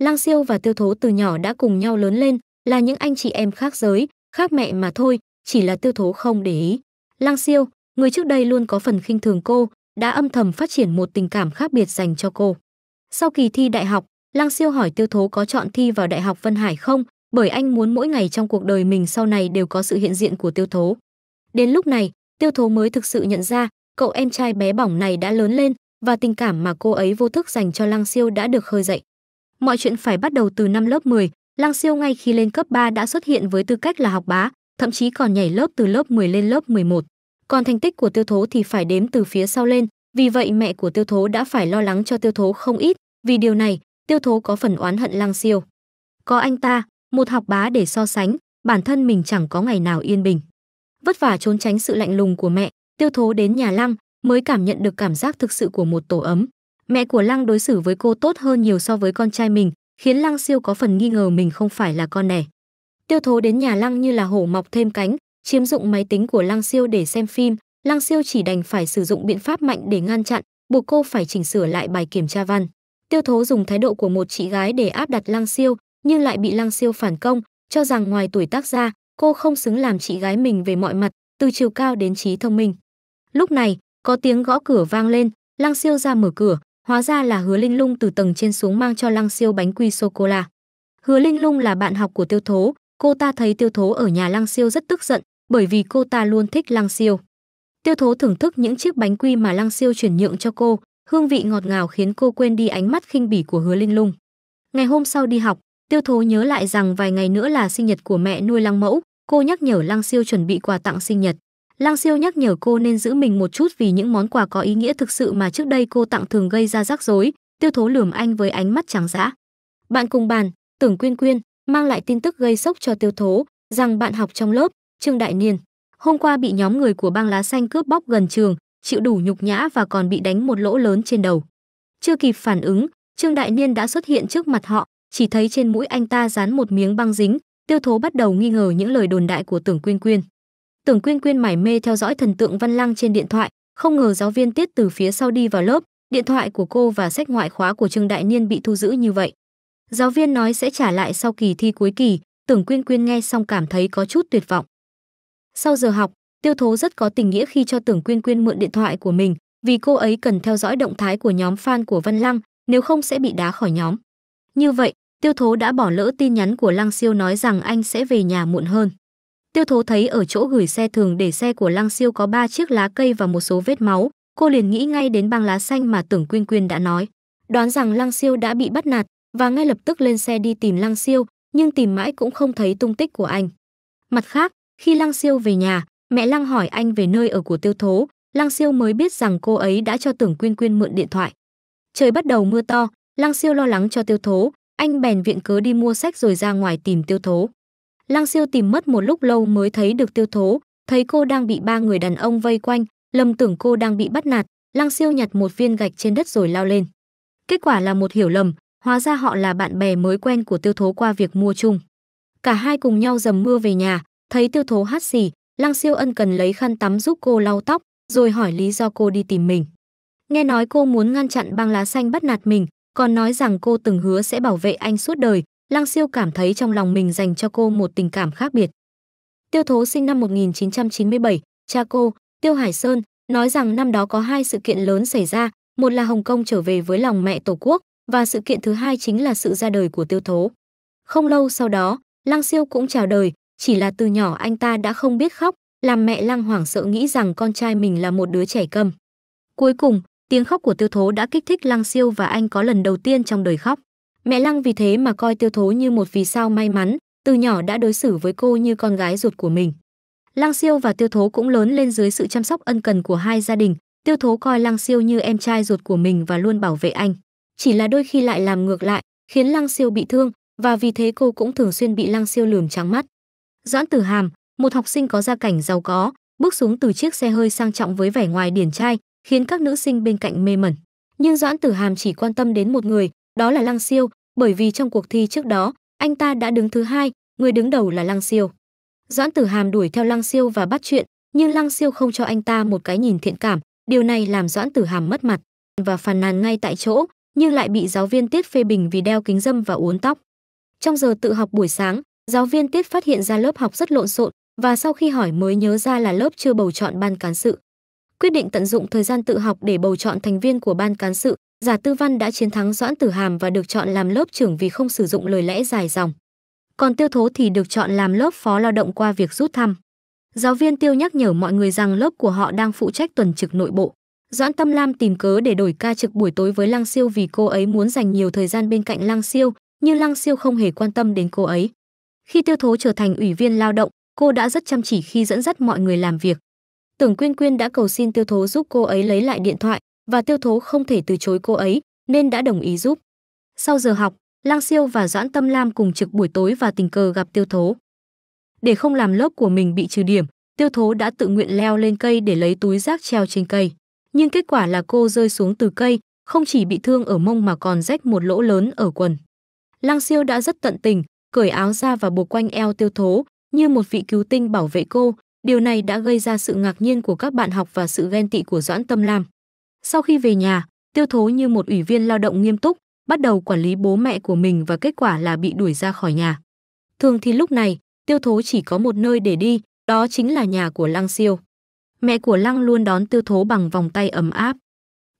Lang Siêu và Tiêu Thố từ nhỏ đã cùng nhau lớn lên, là những anh chị em khác giới, khác mẹ mà thôi, chỉ là Tiêu Thố không để ý. Lang Siêu, người trước đây luôn có phần khinh thường cô, đã âm thầm phát triển một tình cảm khác biệt dành cho cô. Sau kỳ thi đại học, Lang Siêu hỏi Tiêu Thố có chọn thi vào Đại học Vân Hải không, bởi anh muốn mỗi ngày trong cuộc đời mình sau này đều có sự hiện diện của Tiêu Thố. Đến lúc này, Tiêu Thố mới thực sự nhận ra, cậu em trai bé bỏng này đã lớn lên và tình cảm mà cô ấy vô thức dành cho Lang Siêu đã được khơi dậy. Mọi chuyện phải bắt đầu từ năm lớp 10, Lăng Siêu ngay khi lên cấp 3 đã xuất hiện với tư cách là học bá, thậm chí còn nhảy lớp từ lớp 10 lên lớp 11. Còn thành tích của Tiêu Thố thì phải đếm từ phía sau lên, vì vậy mẹ của Tiêu Thố đã phải lo lắng cho Tiêu Thố không ít, vì điều này, Tiêu Thố có phần oán hận Lăng Siêu. Có anh ta, một học bá để so sánh, bản thân mình chẳng có ngày nào yên bình. Vất vả trốn tránh sự lạnh lùng của mẹ, Tiêu Thố đến nhà Lăng mới cảm nhận được cảm giác thực sự của một tổ ấm. Mẹ của Lăng đối xử với cô tốt hơn nhiều so với con trai mình, khiến Lăng siêu có phần nghi ngờ mình không phải là con đẻ. Tiêu thố đến nhà Lăng như là hổ mọc thêm cánh, chiếm dụng máy tính của Lăng siêu để xem phim, Lăng siêu chỉ đành phải sử dụng biện pháp mạnh để ngăn chặn, buộc cô phải chỉnh sửa lại bài kiểm tra văn. Tiêu thố dùng thái độ của một chị gái để áp đặt Lăng siêu, nhưng lại bị Lăng siêu phản công, cho rằng ngoài tuổi tác ra, cô không xứng làm chị gái mình về mọi mặt, từ chiều cao đến trí thông minh. Lúc này, có tiếng gõ cửa vang lên, Lăng Siêu ra mở cửa, Hóa ra là Hứa Linh Lung từ tầng trên xuống mang cho Lăng Siêu bánh quy sô cô la. Hứa Linh Lung là bạn học của Tiêu Thố, cô ta thấy Tiêu Thố ở nhà Lăng Siêu rất tức giận, bởi vì cô ta luôn thích Lăng Siêu. Tiêu Thố thưởng thức những chiếc bánh quy mà Lăng Siêu chuyển nhượng cho cô, hương vị ngọt ngào khiến cô quên đi ánh mắt khinh bỉ của Hứa Linh Lung. Ngày hôm sau đi học, Tiêu Thố nhớ lại rằng vài ngày nữa là sinh nhật của mẹ nuôi Lăng Mẫu, cô nhắc nhở Lăng Siêu chuẩn bị quà tặng sinh nhật. Lang Siêu nhắc nhở cô nên giữ mình một chút vì những món quà có ý nghĩa thực sự mà trước đây cô tặng thường gây ra rắc rối, Tiêu Thố lườm anh với ánh mắt trắng dã. Bạn cùng bàn, Tưởng Quyên Quyên mang lại tin tức gây sốc cho Tiêu Thố rằng bạn học trong lớp, Trương Đại Niên, hôm qua bị nhóm người của băng lá xanh cướp bóc gần trường, chịu đủ nhục nhã và còn bị đánh một lỗ lớn trên đầu. Chưa kịp phản ứng, Trương Đại Niên đã xuất hiện trước mặt họ, chỉ thấy trên mũi anh ta dán một miếng băng dính, Tiêu Thố bắt đầu nghi ngờ những lời đồn đại của Tưởng Quyên Quyên. Tưởng Quyên Quyên mải mê theo dõi thần tượng Văn Lang trên điện thoại, không ngờ giáo viên Tiết từ phía sau đi vào lớp, điện thoại của cô và sách ngoại khóa của Trương Đại Niên bị thu giữ như vậy. Giáo viên nói sẽ trả lại sau kỳ thi cuối kỳ, Tưởng Quyên Quyên nghe xong cảm thấy có chút tuyệt vọng. Sau giờ học, Tiêu Thố rất có tình nghĩa khi cho Tưởng Quyên Quyên mượn điện thoại của mình, vì cô ấy cần theo dõi động thái của nhóm fan của Văn Lăng, nếu không sẽ bị đá khỏi nhóm. Như vậy, Tiêu Thố đã bỏ lỡ tin nhắn của Lăng Siêu nói rằng anh sẽ về nhà muộn hơn. Tiêu thố thấy ở chỗ gửi xe thường để xe của Lăng Siêu có ba chiếc lá cây và một số vết máu, cô liền nghĩ ngay đến băng lá xanh mà Tưởng Quyên Quyên đã nói. Đoán rằng Lăng Siêu đã bị bắt nạt và ngay lập tức lên xe đi tìm Lăng Siêu, nhưng tìm mãi cũng không thấy tung tích của anh. Mặt khác, khi Lăng Siêu về nhà, mẹ Lăng hỏi anh về nơi ở của Tiêu Thố, Lăng Siêu mới biết rằng cô ấy đã cho Tưởng Quyên Quyên mượn điện thoại. Trời bắt đầu mưa to, Lăng Siêu lo lắng cho Tiêu Thố, anh bèn viện cớ đi mua sách rồi ra ngoài tìm Tiêu Thố. Lăng siêu tìm mất một lúc lâu mới thấy được tiêu thố, thấy cô đang bị ba người đàn ông vây quanh, lầm tưởng cô đang bị bắt nạt, lăng siêu nhặt một viên gạch trên đất rồi lao lên. Kết quả là một hiểu lầm, hóa ra họ là bạn bè mới quen của tiêu thố qua việc mua chung. Cả hai cùng nhau dầm mưa về nhà, thấy tiêu thố hát xì, lăng siêu ân cần lấy khăn tắm giúp cô lau tóc, rồi hỏi lý do cô đi tìm mình. Nghe nói cô muốn ngăn chặn băng lá xanh bắt nạt mình, còn nói rằng cô từng hứa sẽ bảo vệ anh suốt đời, Lăng Siêu cảm thấy trong lòng mình dành cho cô một tình cảm khác biệt. Tiêu Thố sinh năm 1997, cha cô, Tiêu Hải Sơn, nói rằng năm đó có hai sự kiện lớn xảy ra, một là Hồng Kông trở về với lòng mẹ Tổ quốc, và sự kiện thứ hai chính là sự ra đời của Tiêu Thố. Không lâu sau đó, Lăng Siêu cũng chào đời, chỉ là từ nhỏ anh ta đã không biết khóc, làm mẹ Lăng hoảng sợ nghĩ rằng con trai mình là một đứa trẻ câm. Cuối cùng, tiếng khóc của Tiêu Thố đã kích thích Lăng Siêu và anh có lần đầu tiên trong đời khóc. Mẹ Lăng vì thế mà coi Tiêu Thố như một vì sao may mắn, từ nhỏ đã đối xử với cô như con gái ruột của mình. Lăng Siêu và Tiêu Thố cũng lớn lên dưới sự chăm sóc ân cần của hai gia đình, Tiêu Thố coi Lăng Siêu như em trai ruột của mình và luôn bảo vệ anh. Chỉ là đôi khi lại làm ngược lại, khiến Lăng Siêu bị thương và vì thế cô cũng thường xuyên bị Lăng Siêu lườm trắng mắt. Doãn Tử Hàm, một học sinh có gia cảnh giàu có, bước xuống từ chiếc xe hơi sang trọng với vẻ ngoài điển trai, khiến các nữ sinh bên cạnh mê mẩn. Nhưng Doãn Tử Hàm chỉ quan tâm đến một người, đó là Lăng Siêu, bởi vì trong cuộc thi trước đó, anh ta đã đứng thứ hai, người đứng đầu là Lăng Siêu. Doãn Tử Hàm đuổi theo Lăng Siêu và bắt chuyện, nhưng Lăng Siêu không cho anh ta một cái nhìn thiện cảm, điều này làm Doãn Tử Hàm mất mặt và phàn nàn ngay tại chỗ, nhưng lại bị giáo viên Tiết phê bình vì đeo kính dâm và uốn tóc. Trong giờ tự học buổi sáng, giáo viên Tiết phát hiện ra lớp học rất lộn xộn và sau khi hỏi mới nhớ ra là lớp chưa bầu chọn ban cán sự. Quyết định tận dụng thời gian tự học để bầu chọn thành viên của ban cán sự Giả Tư Văn đã chiến thắng Doãn Tử Hàm và được chọn làm lớp trưởng vì không sử dụng lời lẽ dài dòng. Còn Tiêu Thố thì được chọn làm lớp phó lao động qua việc rút thăm. Giáo viên Tiêu nhắc nhở mọi người rằng lớp của họ đang phụ trách tuần trực nội bộ. Doãn Tâm Lam tìm cớ để đổi ca trực buổi tối với Lăng Siêu vì cô ấy muốn dành nhiều thời gian bên cạnh Lăng Siêu, nhưng Lăng Siêu không hề quan tâm đến cô ấy. Khi Tiêu Thố trở thành ủy viên lao động, cô đã rất chăm chỉ khi dẫn dắt mọi người làm việc. Tưởng Quyên Quyên đã cầu xin Tiêu Thố giúp cô ấy lấy lại điện thoại, và Tiêu Thố không thể từ chối cô ấy nên đã đồng ý giúp. Sau giờ học, Lang Siêu và Doãn Tâm Lam cùng trực buổi tối và tình cờ gặp Tiêu Thố. Để không làm lớp của mình bị trừ điểm, Tiêu Thố đã tự nguyện leo lên cây để lấy túi rác treo trên cây. Nhưng kết quả là cô rơi xuống từ cây, không chỉ bị thương ở mông mà còn rách một lỗ lớn ở quần. Lang Siêu đã rất tận tình, cởi áo ra và buộc quanh eo Tiêu Thố, như một vị cứu tinh bảo vệ cô, điều này đã gây ra sự ngạc nhiên của các bạn học và sự ghen tị của Doãn Tâm Lam. Sau khi về nhà, Tiêu Thố như một ủy viên lao động nghiêm túc, bắt đầu quản lý bố mẹ của mình và kết quả là bị đuổi ra khỏi nhà. Thường thì lúc này, Tiêu Thố chỉ có một nơi để đi, đó chính là nhà của Lăng Siêu. Mẹ của Lăng luôn đón Tiêu Thố bằng vòng tay ấm áp.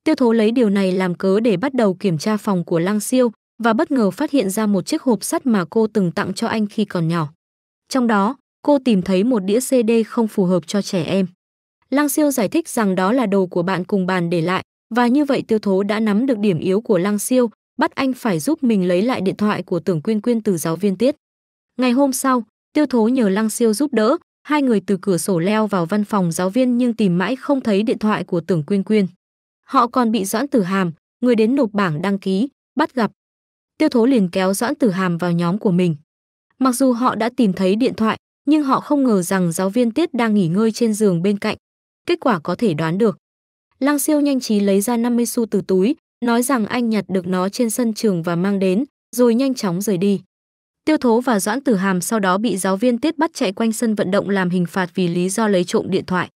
Tiêu Thố lấy điều này làm cớ để bắt đầu kiểm tra phòng của Lăng Siêu và bất ngờ phát hiện ra một chiếc hộp sắt mà cô từng tặng cho anh khi còn nhỏ. Trong đó, cô tìm thấy một đĩa CD không phù hợp cho trẻ em. Lang Siêu giải thích rằng đó là đồ của bạn cùng bàn để lại và như vậy Tiêu Thố đã nắm được điểm yếu của Lang Siêu, bắt anh phải giúp mình lấy lại điện thoại của Tưởng Quyên Quyên từ giáo viên Tiết. Ngày hôm sau, Tiêu Thố nhờ Lang Siêu giúp đỡ, hai người từ cửa sổ leo vào văn phòng giáo viên nhưng tìm mãi không thấy điện thoại của Tưởng Quyên Quyên. Họ còn bị Doãn Tử Hàm, người đến nộp bảng đăng ký, bắt gặp. Tiêu Thố liền kéo Doãn Tử Hàm vào nhóm của mình. Mặc dù họ đã tìm thấy điện thoại, nhưng họ không ngờ rằng giáo viên Tiết đang nghỉ ngơi trên giường bên cạnh, kết quả có thể đoán được. Lăng siêu nhanh trí lấy ra 50 xu từ túi, nói rằng anh nhặt được nó trên sân trường và mang đến, rồi nhanh chóng rời đi. Tiêu Thố và Doãn Tử Hàm sau đó bị giáo viên Tiết bắt chạy quanh sân vận động làm hình phạt vì lý do lấy trộm điện thoại.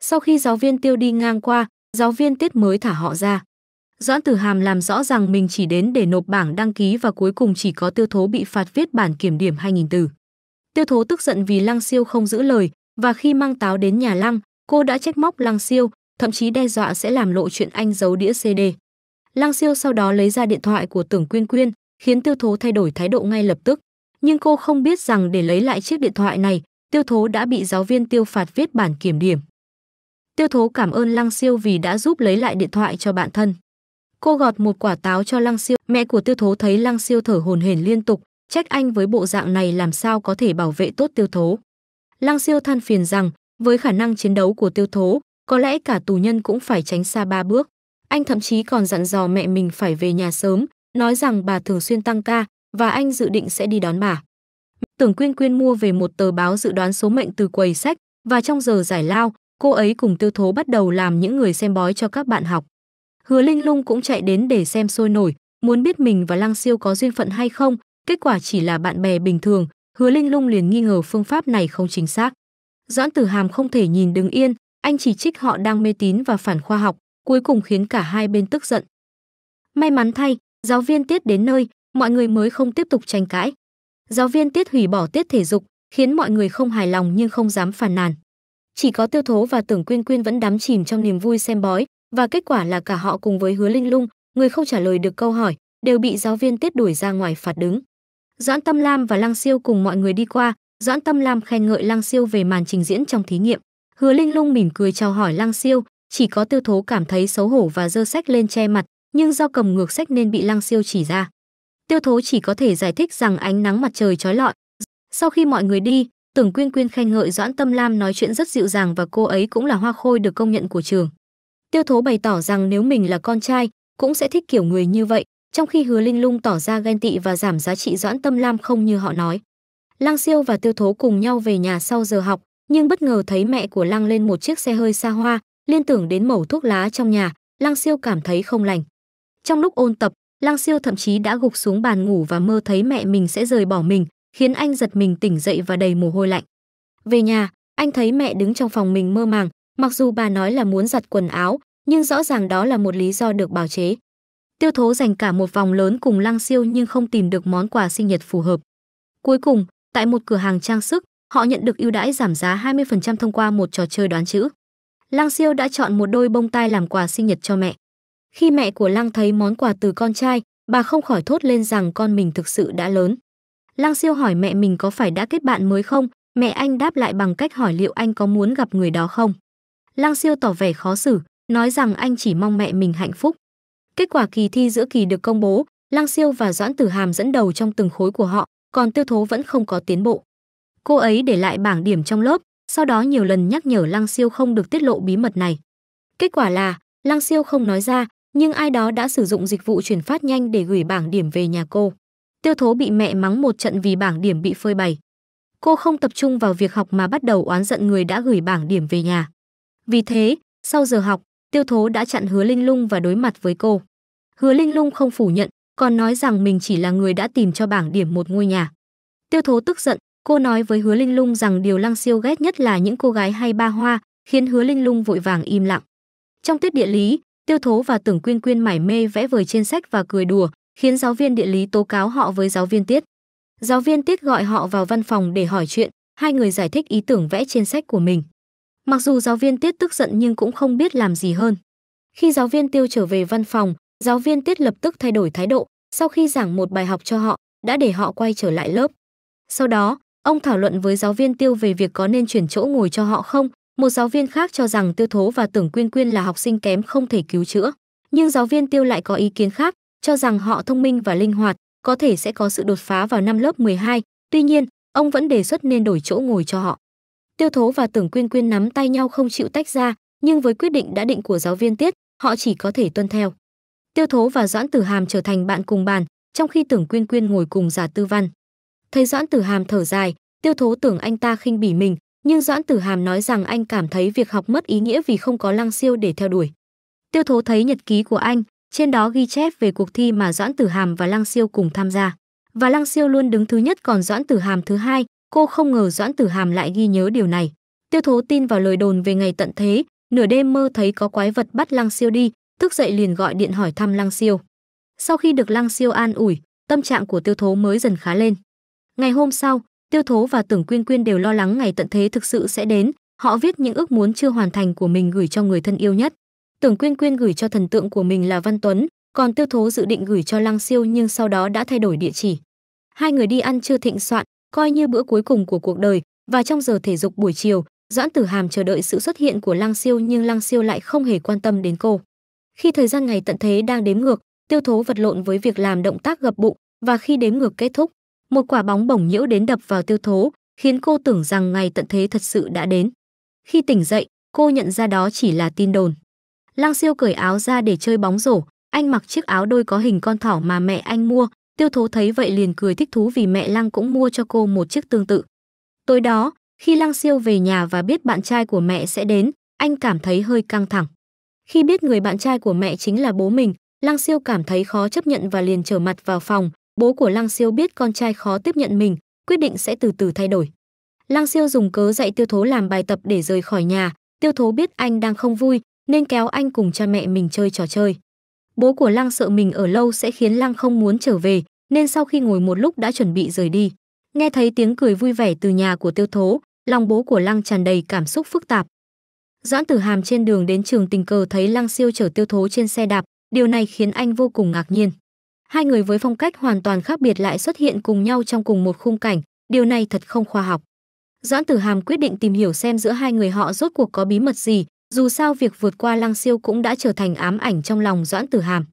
Sau khi giáo viên Tiêu đi ngang qua, giáo viên Tiết mới thả họ ra. Doãn Tử Hàm làm rõ rằng mình chỉ đến để nộp bảng đăng ký và cuối cùng chỉ có Tiêu Thố bị phạt viết bản kiểm điểm 2000 từ. Tiêu Thố tức giận vì Lăng Siêu không giữ lời và khi mang táo đến nhà Lăng, Cô đã trách móc Lăng Siêu, thậm chí đe dọa sẽ làm lộ chuyện anh giấu đĩa CD. Lăng Siêu sau đó lấy ra điện thoại của Tưởng Quyên Quyên, khiến Tiêu Thố thay đổi thái độ ngay lập tức. Nhưng cô không biết rằng để lấy lại chiếc điện thoại này, Tiêu Thố đã bị giáo viên Tiêu phạt viết bản kiểm điểm. Tiêu Thố cảm ơn Lăng Siêu vì đã giúp lấy lại điện thoại cho bạn thân. Cô gọt một quả táo cho Lăng Siêu. Mẹ của Tiêu Thố thấy Lăng Siêu thở hồn hển liên tục, trách anh với bộ dạng này làm sao có thể bảo vệ tốt Tiêu Thố. Lăng Siêu than phiền rằng với khả năng chiến đấu của tiêu thố, có lẽ cả tù nhân cũng phải tránh xa ba bước. Anh thậm chí còn dặn dò mẹ mình phải về nhà sớm, nói rằng bà thường xuyên tăng ca và anh dự định sẽ đi đón bà. Tưởng Quyên Quyên mua về một tờ báo dự đoán số mệnh từ quầy sách và trong giờ giải lao, cô ấy cùng tiêu thố bắt đầu làm những người xem bói cho các bạn học. Hứa Linh Lung cũng chạy đến để xem sôi nổi, muốn biết mình và Lăng Siêu có duyên phận hay không, kết quả chỉ là bạn bè bình thường, Hứa Linh Lung liền nghi ngờ phương pháp này không chính xác. Doãn Tử Hàm không thể nhìn đứng yên, anh chỉ trích họ đang mê tín và phản khoa học, cuối cùng khiến cả hai bên tức giận. May mắn thay, giáo viên tiết đến nơi, mọi người mới không tiếp tục tranh cãi. Giáo viên tiết hủy bỏ tiết thể dục, khiến mọi người không hài lòng nhưng không dám phản nàn. Chỉ có Tiêu Thố và Tưởng Quyên Quyên vẫn đắm chìm trong niềm vui xem bói, và kết quả là cả họ cùng với Hứa Linh Lung, người không trả lời được câu hỏi, đều bị giáo viên tiết đuổi ra ngoài phạt đứng. Doãn Tâm Lam và Lăng Siêu cùng mọi người đi qua, Doãn Tâm Lam khen ngợi Lăng Siêu về màn trình diễn trong thí nghiệm. Hứa Linh Lung mỉm cười chào hỏi Lăng Siêu, chỉ có Tiêu Thố cảm thấy xấu hổ và giơ sách lên che mặt, nhưng do cầm ngược sách nên bị Lăng Siêu chỉ ra. Tiêu Thố chỉ có thể giải thích rằng ánh nắng mặt trời chói lọi. Sau khi mọi người đi, Tưởng Quyên Quyên khen ngợi Doãn Tâm Lam nói chuyện rất dịu dàng và cô ấy cũng là hoa khôi được công nhận của trường. Tiêu Thố bày tỏ rằng nếu mình là con trai, cũng sẽ thích kiểu người như vậy, trong khi Hứa Linh Lung tỏ ra ghen tị và giảm giá trị Doãn Tâm Lam không như họ nói. Lăng Siêu và Tiêu Thố cùng nhau về nhà sau giờ học, nhưng bất ngờ thấy mẹ của Lăng lên một chiếc xe hơi xa hoa, liên tưởng đến mẩu thuốc lá trong nhà, Lăng Siêu cảm thấy không lành. Trong lúc ôn tập, Lăng Siêu thậm chí đã gục xuống bàn ngủ và mơ thấy mẹ mình sẽ rời bỏ mình, khiến anh giật mình tỉnh dậy và đầy mồ hôi lạnh. Về nhà, anh thấy mẹ đứng trong phòng mình mơ màng, mặc dù bà nói là muốn giặt quần áo, nhưng rõ ràng đó là một lý do được bào chế. Tiêu Thố dành cả một vòng lớn cùng Lăng Siêu nhưng không tìm được món quà sinh nhật phù hợp. Cuối cùng, Tại một cửa hàng trang sức, họ nhận được ưu đãi giảm giá 20% thông qua một trò chơi đoán chữ. Lăng Siêu đã chọn một đôi bông tai làm quà sinh nhật cho mẹ. Khi mẹ của Lăng thấy món quà từ con trai, bà không khỏi thốt lên rằng con mình thực sự đã lớn. Lăng Siêu hỏi mẹ mình có phải đã kết bạn mới không, mẹ anh đáp lại bằng cách hỏi liệu anh có muốn gặp người đó không. Lăng Siêu tỏ vẻ khó xử, nói rằng anh chỉ mong mẹ mình hạnh phúc. Kết quả kỳ thi giữa kỳ được công bố, Lăng Siêu và Doãn Tử Hàm dẫn đầu trong từng khối của họ, còn tiêu thố vẫn không có tiến bộ. Cô ấy để lại bảng điểm trong lớp, sau đó nhiều lần nhắc nhở Lăng Siêu không được tiết lộ bí mật này. Kết quả là, Lăng Siêu không nói ra, nhưng ai đó đã sử dụng dịch vụ chuyển phát nhanh để gửi bảng điểm về nhà cô. Tiêu thố bị mẹ mắng một trận vì bảng điểm bị phơi bày. Cô không tập trung vào việc học mà bắt đầu oán giận người đã gửi bảng điểm về nhà. Vì thế, sau giờ học, tiêu thố đã chặn hứa linh lung và đối mặt với cô. Hứa linh lung không phủ nhận, còn nói rằng mình chỉ là người đã tìm cho bảng điểm một ngôi nhà. Tiêu thố tức giận, cô nói với hứa linh lung rằng điều lăng siêu ghét nhất là những cô gái hay ba hoa, khiến hứa linh lung vội vàng im lặng. Trong tiết địa lý, tiêu thố và tưởng quyên quyên mải mê vẽ vời trên sách và cười đùa, khiến giáo viên địa lý tố cáo họ với giáo viên tiết. Giáo viên tiết gọi họ vào văn phòng để hỏi chuyện, hai người giải thích ý tưởng vẽ trên sách của mình. Mặc dù giáo viên tiết tức giận nhưng cũng không biết làm gì hơn. Khi giáo viên tiêu trở về văn phòng, Giáo viên Tiết lập tức thay đổi thái độ, sau khi giảng một bài học cho họ, đã để họ quay trở lại lớp. Sau đó, ông thảo luận với giáo viên Tiêu về việc có nên chuyển chỗ ngồi cho họ không. Một giáo viên khác cho rằng Tiêu Thố và Tưởng Quyên Quyên là học sinh kém không thể cứu chữa, nhưng giáo viên Tiêu lại có ý kiến khác, cho rằng họ thông minh và linh hoạt, có thể sẽ có sự đột phá vào năm lớp 12. Tuy nhiên, ông vẫn đề xuất nên đổi chỗ ngồi cho họ. Tiêu Thố và Tưởng Quyên Quyên nắm tay nhau không chịu tách ra, nhưng với quyết định đã định của giáo viên Tiết, họ chỉ có thể tuân theo. Tiêu Thố và Doãn Tử Hàm trở thành bạn cùng bàn, trong khi Tưởng Quyên Quyên ngồi cùng Giả Tư Văn. Thấy Doãn Tử Hàm thở dài, Tiêu Thố tưởng anh ta khinh bỉ mình, nhưng Doãn Tử Hàm nói rằng anh cảm thấy việc học mất ý nghĩa vì không có Lăng Siêu để theo đuổi. Tiêu Thố thấy nhật ký của anh, trên đó ghi chép về cuộc thi mà Doãn Tử Hàm và Lăng Siêu cùng tham gia. Và Lăng Siêu luôn đứng thứ nhất còn Doãn Tử Hàm thứ hai, cô không ngờ Doãn Tử Hàm lại ghi nhớ điều này. Tiêu Thố tin vào lời đồn về ngày tận thế, nửa đêm mơ thấy có quái vật bắt Lăng Siêu đi, tức dậy liền gọi điện hỏi thăm Lăng Siêu. Sau khi được Lăng Siêu an ủi, tâm trạng của Tiêu Thố mới dần khá lên. Ngày hôm sau, Tiêu Thố và Tưởng Quyên Quyên đều lo lắng ngày tận thế thực sự sẽ đến, họ viết những ước muốn chưa hoàn thành của mình gửi cho người thân yêu nhất. Tưởng Quyên Quyên gửi cho thần tượng của mình là Văn Tuấn, còn Tiêu Thố dự định gửi cho Lăng Siêu nhưng sau đó đã thay đổi địa chỉ. Hai người đi ăn chưa thịnh soạn, coi như bữa cuối cùng của cuộc đời, và trong giờ thể dục buổi chiều, Doãn Tử Hàm chờ đợi sự xuất hiện của Lăng Siêu nhưng Lăng Siêu lại không hề quan tâm đến cô. Khi thời gian ngày tận thế đang đếm ngược, tiêu thố vật lộn với việc làm động tác gập bụng và khi đếm ngược kết thúc, một quả bóng bổng nhiễu đến đập vào tiêu thố, khiến cô tưởng rằng ngày tận thế thật sự đã đến. Khi tỉnh dậy, cô nhận ra đó chỉ là tin đồn. Lang siêu cởi áo ra để chơi bóng rổ, anh mặc chiếc áo đôi có hình con thỏ mà mẹ anh mua, tiêu thố thấy vậy liền cười thích thú vì mẹ Lang cũng mua cho cô một chiếc tương tự. Tối đó, khi Lang siêu về nhà và biết bạn trai của mẹ sẽ đến, anh cảm thấy hơi căng thẳng. Khi biết người bạn trai của mẹ chính là bố mình, Lăng Siêu cảm thấy khó chấp nhận và liền trở mặt vào phòng. Bố của Lăng Siêu biết con trai khó tiếp nhận mình, quyết định sẽ từ từ thay đổi. Lăng Siêu dùng cớ dạy Tiêu Thố làm bài tập để rời khỏi nhà. Tiêu Thố biết anh đang không vui nên kéo anh cùng cha mẹ mình chơi trò chơi. Bố của Lăng sợ mình ở lâu sẽ khiến Lăng không muốn trở về, nên sau khi ngồi một lúc đã chuẩn bị rời đi. Nghe thấy tiếng cười vui vẻ từ nhà của Tiêu Thố, lòng bố của Lăng tràn đầy cảm xúc phức tạp, Doãn Tử Hàm trên đường đến trường tình cờ thấy Lăng Siêu chở Tiêu Thố trên xe đạp, điều này khiến anh vô cùng ngạc nhiên. Hai người với phong cách hoàn toàn khác biệt lại xuất hiện cùng nhau trong cùng một khung cảnh, điều này thật không khoa học. Doãn Tử Hàm quyết định tìm hiểu xem giữa hai người họ rốt cuộc có bí mật gì, dù sao việc vượt qua Lăng Siêu cũng đã trở thành ám ảnh trong lòng Doãn Tử Hàm.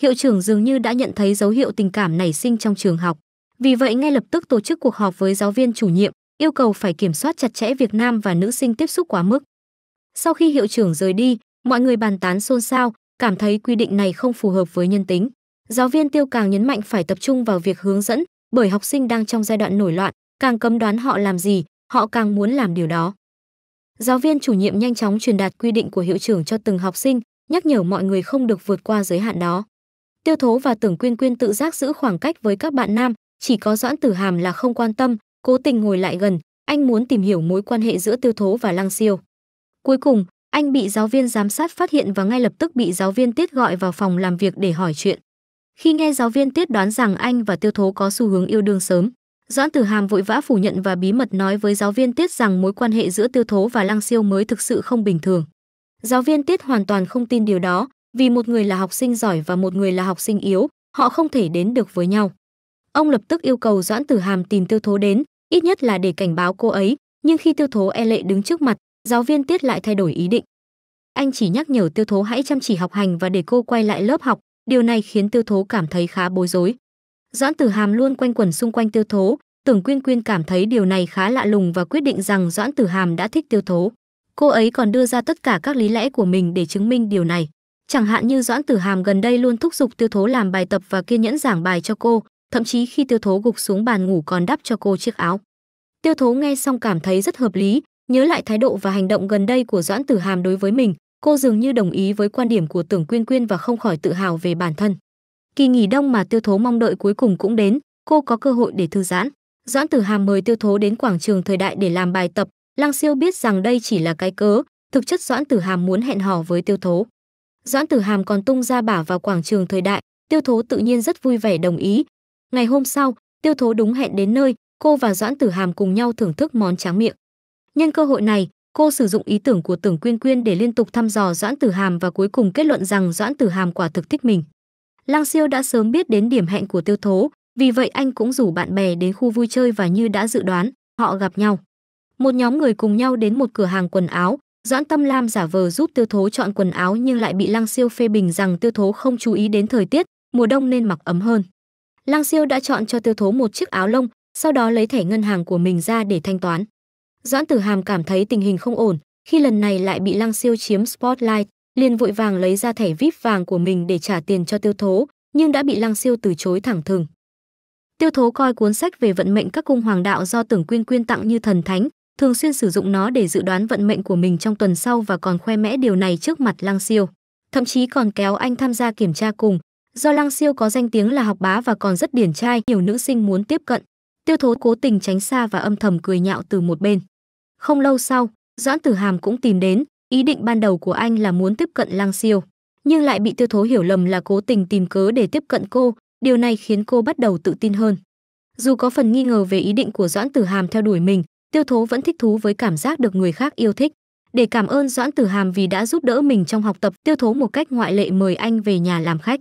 Hiệu trưởng dường như đã nhận thấy dấu hiệu tình cảm nảy sinh trong trường học, vì vậy ngay lập tức tổ chức cuộc họp với giáo viên chủ nhiệm, yêu cầu phải kiểm soát chặt chẽ việc nam và nữ sinh tiếp xúc quá mức. Sau khi hiệu trưởng rời đi, mọi người bàn tán xôn xao, cảm thấy quy định này không phù hợp với nhân tính. Giáo viên Tiêu càng nhấn mạnh phải tập trung vào việc hướng dẫn, bởi học sinh đang trong giai đoạn nổi loạn, càng cấm đoán họ làm gì, họ càng muốn làm điều đó. Giáo viên chủ nhiệm nhanh chóng truyền đạt quy định của hiệu trưởng cho từng học sinh, nhắc nhở mọi người không được vượt qua giới hạn đó. Tiêu Thố và Tưởng Quyên Quyên tự giác giữ khoảng cách với các bạn nam, chỉ có Doãn Tử Hàm là không quan tâm, cố tình ngồi lại gần, anh muốn tìm hiểu mối quan hệ giữa Tiêu Thố và Lăng Siêu. Cuối cùng, anh bị giáo viên giám sát phát hiện và ngay lập tức bị giáo viên Tiết gọi vào phòng làm việc để hỏi chuyện. Khi nghe giáo viên Tiết đoán rằng anh và Tiêu Thố có xu hướng yêu đương sớm, Doãn Tử Hàm vội vã phủ nhận và bí mật nói với giáo viên Tiết rằng mối quan hệ giữa Tiêu Thố và Lăng Siêu mới thực sự không bình thường. Giáo viên Tiết hoàn toàn không tin điều đó, vì một người là học sinh giỏi và một người là học sinh yếu, họ không thể đến được với nhau. Ông lập tức yêu cầu Doãn Tử Hàm tìm Tiêu Thố đến, ít nhất là để cảnh báo cô ấy, nhưng khi Tiêu Thố e lệ đứng trước mặt, Giáo viên Tiết lại thay đổi ý định. Anh chỉ nhắc nhở Tiêu Thố hãy chăm chỉ học hành và để cô quay lại lớp học, điều này khiến Tiêu Thố cảm thấy khá bối rối. Doãn Tử Hàm luôn quanh quẩn xung quanh Tiêu Thố, Tưởng Quyên Quyên cảm thấy điều này khá lạ lùng và quyết định rằng Doãn Tử Hàm đã thích Tiêu Thố. Cô ấy còn đưa ra tất cả các lý lẽ của mình để chứng minh điều này. Chẳng hạn như Doãn Tử Hàm gần đây luôn thúc giục Tiêu Thố làm bài tập và kiên nhẫn giảng bài cho cô, thậm chí khi Tiêu Thố gục xuống bàn ngủ còn đắp cho cô chiếc áo. Tiêu Thố nghe xong cảm thấy rất hợp lý, Nhớ lại thái độ và hành động gần đây của Doãn Tử Hàm đối với mình, cô dường như đồng ý với quan điểm của Tưởng Quyên Quyên và không khỏi tự hào về bản thân. Kỳ nghỉ đông mà Tiêu Thố mong đợi cuối cùng cũng đến, cô có cơ hội để thư giãn. Doãn Tử Hàm mời Tiêu Thố đến quảng trường thời đại để làm bài tập, Lăng Siêu biết rằng đây chỉ là cái cớ, thực chất Doãn Tử Hàm muốn hẹn hò với Tiêu Thố. Doãn Tử Hàm còn tung ra bả vào quảng trường thời đại, Tiêu Thố tự nhiên rất vui vẻ đồng ý. Ngày hôm sau, Tiêu Thố đúng hẹn đến nơi, cô và Doãn Tử Hàm cùng nhau thưởng thức món tráng miệng. Nhân cơ hội này, cô sử dụng ý tưởng của Tưởng Quyên Quyên để liên tục thăm dò Doãn Tử Hàm và cuối cùng kết luận rằng Doãn Tử Hàm quả thực thích mình. Lăng Siêu đã sớm biết đến điểm hẹn của Tiêu Thố, vì vậy anh cũng rủ bạn bè đến khu vui chơi và như đã dự đoán, họ gặp nhau. Một nhóm người cùng nhau đến một cửa hàng quần áo, Doãn Tâm Lam giả vờ giúp Tiêu Thố chọn quần áo nhưng lại bị Lăng Siêu phê bình rằng Tiêu Thố không chú ý đến thời tiết, mùa đông nên mặc ấm hơn. Lăng Siêu đã chọn cho Tiêu Thố một chiếc áo lông, sau đó lấy thẻ ngân hàng của mình ra để thanh toán. Doãn Tử Hàm cảm thấy tình hình không ổn, khi lần này lại bị Lăng Siêu chiếm spotlight, liền vội vàng lấy ra thẻ VIP vàng của mình để trả tiền cho Tiêu Thố, nhưng đã bị Lăng Siêu từ chối thẳng thừng. Tiêu Thố coi cuốn sách về vận mệnh các cung hoàng đạo do Tưởng Quyên Quyên tặng như thần thánh, thường xuyên sử dụng nó để dự đoán vận mệnh của mình trong tuần sau và còn khoe mẽ điều này trước mặt Lăng Siêu, thậm chí còn kéo anh tham gia kiểm tra cùng. Do Lăng Siêu có danh tiếng là học bá và còn rất điển trai, nhiều nữ sinh muốn tiếp cận. Tiêu Thố cố tình tránh xa và âm thầm cười nhạo từ một bên. Không lâu sau, Doãn Tử Hàm cũng tìm đến, ý định ban đầu của anh là muốn tiếp cận Lăng Siêu, nhưng lại bị Tiêu Thố hiểu lầm là cố tình tìm cớ để tiếp cận cô, điều này khiến cô bắt đầu tự tin hơn. Dù có phần nghi ngờ về ý định của Doãn Tử Hàm theo đuổi mình, Tiêu Thố vẫn thích thú với cảm giác được người khác yêu thích. Để cảm ơn Doãn Tử Hàm vì đã giúp đỡ mình trong học tập, Tiêu Thố một cách ngoại lệ mời anh về nhà làm khách.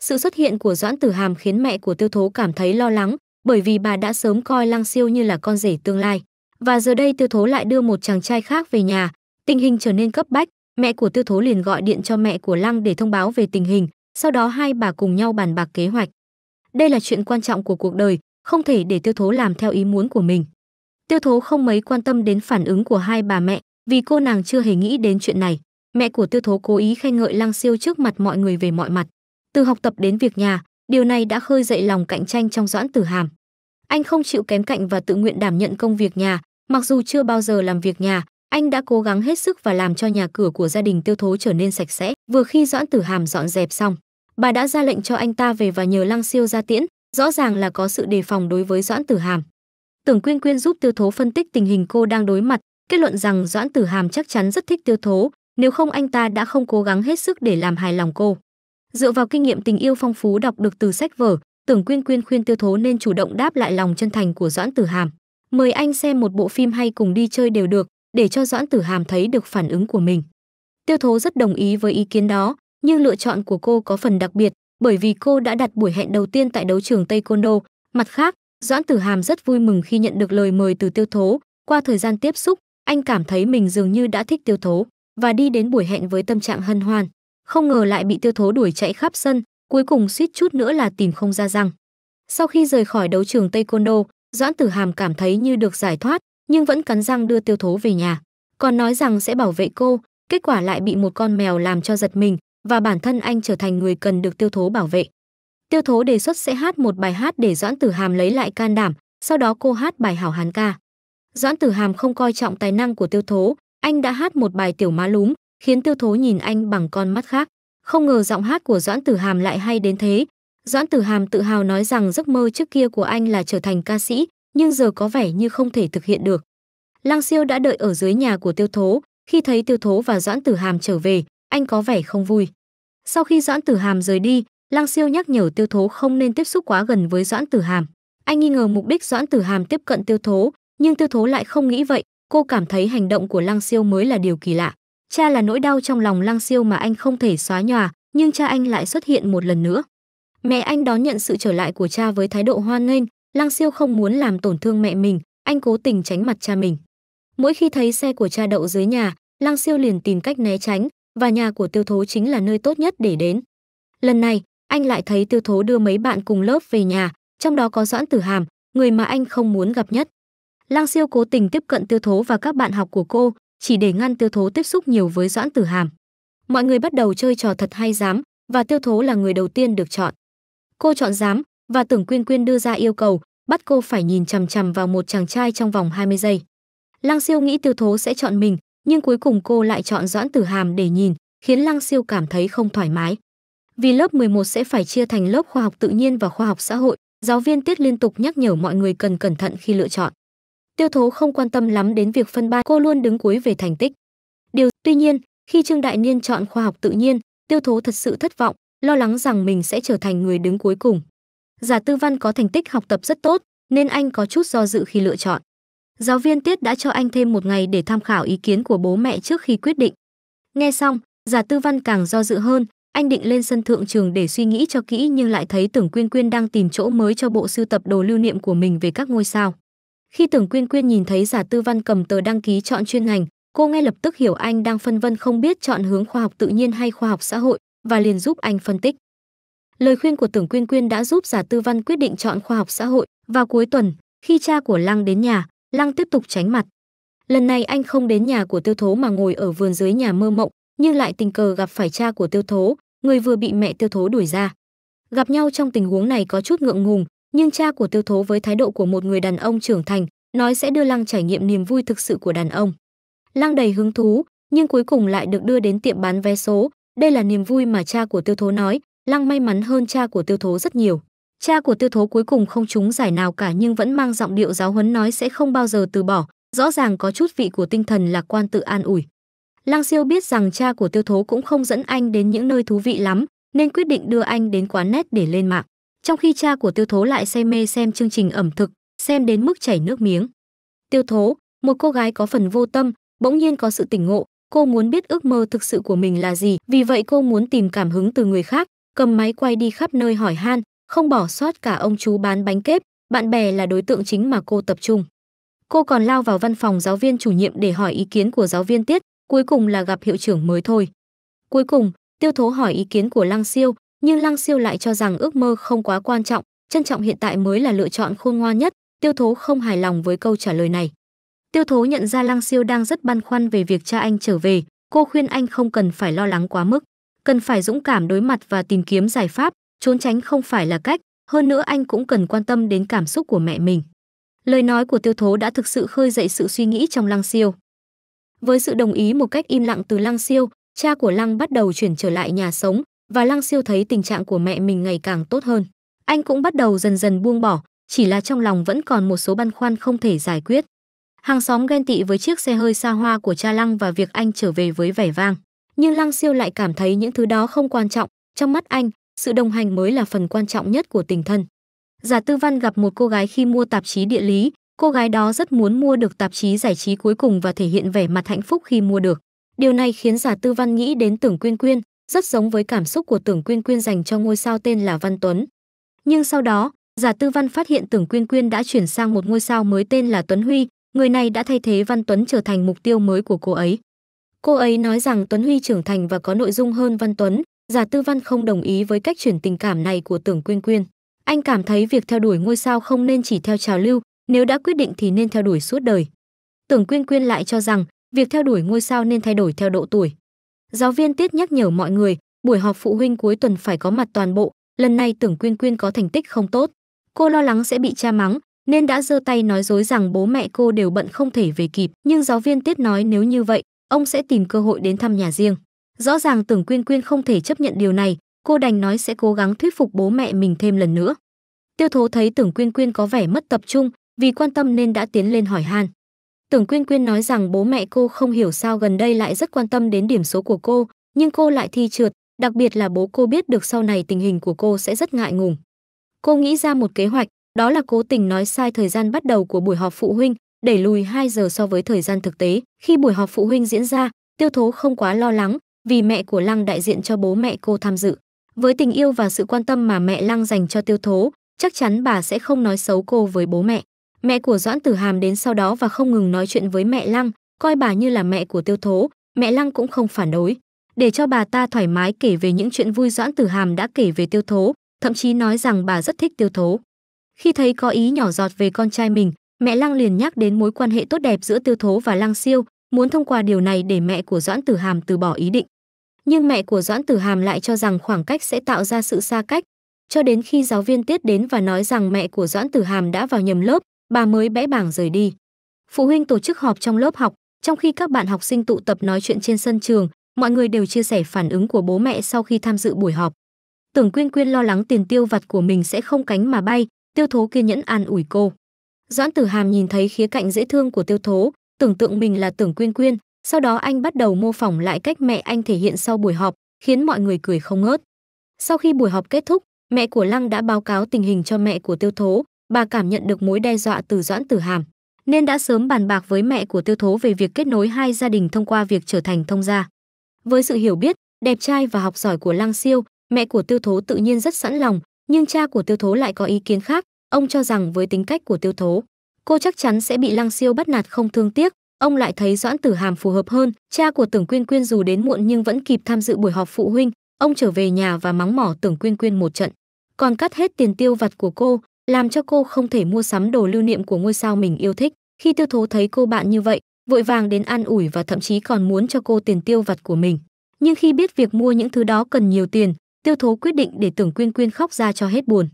Sự xuất hiện của Doãn Tử Hàm khiến mẹ của Tiêu Thố cảm thấy lo lắng, bởi vì bà đã sớm coi Lăng Siêu như là con rể tương lai. Và giờ đây Tiêu Thố lại đưa một chàng trai khác về nhà, tình hình trở nên cấp bách, mẹ của Tiêu Thố liền gọi điện cho mẹ của Lăng để thông báo về tình hình, sau đó hai bà cùng nhau bàn bạc kế hoạch. Đây là chuyện quan trọng của cuộc đời, không thể để Tiêu Thố làm theo ý muốn của mình. Tiêu Thố không mấy quan tâm đến phản ứng của hai bà mẹ, vì cô nàng chưa hề nghĩ đến chuyện này. Mẹ của Tiêu Thố cố ý khen ngợi Lăng Siêu trước mặt mọi người về mọi mặt, từ học tập đến việc nhà, Điều này đã khơi dậy lòng cạnh tranh trong Doãn Tử Hàm. Anh không chịu kém cạnh và tự nguyện đảm nhận công việc nhà, mặc dù chưa bao giờ làm việc nhà, anh đã cố gắng hết sức và làm cho nhà cửa của gia đình tiêu thố trở nên sạch sẽ. Vừa khi Doãn Tử Hàm dọn dẹp xong, bà đã ra lệnh cho anh ta về và nhờ Lăng Siêu ra tiễn, rõ ràng là có sự đề phòng đối với Doãn Tử Hàm. Tưởng Quyên Quyên giúp Tiêu Thố phân tích tình hình cô đang đối mặt, kết luận rằng Doãn Tử Hàm chắc chắn rất thích Tiêu Thố, nếu không anh ta đã không cố gắng hết sức để làm hài lòng cô. Dựa vào kinh nghiệm tình yêu phong phú đọc được từ sách vở, Tưởng Quyên Quyên khuyên Tiêu Thố nên chủ động đáp lại lòng chân thành của Doãn Tử Hàm. Mời anh xem một bộ phim hay cùng đi chơi đều được, để cho Doãn Tử Hàm thấy được phản ứng của mình. Tiêu Thố rất đồng ý với ý kiến đó, nhưng lựa chọn của cô có phần đặc biệt, bởi vì cô đã đặt buổi hẹn đầu tiên tại đấu trường tây đô Mặt khác, Doãn Tử Hàm rất vui mừng khi nhận được lời mời từ Tiêu Thố. Qua thời gian tiếp xúc, anh cảm thấy mình dường như đã thích Tiêu Thố và đi đến buổi hẹn với tâm trạng hân hoan không ngờ lại bị tiêu thố đuổi chạy khắp sân, cuối cùng suýt chút nữa là tìm không ra răng. Sau khi rời khỏi đấu trường Taekwondo, Doãn Tử Hàm cảm thấy như được giải thoát, nhưng vẫn cắn răng đưa tiêu thố về nhà. Còn nói rằng sẽ bảo vệ cô, kết quả lại bị một con mèo làm cho giật mình và bản thân anh trở thành người cần được tiêu thố bảo vệ. Tiêu thố đề xuất sẽ hát một bài hát để Doãn Tử Hàm lấy lại can đảm, sau đó cô hát bài hảo hán ca. Doãn Tử Hàm không coi trọng tài năng của tiêu thố, anh đã hát một bài tiểu má lúm, khiến tiêu thố nhìn anh bằng con mắt khác. Không ngờ giọng hát của Doãn Tử Hàm lại hay đến thế. Doãn Tử Hàm tự hào nói rằng giấc mơ trước kia của anh là trở thành ca sĩ, nhưng giờ có vẻ như không thể thực hiện được. Lăng Siêu đã đợi ở dưới nhà của Tiêu Thố, khi thấy Tiêu Thố và Doãn Tử Hàm trở về, anh có vẻ không vui. Sau khi Doãn Tử Hàm rời đi, Lăng Siêu nhắc nhở Tiêu Thố không nên tiếp xúc quá gần với Doãn Tử Hàm. Anh nghi ngờ mục đích Doãn Tử Hàm tiếp cận Tiêu Thố, nhưng Tiêu Thố lại không nghĩ vậy, cô cảm thấy hành động của Lăng Siêu mới là điều kỳ lạ. Cha là nỗi đau trong lòng Lăng Siêu mà anh không thể xóa nhòa, nhưng cha anh lại xuất hiện một lần nữa. Mẹ anh đón nhận sự trở lại của cha với thái độ hoan nghênh, Lăng Siêu không muốn làm tổn thương mẹ mình, anh cố tình tránh mặt cha mình. Mỗi khi thấy xe của cha đậu dưới nhà, Lăng Siêu liền tìm cách né tránh, và nhà của Tiêu Thố chính là nơi tốt nhất để đến. Lần này, anh lại thấy Tiêu Thố đưa mấy bạn cùng lớp về nhà, trong đó có Doãn Tử Hàm, người mà anh không muốn gặp nhất. Lăng Siêu cố tình tiếp cận Tiêu Thố và các bạn học của cô, chỉ để ngăn tiêu thố tiếp xúc nhiều với doãn tử hàm mọi người bắt đầu chơi trò thật hay dám và tiêu thố là người đầu tiên được chọn cô chọn dám và tưởng quyên quyên đưa ra yêu cầu bắt cô phải nhìn chằm chằm vào một chàng trai trong vòng 20 giây lăng siêu nghĩ tiêu thố sẽ chọn mình nhưng cuối cùng cô lại chọn doãn tử hàm để nhìn khiến lăng siêu cảm thấy không thoải mái vì lớp 11 sẽ phải chia thành lớp khoa học tự nhiên và khoa học xã hội giáo viên tiết liên tục nhắc nhở mọi người cần cẩn thận khi lựa chọn Tiêu Thố không quan tâm lắm đến việc phân ban. cô luôn đứng cuối về thành tích. Điều tuy nhiên, khi Trương Đại Niên chọn khoa học tự nhiên, Tiêu Thố thật sự thất vọng, lo lắng rằng mình sẽ trở thành người đứng cuối cùng. Giả Tư Văn có thành tích học tập rất tốt, nên anh có chút do dự khi lựa chọn. Giáo viên Tiết đã cho anh thêm một ngày để tham khảo ý kiến của bố mẹ trước khi quyết định. Nghe xong, Giả Tư Văn càng do dự hơn, anh định lên sân thượng trường để suy nghĩ cho kỹ nhưng lại thấy Tưởng Quyên Quyên đang tìm chỗ mới cho bộ sưu tập đồ lưu niệm của mình về các ngôi sao. Khi Tưởng Quyên Quyên nhìn thấy Giả Tư Văn cầm tờ đăng ký chọn chuyên ngành, cô ngay lập tức hiểu anh đang phân vân không biết chọn hướng khoa học tự nhiên hay khoa học xã hội và liền giúp anh phân tích. Lời khuyên của Tưởng Quyên Quyên đã giúp Giả Tư Văn quyết định chọn khoa học xã hội. Vào cuối tuần, khi cha của Lăng đến nhà, Lăng tiếp tục tránh mặt. Lần này anh không đến nhà của Tiêu Thố mà ngồi ở vườn dưới nhà mơ mộng, nhưng lại tình cờ gặp phải cha của Tiêu Thố, người vừa bị mẹ Tiêu Thố đuổi ra. Gặp nhau trong tình huống này có chút ngượng ngùng, nhưng cha của tiêu thố với thái độ của một người đàn ông trưởng thành nói sẽ đưa lăng trải nghiệm niềm vui thực sự của đàn ông lăng đầy hứng thú nhưng cuối cùng lại được đưa đến tiệm bán vé số đây là niềm vui mà cha của tiêu thố nói lăng may mắn hơn cha của tiêu thố rất nhiều cha của tiêu thố cuối cùng không trúng giải nào cả nhưng vẫn mang giọng điệu giáo huấn nói sẽ không bao giờ từ bỏ rõ ràng có chút vị của tinh thần lạc quan tự an ủi lăng siêu biết rằng cha của tiêu thố cũng không dẫn anh đến những nơi thú vị lắm nên quyết định đưa anh đến quán nét để lên mạng trong khi cha của tiêu thố lại say mê xem chương trình ẩm thực xem đến mức chảy nước miếng tiêu thố một cô gái có phần vô tâm bỗng nhiên có sự tỉnh ngộ cô muốn biết ước mơ thực sự của mình là gì vì vậy cô muốn tìm cảm hứng từ người khác cầm máy quay đi khắp nơi hỏi han không bỏ sót cả ông chú bán bánh kếp bạn bè là đối tượng chính mà cô tập trung cô còn lao vào văn phòng giáo viên chủ nhiệm để hỏi ý kiến của giáo viên tiết cuối cùng là gặp hiệu trưởng mới thôi cuối cùng tiêu thố hỏi ý kiến của lăng siêu nhưng Lăng Siêu lại cho rằng ước mơ không quá quan trọng, trân trọng hiện tại mới là lựa chọn khôn ngoan nhất, Tiêu Thố không hài lòng với câu trả lời này. Tiêu Thố nhận ra Lăng Siêu đang rất băn khoăn về việc cha anh trở về, cô khuyên anh không cần phải lo lắng quá mức, cần phải dũng cảm đối mặt và tìm kiếm giải pháp, trốn tránh không phải là cách, hơn nữa anh cũng cần quan tâm đến cảm xúc của mẹ mình. Lời nói của Tiêu Thố đã thực sự khơi dậy sự suy nghĩ trong Lăng Siêu. Với sự đồng ý một cách im lặng từ Lăng Siêu, cha của Lăng bắt đầu chuyển trở lại nhà sống, và Lăng Siêu thấy tình trạng của mẹ mình ngày càng tốt hơn. Anh cũng bắt đầu dần dần buông bỏ, chỉ là trong lòng vẫn còn một số băn khoăn không thể giải quyết. Hàng xóm ghen tị với chiếc xe hơi xa hoa của cha Lăng và việc anh trở về với vẻ vang. Nhưng Lăng Siêu lại cảm thấy những thứ đó không quan trọng, trong mắt anh, sự đồng hành mới là phần quan trọng nhất của tình thân. Giả Tư Văn gặp một cô gái khi mua tạp chí địa lý, cô gái đó rất muốn mua được tạp chí giải trí cuối cùng và thể hiện vẻ mặt hạnh phúc khi mua được. Điều này khiến Giả Tư Văn nghĩ đến Tưởng Quyên Quyên, rất giống với cảm xúc của Tưởng Quyên Quyên dành cho ngôi sao tên là Văn Tuấn. Nhưng sau đó, Giả Tư Văn phát hiện Tưởng Quyên Quyên đã chuyển sang một ngôi sao mới tên là Tuấn Huy, người này đã thay thế Văn Tuấn trở thành mục tiêu mới của cô ấy. Cô ấy nói rằng Tuấn Huy trưởng thành và có nội dung hơn Văn Tuấn, Giả Tư Văn không đồng ý với cách chuyển tình cảm này của Tưởng Quyên Quyên. Anh cảm thấy việc theo đuổi ngôi sao không nên chỉ theo trào lưu, nếu đã quyết định thì nên theo đuổi suốt đời. Tưởng Quyên Quyên lại cho rằng, việc theo đuổi ngôi sao nên thay đổi theo độ tuổi. Giáo viên Tiết nhắc nhở mọi người, buổi họp phụ huynh cuối tuần phải có mặt toàn bộ, lần này Tưởng Quyên Quyên có thành tích không tốt. Cô lo lắng sẽ bị cha mắng, nên đã giơ tay nói dối rằng bố mẹ cô đều bận không thể về kịp, nhưng giáo viên Tiết nói nếu như vậy, ông sẽ tìm cơ hội đến thăm nhà riêng. Rõ ràng Tưởng Quyên Quyên không thể chấp nhận điều này, cô đành nói sẽ cố gắng thuyết phục bố mẹ mình thêm lần nữa. Tiêu Thố thấy Tưởng Quyên Quyên có vẻ mất tập trung, vì quan tâm nên đã tiến lên hỏi han. Tưởng Quyên Quyên nói rằng bố mẹ cô không hiểu sao gần đây lại rất quan tâm đến điểm số của cô, nhưng cô lại thi trượt, đặc biệt là bố cô biết được sau này tình hình của cô sẽ rất ngại ngùng. Cô nghĩ ra một kế hoạch, đó là cố tình nói sai thời gian bắt đầu của buổi họp phụ huynh, đẩy lùi 2 giờ so với thời gian thực tế. Khi buổi họp phụ huynh diễn ra, Tiêu Thố không quá lo lắng, vì mẹ của Lăng đại diện cho bố mẹ cô tham dự. Với tình yêu và sự quan tâm mà mẹ Lăng dành cho Tiêu Thố, chắc chắn bà sẽ không nói xấu cô với bố mẹ. Mẹ của Doãn Tử Hàm đến sau đó và không ngừng nói chuyện với mẹ Lăng, coi bà như là mẹ của Tiêu Thố, mẹ Lăng cũng không phản đối. Để cho bà ta thoải mái kể về những chuyện vui Doãn Tử Hàm đã kể về Tiêu Thố, thậm chí nói rằng bà rất thích Tiêu Thố. Khi thấy có ý nhỏ giọt về con trai mình, mẹ Lăng liền nhắc đến mối quan hệ tốt đẹp giữa Tiêu Thố và Lăng Siêu, muốn thông qua điều này để mẹ của Doãn Tử Hàm từ bỏ ý định. Nhưng mẹ của Doãn Tử Hàm lại cho rằng khoảng cách sẽ tạo ra sự xa cách, cho đến khi giáo viên Tiết đến và nói rằng mẹ của Doãn Tử Hàm đã vào nhầm lớp, bà mới bẽ bảng rời đi. Phụ huynh tổ chức họp trong lớp học, trong khi các bạn học sinh tụ tập nói chuyện trên sân trường, mọi người đều chia sẻ phản ứng của bố mẹ sau khi tham dự buổi họp. Tưởng Quyên Quyên lo lắng tiền tiêu vặt của mình sẽ không cánh mà bay, Tiêu Thố kiên nhẫn an ủi cô. Doãn Tử Hàm nhìn thấy khía cạnh dễ thương của Tiêu Thố, tưởng tượng mình là Tưởng Quyên Quyên, sau đó anh bắt đầu mô phỏng lại cách mẹ anh thể hiện sau buổi họp, khiến mọi người cười không ngớt. Sau khi buổi họp kết thúc, mẹ của Lăng đã báo cáo tình hình cho mẹ của Tiêu Thố, bà cảm nhận được mối đe dọa từ Doãn Tử Hàm, nên đã sớm bàn bạc với mẹ của Tiêu Thố về việc kết nối hai gia đình thông qua việc trở thành thông gia. Với sự hiểu biết, đẹp trai và học giỏi của Lăng Siêu, mẹ của Tiêu Thố tự nhiên rất sẵn lòng, nhưng cha của Tiêu Thố lại có ý kiến khác, ông cho rằng với tính cách của Tiêu Thố, cô chắc chắn sẽ bị Lăng Siêu bắt nạt không thương tiếc, ông lại thấy Doãn Tử Hàm phù hợp hơn, cha của Tưởng Quyên Quyên dù đến muộn nhưng vẫn kịp tham dự buổi họp phụ huynh, ông trở về nhà và mắng mỏ Tưởng Quyên Quyên một trận, còn cắt hết tiền tiêu vặt của cô, làm cho cô không thể mua sắm đồ lưu niệm của ngôi sao mình yêu thích. Khi Tiêu Thố thấy cô bạn như vậy, vội vàng đến an ủi và thậm chí còn muốn cho cô tiền tiêu vặt của mình. Nhưng khi biết việc mua những thứ đó cần nhiều tiền, Tiêu Thố quyết định để Tưởng Quyên Quyên khóc ra cho hết buồn.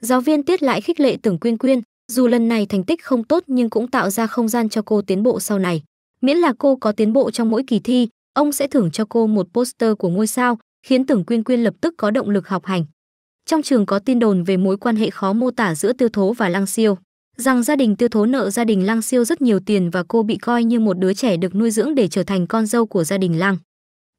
Giáo viên Tiết lại khích lệ Tưởng Quyên Quyên, dù lần này thành tích không tốt nhưng cũng tạo ra không gian cho cô tiến bộ sau này. Miễn là cô có tiến bộ trong mỗi kỳ thi, ông sẽ thưởng cho cô một poster của ngôi sao, khiến Tưởng Quyên Quyên lập tức có động lực học hành. Trong trường có tin đồn về mối quan hệ khó mô tả giữa Tiêu Thố và Lăng Siêu, rằng gia đình Tiêu Thố nợ gia đình Lăng Siêu rất nhiều tiền và cô bị coi như một đứa trẻ được nuôi dưỡng để trở thành con dâu của gia đình Lăng.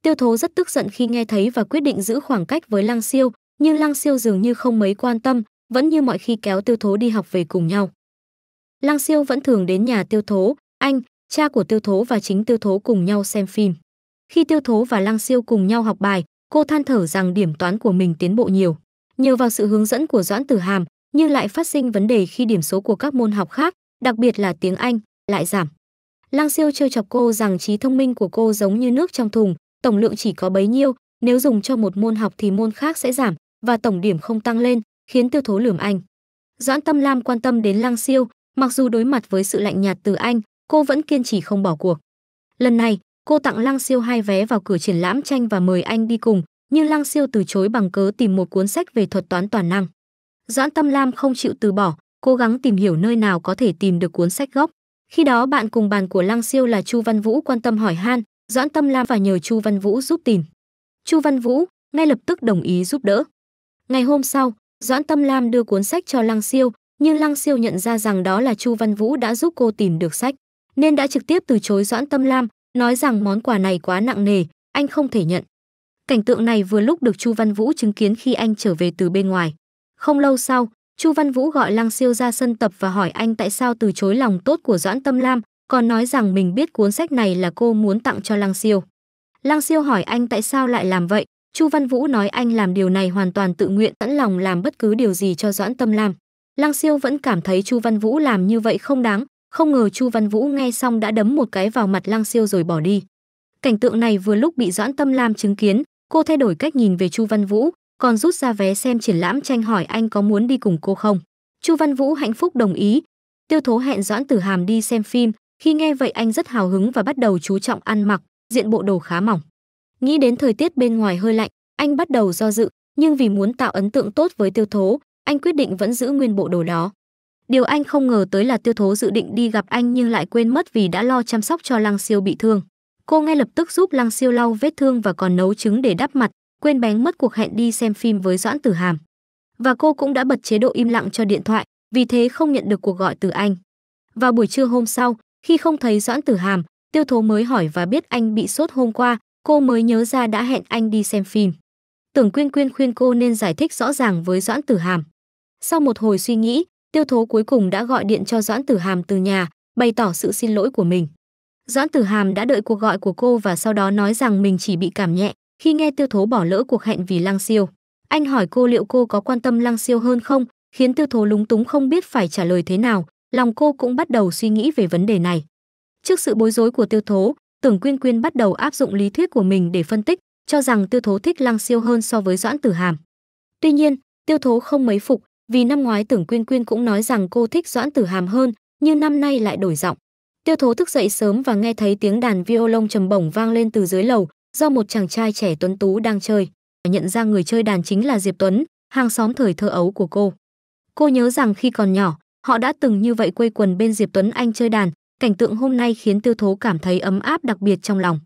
Tiêu Thố rất tức giận khi nghe thấy và quyết định giữ khoảng cách với Lăng Siêu, nhưng Lăng Siêu dường như không mấy quan tâm, vẫn như mọi khi kéo Tiêu Thố đi học về cùng nhau. Lăng Siêu vẫn thường đến nhà Tiêu Thố, anh, cha của Tiêu Thố và chính Tiêu Thố cùng nhau xem phim. Khi Tiêu Thố và Lăng Siêu cùng nhau học bài, cô than thở rằng điểm toán của mình tiến bộ nhiều. Nhờ vào sự hướng dẫn của Doãn Tử Hàm, nhưng lại phát sinh vấn đề khi điểm số của các môn học khác, đặc biệt là tiếng Anh, lại giảm. Lang Siêu trêu chọc cô rằng trí thông minh của cô giống như nước trong thùng, tổng lượng chỉ có bấy nhiêu, nếu dùng cho một môn học thì môn khác sẽ giảm và tổng điểm không tăng lên, khiến Tiêu Thố lườm anh. Doãn Tâm Lam quan tâm đến Lang Siêu, mặc dù đối mặt với sự lạnh nhạt từ anh, cô vẫn kiên trì không bỏ cuộc. Lần này, cô tặng Lang Siêu hai vé vào cửa triển lãm tranh và mời anh đi cùng, như Lăng Siêu từ chối bằng cớ tìm một cuốn sách về thuật toán toàn năng. Doãn Tâm Lam không chịu từ bỏ, cố gắng tìm hiểu nơi nào có thể tìm được cuốn sách gốc. Khi đó bạn cùng bàn của Lăng Siêu là Chu Văn Vũ quan tâm hỏi han, Doãn Tâm Lam và nhờ Chu Văn Vũ giúp tìm. Chu Văn Vũ ngay lập tức đồng ý giúp đỡ. Ngày hôm sau, Doãn Tâm Lam đưa cuốn sách cho Lăng Siêu, nhưng Lăng Siêu nhận ra rằng đó là Chu Văn Vũ đã giúp cô tìm được sách, nên đã trực tiếp từ chối Doãn Tâm Lam, nói rằng món quà này quá nặng nề, anh không thể nhận. Cảnh tượng này vừa lúc được Chu Văn Vũ chứng kiến khi anh trở về từ bên ngoài. Không lâu sau, Chu Văn Vũ gọi Lăng Siêu ra sân tập và hỏi anh tại sao từ chối lòng tốt của Doãn Tâm Lam, còn nói rằng mình biết cuốn sách này là cô muốn tặng cho Lăng Siêu. Lăng Siêu hỏi anh tại sao lại làm vậy, Chu Văn Vũ nói anh làm điều này hoàn toàn tự nguyện sẵn lòng làm bất cứ điều gì cho Doãn Tâm Lam. Lăng Siêu vẫn cảm thấy Chu Văn Vũ làm như vậy không đáng, không ngờ Chu Văn Vũ nghe xong đã đấm một cái vào mặt Lăng Siêu rồi bỏ đi. Cảnh tượng này vừa lúc bị Doãn Tâm Lam chứng kiến, cô thay đổi cách nhìn về chu văn vũ còn rút ra vé xem triển lãm tranh hỏi anh có muốn đi cùng cô không chu văn vũ hạnh phúc đồng ý tiêu thố hẹn doãn tử hàm đi xem phim khi nghe vậy anh rất hào hứng và bắt đầu chú trọng ăn mặc diện bộ đồ khá mỏng nghĩ đến thời tiết bên ngoài hơi lạnh anh bắt đầu do dự nhưng vì muốn tạo ấn tượng tốt với tiêu thố anh quyết định vẫn giữ nguyên bộ đồ đó điều anh không ngờ tới là tiêu thố dự định đi gặp anh nhưng lại quên mất vì đã lo chăm sóc cho lăng siêu bị thương Cô ngay lập tức giúp Lăng Siêu lau vết thương và còn nấu trứng để đắp mặt, quên bén mất cuộc hẹn đi xem phim với Doãn Tử Hàm. Và cô cũng đã bật chế độ im lặng cho điện thoại, vì thế không nhận được cuộc gọi từ anh. Vào buổi trưa hôm sau, khi không thấy Doãn Tử Hàm, Tiêu Thố mới hỏi và biết anh bị sốt hôm qua, cô mới nhớ ra đã hẹn anh đi xem phim. Tưởng Quyên Quyên khuyên cô nên giải thích rõ ràng với Doãn Tử Hàm. Sau một hồi suy nghĩ, Tiêu Thố cuối cùng đã gọi điện cho Doãn Tử Hàm từ nhà, bày tỏ sự xin lỗi của mình. Doãn Tử Hàm đã đợi cuộc gọi của cô và sau đó nói rằng mình chỉ bị cảm nhẹ khi nghe Tiêu Thố bỏ lỡ cuộc hẹn vì Lăng Siêu. Anh hỏi cô liệu cô có quan tâm Lăng Siêu hơn không, khiến Tiêu Thố lúng túng không biết phải trả lời thế nào, lòng cô cũng bắt đầu suy nghĩ về vấn đề này. Trước sự bối rối của Tiêu Thố, Tưởng Quyên Quyên bắt đầu áp dụng lý thuyết của mình để phân tích, cho rằng Tiêu Thố thích Lăng Siêu hơn so với Doãn Tử Hàm. Tuy nhiên, Tiêu Thố không mấy phục, vì năm ngoái Tưởng Quyên Quyên cũng nói rằng cô thích Doãn Tử Hàm hơn, nhưng năm nay lại đổi giọng. Tiêu Thố thức dậy sớm và nghe thấy tiếng đàn violon trầm bổng vang lên từ dưới lầu, do một chàng trai trẻ tuấn tú đang chơi. Nhận ra người chơi đàn chính là Diệp Tuấn, hàng xóm thời thơ ấu của cô. Cô nhớ rằng khi còn nhỏ, họ đã từng như vậy quây quần bên Diệp Tuấn Anh chơi đàn, cảnh tượng hôm nay khiến Tiêu Thố cảm thấy ấm áp đặc biệt trong lòng.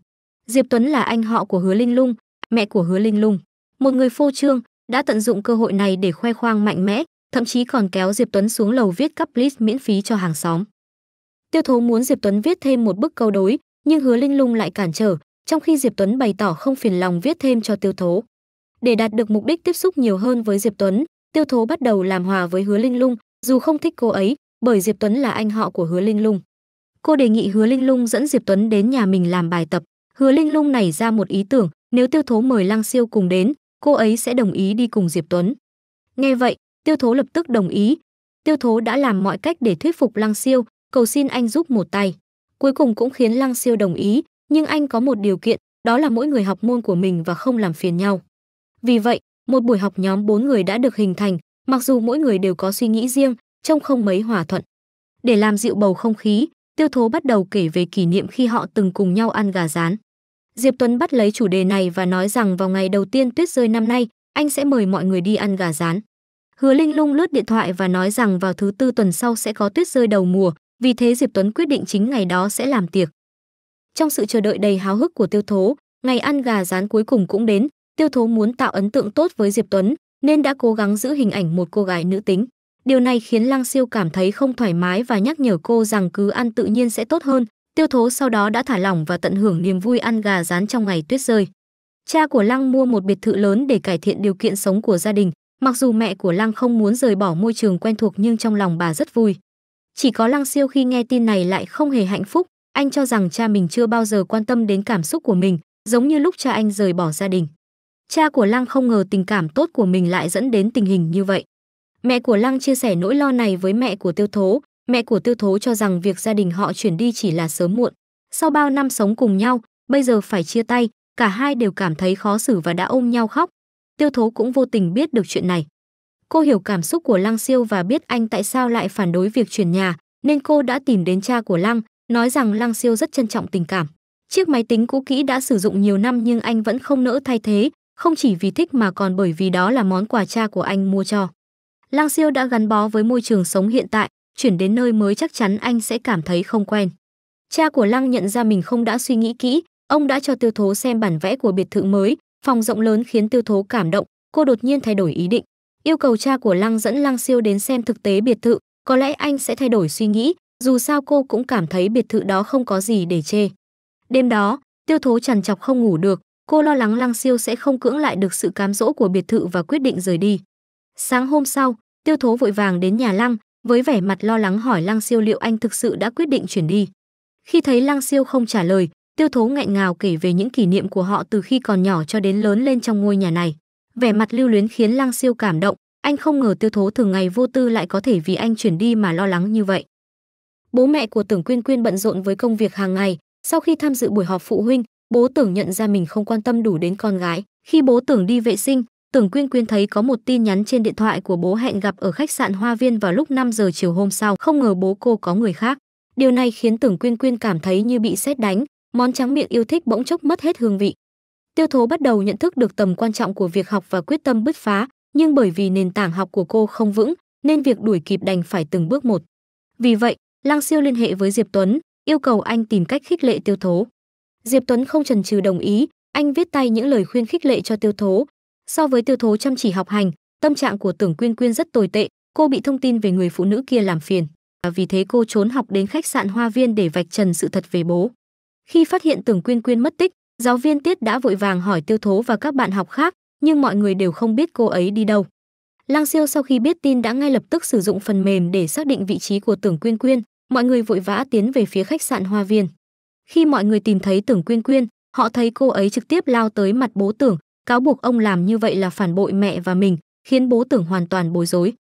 Diệp Tuấn là anh họ của Hứa Linh Lung, mẹ của Hứa Linh Lung, một người phô trương, đã tận dụng cơ hội này để khoe khoang mạnh mẽ, thậm chí còn kéo Diệp Tuấn xuống lầu viết cắp list miễn phí cho hàng xóm. Tiêu Thố muốn Diệp Tuấn viết thêm một bức câu đối, nhưng Hứa Linh Lung lại cản trở, trong khi Diệp Tuấn bày tỏ không phiền lòng viết thêm cho Tiêu Thố. Để đạt được mục đích tiếp xúc nhiều hơn với Diệp Tuấn, Tiêu Thố bắt đầu làm hòa với Hứa Linh Lung, dù không thích cô ấy, bởi Diệp Tuấn là anh họ của Hứa Linh Lung. Cô đề nghị Hứa Linh Lung dẫn Diệp Tuấn đến nhà mình làm bài tập. Hứa Linh Lung nảy ra một ý tưởng, nếu Tiêu Thố mời Lăng Siêu cùng đến, cô ấy sẽ đồng ý đi cùng Diệp Tuấn. Nghe vậy, Tiêu Thố lập tức đồng ý. Tiêu Thố đã làm mọi cách để thuyết phục Lăng Siêu, cầu xin anh giúp một tay. Cuối cùng cũng khiến Lăng Siêu đồng ý, nhưng anh có một điều kiện, đó là mỗi người học môn của mình và không làm phiền nhau. Vì vậy, một buổi học nhóm bốn người đã được hình thành, mặc dù mỗi người đều có suy nghĩ riêng, trông không mấy hòa thuận. Để làm dịu bầu không khí, Tiêu Thố bắt đầu kể về kỷ niệm khi họ từng cùng nhau ăn gà rán. Diệp Tuấn bắt lấy chủ đề này và nói rằng vào ngày đầu tiên tuyết rơi năm nay, anh sẽ mời mọi người đi ăn gà rán. Hứa Linh lung lướt điện thoại và nói rằng vào thứ tư tuần sau sẽ có tuyết rơi đầu mùa, vì thế Diệp Tuấn quyết định chính ngày đó sẽ làm tiệc. Trong sự chờ đợi đầy háo hức của Tiêu Thố, ngày ăn gà rán cuối cùng cũng đến, Tiêu Thố muốn tạo ấn tượng tốt với Diệp Tuấn, nên đã cố gắng giữ hình ảnh một cô gái nữ tính. Điều này khiến Lăng Siêu cảm thấy không thoải mái và nhắc nhở cô rằng cứ ăn tự nhiên sẽ tốt hơn. Tiêu Thố sau đó đã thả lỏng và tận hưởng niềm vui ăn gà rán trong ngày tuyết rơi. Cha của Lăng mua một biệt thự lớn để cải thiện điều kiện sống của gia đình, mặc dù mẹ của Lăng không muốn rời bỏ môi trường quen thuộc nhưng trong lòng bà rất vui. Chỉ có Lăng Siêu khi nghe tin này lại không hề hạnh phúc, anh cho rằng cha mình chưa bao giờ quan tâm đến cảm xúc của mình, giống như lúc cha anh rời bỏ gia đình. Cha của Lăng không ngờ tình cảm tốt của mình lại dẫn đến tình hình như vậy. Mẹ của Lăng chia sẻ nỗi lo này với mẹ của Tiêu Thố, mẹ của Tiêu Thố cho rằng việc gia đình họ chuyển đi chỉ là sớm muộn. Sau bao năm sống cùng nhau, bây giờ phải chia tay, cả hai đều cảm thấy khó xử và đã ôm nhau khóc. Tiêu Thố cũng vô tình biết được chuyện này. Cô hiểu cảm xúc của Lăng Siêu và biết anh tại sao lại phản đối việc chuyển nhà, nên cô đã tìm đến cha của Lăng, nói rằng Lăng Siêu rất trân trọng tình cảm. Chiếc máy tính cũ kỹ đã sử dụng nhiều năm nhưng anh vẫn không nỡ thay thế, không chỉ vì thích mà còn bởi vì đó là món quà cha của anh mua cho. Lăng Siêu đã gắn bó với môi trường sống hiện tại, chuyển đến nơi mới chắc chắn anh sẽ cảm thấy không quen. Cha của Lăng nhận ra mình không đã suy nghĩ kỹ, ông đã cho Tiêu Thố xem bản vẽ của biệt thự mới, phòng rộng lớn khiến Tiêu Thố cảm động, cô đột nhiên thay đổi ý định yêu cầu cha của Lăng dẫn Lăng Siêu đến xem thực tế biệt thự, có lẽ anh sẽ thay đổi suy nghĩ, dù sao cô cũng cảm thấy biệt thự đó không có gì để chê. Đêm đó, Tiêu Thố trằn chọc không ngủ được, cô lo lắng Lăng Siêu sẽ không cưỡng lại được sự cám dỗ của biệt thự và quyết định rời đi. Sáng hôm sau, Tiêu Thố vội vàng đến nhà Lăng, với vẻ mặt lo lắng hỏi Lăng Siêu liệu anh thực sự đã quyết định chuyển đi. Khi thấy Lăng Siêu không trả lời, Tiêu Thố nghẹn ngào kể về những kỷ niệm của họ từ khi còn nhỏ cho đến lớn lên trong ngôi nhà này. Vẻ mặt lưu luyến khiến Lăng Siêu cảm động, anh không ngờ tiêu thố thường ngày vô tư lại có thể vì anh chuyển đi mà lo lắng như vậy. Bố mẹ của Tưởng Quyên Quyên bận rộn với công việc hàng ngày, sau khi tham dự buổi họp phụ huynh, bố Tưởng nhận ra mình không quan tâm đủ đến con gái. Khi bố Tưởng đi vệ sinh, Tưởng Quyên Quyên thấy có một tin nhắn trên điện thoại của bố hẹn gặp ở khách sạn Hoa Viên vào lúc 5 giờ chiều hôm sau, không ngờ bố cô có người khác. Điều này khiến Tưởng Quyên Quyên cảm thấy như bị sét đánh, món trắng miệng yêu thích bỗng chốc mất hết hương vị. Tiêu Thố bắt đầu nhận thức được tầm quan trọng của việc học và quyết tâm bứt phá, nhưng bởi vì nền tảng học của cô không vững, nên việc đuổi kịp đành phải từng bước một. Vì vậy, Lăng Siêu liên hệ với Diệp Tuấn, yêu cầu anh tìm cách khích lệ Tiêu Thố. Diệp Tuấn không chần chừ đồng ý, anh viết tay những lời khuyên khích lệ cho Tiêu Thố. So với Tiêu Thố chăm chỉ học hành, tâm trạng của Tưởng Quyên Quyên rất tồi tệ, cô bị thông tin về người phụ nữ kia làm phiền, và vì thế cô trốn học đến khách sạn Hoa Viên để vạch trần sự thật về bố. Khi phát hiện Tưởng Quyên Quyên mất tích, Giáo viên Tiết đã vội vàng hỏi Tiêu Thố và các bạn học khác, nhưng mọi người đều không biết cô ấy đi đâu. Lăng Siêu sau khi biết tin đã ngay lập tức sử dụng phần mềm để xác định vị trí của Tưởng Quyên Quyên, mọi người vội vã tiến về phía khách sạn Hoa Viên. Khi mọi người tìm thấy Tưởng Quyên Quyên, họ thấy cô ấy trực tiếp lao tới mặt bố Tưởng, cáo buộc ông làm như vậy là phản bội mẹ và mình, khiến bố Tưởng hoàn toàn bối rối.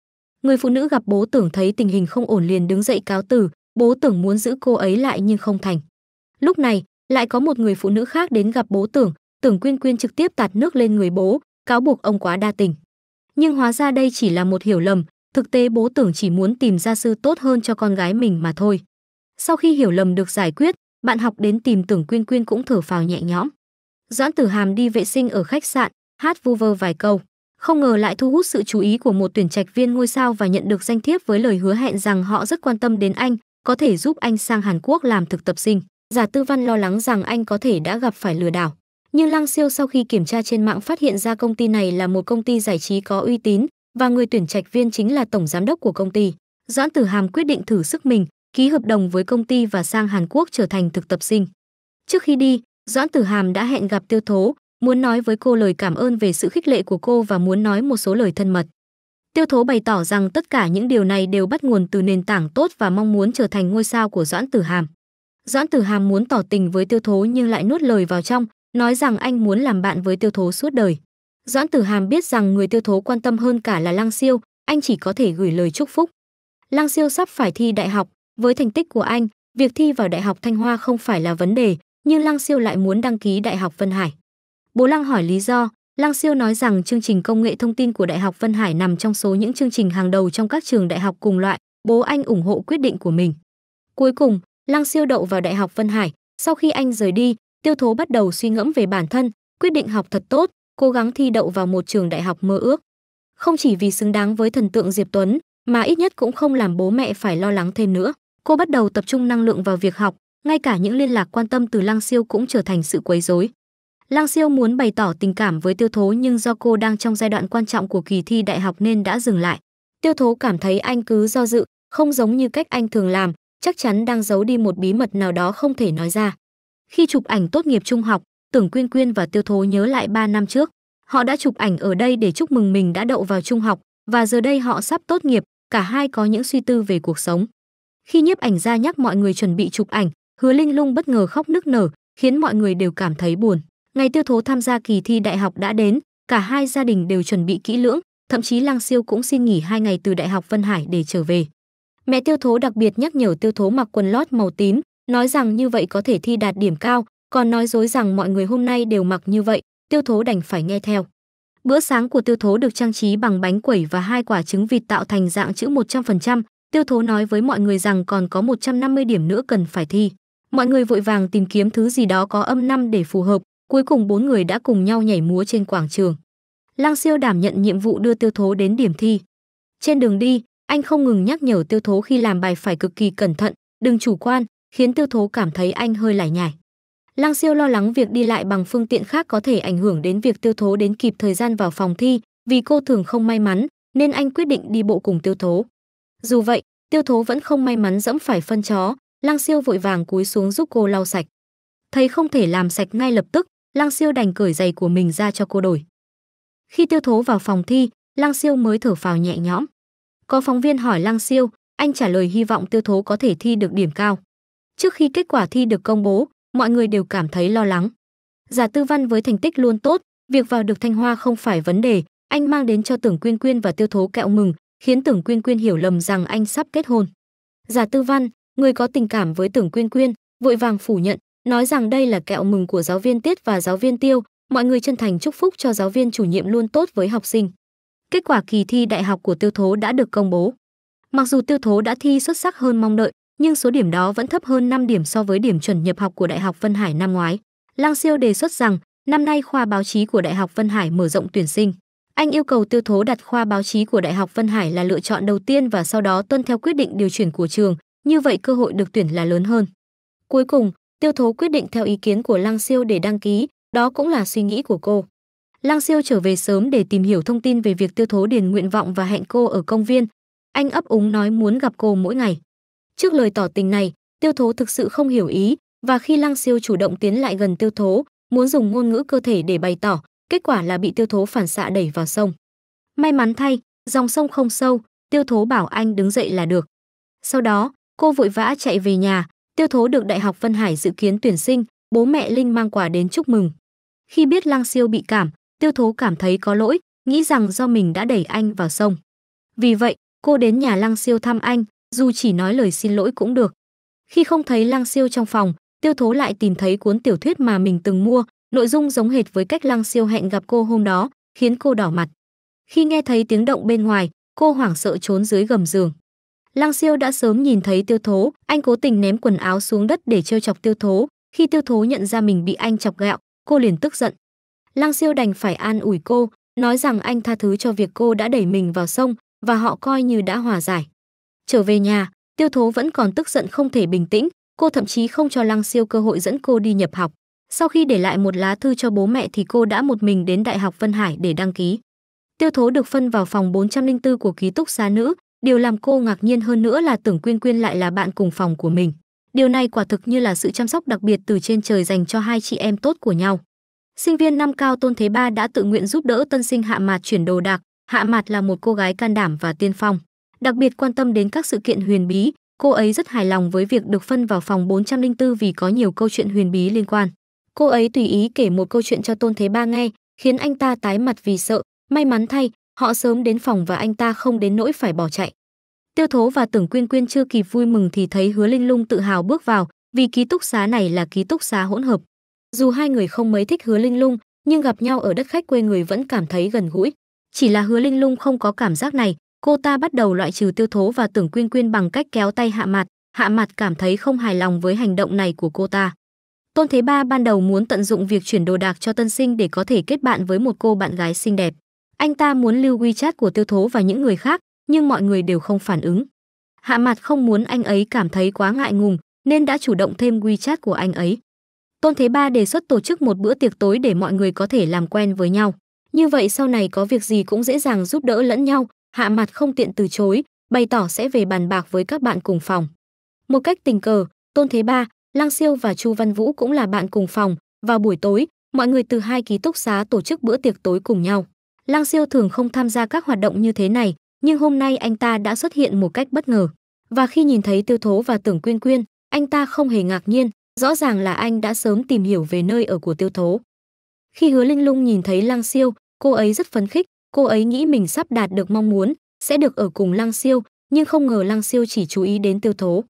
Người phụ nữ gặp bố Tưởng thấy tình hình không ổn liền đứng dậy cáo từ, bố Tưởng muốn giữ cô ấy lại nhưng không thành. Lúc này, lại có một người phụ nữ khác đến gặp bố tưởng tưởng quyên quyên trực tiếp tạt nước lên người bố cáo buộc ông quá đa tình nhưng hóa ra đây chỉ là một hiểu lầm thực tế bố tưởng chỉ muốn tìm gia sư tốt hơn cho con gái mình mà thôi sau khi hiểu lầm được giải quyết bạn học đến tìm tưởng quyên quyên cũng thở phào nhẹ nhõm doãn tử hàm đi vệ sinh ở khách sạn hát vu vơ vài câu không ngờ lại thu hút sự chú ý của một tuyển trạch viên ngôi sao và nhận được danh thiếp với lời hứa hẹn rằng họ rất quan tâm đến anh có thể giúp anh sang hàn quốc làm thực tập sinh Giả Tư Văn lo lắng rằng anh có thể đã gặp phải lừa đảo. Nhưng Lăng Siêu sau khi kiểm tra trên mạng phát hiện ra công ty này là một công ty giải trí có uy tín và người tuyển trạch viên chính là tổng giám đốc của công ty. Doãn Tử Hàm quyết định thử sức mình, ký hợp đồng với công ty và sang Hàn Quốc trở thành thực tập sinh. Trước khi đi, Doãn Tử Hàm đã hẹn gặp Tiêu Thố, muốn nói với cô lời cảm ơn về sự khích lệ của cô và muốn nói một số lời thân mật. Tiêu Thố bày tỏ rằng tất cả những điều này đều bắt nguồn từ nền tảng tốt và mong muốn trở thành ngôi sao của Doãn Tử Hàm. Doãn Tử Hàm muốn tỏ tình với Tiêu Thố nhưng lại nuốt lời vào trong, nói rằng anh muốn làm bạn với Tiêu Thố suốt đời. Doãn Tử Hàm biết rằng người Tiêu Thố quan tâm hơn cả là Lăng Siêu, anh chỉ có thể gửi lời chúc phúc. Lăng Siêu sắp phải thi đại học, với thành tích của anh, việc thi vào Đại học Thanh Hoa không phải là vấn đề, nhưng Lăng Siêu lại muốn đăng ký Đại học Vân Hải. Bố Lăng hỏi lý do, Lăng Siêu nói rằng chương trình công nghệ thông tin của Đại học Vân Hải nằm trong số những chương trình hàng đầu trong các trường đại học cùng loại, bố anh ủng hộ quyết định của mình. Cuối cùng, Lăng Siêu đậu vào Đại học Vân Hải, sau khi anh rời đi, Tiêu Thố bắt đầu suy ngẫm về bản thân, quyết định học thật tốt, cố gắng thi đậu vào một trường đại học mơ ước. Không chỉ vì xứng đáng với thần tượng Diệp Tuấn, mà ít nhất cũng không làm bố mẹ phải lo lắng thêm nữa. Cô bắt đầu tập trung năng lượng vào việc học, ngay cả những liên lạc quan tâm từ Lăng Siêu cũng trở thành sự quấy rối. Lăng Siêu muốn bày tỏ tình cảm với Tiêu Thố nhưng do cô đang trong giai đoạn quan trọng của kỳ thi đại học nên đã dừng lại. Tiêu Thố cảm thấy anh cứ do dự, không giống như cách anh thường làm, chắc chắn đang giấu đi một bí mật nào đó không thể nói ra. Khi chụp ảnh tốt nghiệp trung học, Tưởng Quyên Quyên và Tiêu Thố nhớ lại 3 năm trước, họ đã chụp ảnh ở đây để chúc mừng mình đã đậu vào trung học và giờ đây họ sắp tốt nghiệp, cả hai có những suy tư về cuộc sống. Khi nhiếp ảnh ra nhắc mọi người chuẩn bị chụp ảnh, Hứa Linh Lung bất ngờ khóc nức nở, khiến mọi người đều cảm thấy buồn. Ngày Tiêu Thố tham gia kỳ thi đại học đã đến, cả hai gia đình đều chuẩn bị kỹ lưỡng, thậm chí Lăng Siêu cũng xin nghỉ hai ngày từ Đại học Vân Hải để trở về. Mẹ Tiêu Thố đặc biệt nhắc nhở Tiêu Thố mặc quần lót màu tím, nói rằng như vậy có thể thi đạt điểm cao, còn nói dối rằng mọi người hôm nay đều mặc như vậy, Tiêu Thố đành phải nghe theo. Bữa sáng của Tiêu Thố được trang trí bằng bánh quẩy và hai quả trứng vịt tạo thành dạng chữ 100%, Tiêu Thố nói với mọi người rằng còn có 150 điểm nữa cần phải thi. Mọi người vội vàng tìm kiếm thứ gì đó có âm năm để phù hợp, cuối cùng bốn người đã cùng nhau nhảy múa trên quảng trường. Lăng Siêu đảm nhận nhiệm vụ đưa Tiêu Thố đến điểm thi. Trên đường đi, anh không ngừng nhắc nhở tiêu thố khi làm bài phải cực kỳ cẩn thận, đừng chủ quan, khiến tiêu thố cảm thấy anh hơi lải nhải. Lăng siêu lo lắng việc đi lại bằng phương tiện khác có thể ảnh hưởng đến việc tiêu thố đến kịp thời gian vào phòng thi, vì cô thường không may mắn, nên anh quyết định đi bộ cùng tiêu thố. Dù vậy, tiêu thố vẫn không may mắn dẫm phải phân chó, Lăng siêu vội vàng cúi xuống giúp cô lau sạch. Thấy không thể làm sạch ngay lập tức, Lăng siêu đành cởi giày của mình ra cho cô đổi. Khi tiêu thố vào phòng thi, Lăng siêu mới thở phào nhẹ nhõm. Có phóng viên hỏi Lăng Siêu, anh trả lời hy vọng Tiêu Thố có thể thi được điểm cao. Trước khi kết quả thi được công bố, mọi người đều cảm thấy lo lắng. Giả Tư Văn với thành tích luôn tốt, việc vào được Thanh Hoa không phải vấn đề, anh mang đến cho Tưởng Quyên Quyên và Tiêu Thố kẹo mừng, khiến Tưởng Quyên Quyên hiểu lầm rằng anh sắp kết hôn. Giả Tư Văn, người có tình cảm với Tưởng Quyên Quyên, vội vàng phủ nhận, nói rằng đây là kẹo mừng của giáo viên Tiết và giáo viên Tiêu, mọi người chân thành chúc phúc cho giáo viên chủ nhiệm luôn tốt với học sinh. Kết quả kỳ thi đại học của Tiêu Thố đã được công bố. Mặc dù Tiêu Thố đã thi xuất sắc hơn mong đợi, nhưng số điểm đó vẫn thấp hơn 5 điểm so với điểm chuẩn nhập học của Đại học Vân Hải năm ngoái. Lang Siêu đề xuất rằng, năm nay khoa báo chí của Đại học Vân Hải mở rộng tuyển sinh. Anh yêu cầu Tiêu Thố đặt khoa báo chí của Đại học Vân Hải là lựa chọn đầu tiên và sau đó tuân theo quyết định điều chuyển của trường, như vậy cơ hội được tuyển là lớn hơn. Cuối cùng, Tiêu Thố quyết định theo ý kiến của Lang Siêu để đăng ký, đó cũng là suy nghĩ của cô. Lang Siêu trở về sớm để tìm hiểu thông tin về việc Tiêu Thố Điền nguyện vọng và hẹn cô ở công viên. Anh ấp úng nói muốn gặp cô mỗi ngày. Trước lời tỏ tình này, Tiêu Thố thực sự không hiểu ý, và khi Lăng Siêu chủ động tiến lại gần Tiêu Thố, muốn dùng ngôn ngữ cơ thể để bày tỏ, kết quả là bị Tiêu Thố phản xạ đẩy vào sông. May mắn thay, dòng sông không sâu, Tiêu Thố bảo anh đứng dậy là được. Sau đó, cô vội vã chạy về nhà, Tiêu Thố được Đại học Vân Hải dự kiến tuyển sinh, bố mẹ Linh mang quà đến chúc mừng. Khi biết Lăng Siêu bị cảm, Tiêu Thú cảm thấy có lỗi, nghĩ rằng do mình đã đẩy anh vào sông. Vì vậy, cô đến nhà Lăng Siêu thăm anh, dù chỉ nói lời xin lỗi cũng được. Khi không thấy Lăng Siêu trong phòng, Tiêu Thố lại tìm thấy cuốn tiểu thuyết mà mình từng mua, nội dung giống hệt với cách Lăng Siêu hẹn gặp cô hôm đó, khiến cô đỏ mặt. Khi nghe thấy tiếng động bên ngoài, cô hoảng sợ trốn dưới gầm giường. Lăng Siêu đã sớm nhìn thấy Tiêu Thố, anh cố tình ném quần áo xuống đất để trêu chọc Tiêu Thố, khi Tiêu Thố nhận ra mình bị anh chọc gạo, cô liền tức giận, Lăng Siêu đành phải an ủi cô, nói rằng anh tha thứ cho việc cô đã đẩy mình vào sông và họ coi như đã hòa giải. Trở về nhà, Tiêu Thố vẫn còn tức giận không thể bình tĩnh, cô thậm chí không cho Lăng Siêu cơ hội dẫn cô đi nhập học. Sau khi để lại một lá thư cho bố mẹ thì cô đã một mình đến Đại học Vân Hải để đăng ký. Tiêu Thố được phân vào phòng 404 của ký túc xá nữ, điều làm cô ngạc nhiên hơn nữa là Tưởng Quyên Quyên lại là bạn cùng phòng của mình. Điều này quả thực như là sự chăm sóc đặc biệt từ trên trời dành cho hai chị em tốt của nhau. Sinh viên năm cao Tôn Thế Ba đã tự nguyện giúp đỡ tân sinh Hạ Mạt chuyển đồ đạc. Hạ Mạt là một cô gái can đảm và tiên phong. Đặc biệt quan tâm đến các sự kiện huyền bí, cô ấy rất hài lòng với việc được phân vào phòng 404 vì có nhiều câu chuyện huyền bí liên quan. Cô ấy tùy ý kể một câu chuyện cho Tôn Thế Ba nghe, khiến anh ta tái mặt vì sợ. May mắn thay, họ sớm đến phòng và anh ta không đến nỗi phải bỏ chạy. Tiêu Thố và Tưởng Quyên Quyên chưa kịp vui mừng thì thấy Hứa Linh Lung tự hào bước vào, vì ký túc xá này là ký túc xá hỗn hợp. Dù hai người không mấy thích Hứa Linh Lung, nhưng gặp nhau ở đất khách quê người vẫn cảm thấy gần gũi. Chỉ là Hứa Linh Lung không có cảm giác này, cô ta bắt đầu loại trừ Tiêu Thố và Tưởng Quyên Quyên bằng cách kéo tay Hạ Mạt, Hạ Mạt cảm thấy không hài lòng với hành động này của cô ta. Tôn Thế Ba ban đầu muốn tận dụng việc chuyển đồ đạc cho tân sinh để có thể kết bạn với một cô bạn gái xinh đẹp. Anh ta muốn lưu WeChat của Tiêu Thố và những người khác, nhưng mọi người đều không phản ứng. Hạ Mạt không muốn anh ấy cảm thấy quá ngại ngùng, nên đã chủ động thêm WeChat của anh ấy. Tôn Thế Ba đề xuất tổ chức một bữa tiệc tối để mọi người có thể làm quen với nhau. Như vậy sau này có việc gì cũng dễ dàng giúp đỡ lẫn nhau, hạ mặt không tiện từ chối, bày tỏ sẽ về bàn bạc với các bạn cùng phòng. Một cách tình cờ, Tôn Thế Ba, Lang Siêu và Chu Văn Vũ cũng là bạn cùng phòng, vào buổi tối, mọi người từ hai ký túc xá tổ chức bữa tiệc tối cùng nhau. Lang Siêu thường không tham gia các hoạt động như thế này, nhưng hôm nay anh ta đã xuất hiện một cách bất ngờ. Và khi nhìn thấy Tiêu Thố và Tưởng Quyên Quyên, anh ta không hề ngạc nhiên, Rõ ràng là anh đã sớm tìm hiểu về nơi ở của tiêu thố. Khi hứa linh lung nhìn thấy lăng siêu, cô ấy rất phấn khích, cô ấy nghĩ mình sắp đạt được mong muốn, sẽ được ở cùng lăng siêu, nhưng không ngờ lăng siêu chỉ chú ý đến tiêu thố.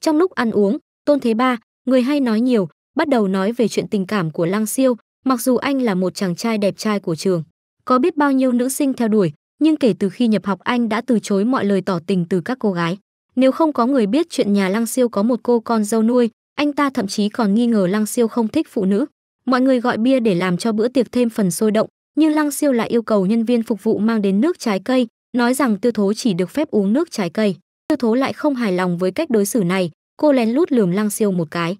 Trong lúc ăn uống, Tôn Thế Ba, người hay nói nhiều, bắt đầu nói về chuyện tình cảm của lăng siêu, mặc dù anh là một chàng trai đẹp trai của trường. Có biết bao nhiêu nữ sinh theo đuổi, nhưng kể từ khi nhập học anh đã từ chối mọi lời tỏ tình từ các cô gái. Nếu không có người biết chuyện nhà Lăng Siêu có một cô con dâu nuôi, anh ta thậm chí còn nghi ngờ Lăng Siêu không thích phụ nữ. Mọi người gọi bia để làm cho bữa tiệc thêm phần sôi động, nhưng Lăng Siêu lại yêu cầu nhân viên phục vụ mang đến nước trái cây, nói rằng Tư Thố chỉ được phép uống nước trái cây. Tư Thố lại không hài lòng với cách đối xử này, cô lén lút lườm Lăng Siêu một cái.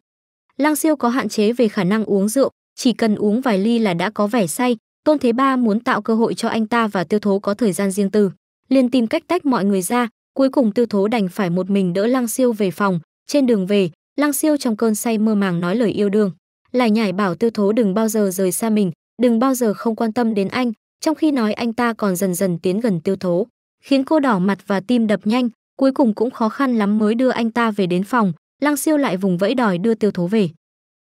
Lăng Siêu có hạn chế về khả năng uống rượu, chỉ cần uống vài ly là đã có vẻ say, Tôn Thế Ba muốn tạo cơ hội cho anh ta và Tiêu Thố có thời gian riêng tư, liền tìm cách tách mọi người ra, cuối cùng Tiêu Thố đành phải một mình đỡ Lăng Siêu về phòng, trên đường về, Lăng siêu trong cơn say mơ màng nói lời yêu đương. Lại nhải bảo tiêu thố đừng bao giờ rời xa mình, đừng bao giờ không quan tâm đến anh, trong khi nói anh ta còn dần dần tiến gần tiêu thố. Khiến cô đỏ mặt và tim đập nhanh, cuối cùng cũng khó khăn lắm mới đưa anh ta về đến phòng, Lăng siêu lại vùng vẫy đòi đưa tiêu thố về.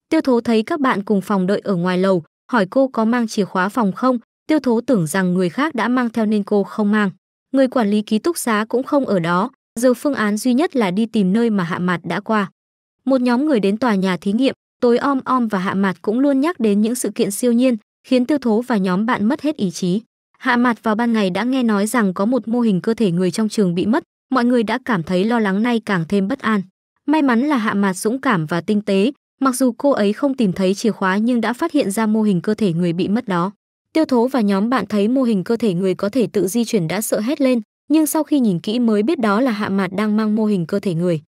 Tiêu thố thấy các bạn cùng phòng đợi ở ngoài lầu, hỏi cô có mang chìa khóa phòng không, tiêu thố tưởng rằng người khác đã mang theo nên cô không mang. Người quản lý ký túc xá cũng không ở đó, giờ phương án duy nhất là đi tìm nơi mà hạ mạt đã qua. Một nhóm người đến tòa nhà thí nghiệm, tối om om và Hạ Mạt cũng luôn nhắc đến những sự kiện siêu nhiên, khiến Tiêu Thố và nhóm bạn mất hết ý chí. Hạ Mạt vào ban ngày đã nghe nói rằng có một mô hình cơ thể người trong trường bị mất, mọi người đã cảm thấy lo lắng nay càng thêm bất an. May mắn là Hạ Mạt dũng cảm và tinh tế, mặc dù cô ấy không tìm thấy chìa khóa nhưng đã phát hiện ra mô hình cơ thể người bị mất đó. Tiêu Thố và nhóm bạn thấy mô hình cơ thể người có thể tự di chuyển đã sợ hét lên, nhưng sau khi nhìn kỹ mới biết đó là Hạ Mạt đang mang mô hình cơ thể người.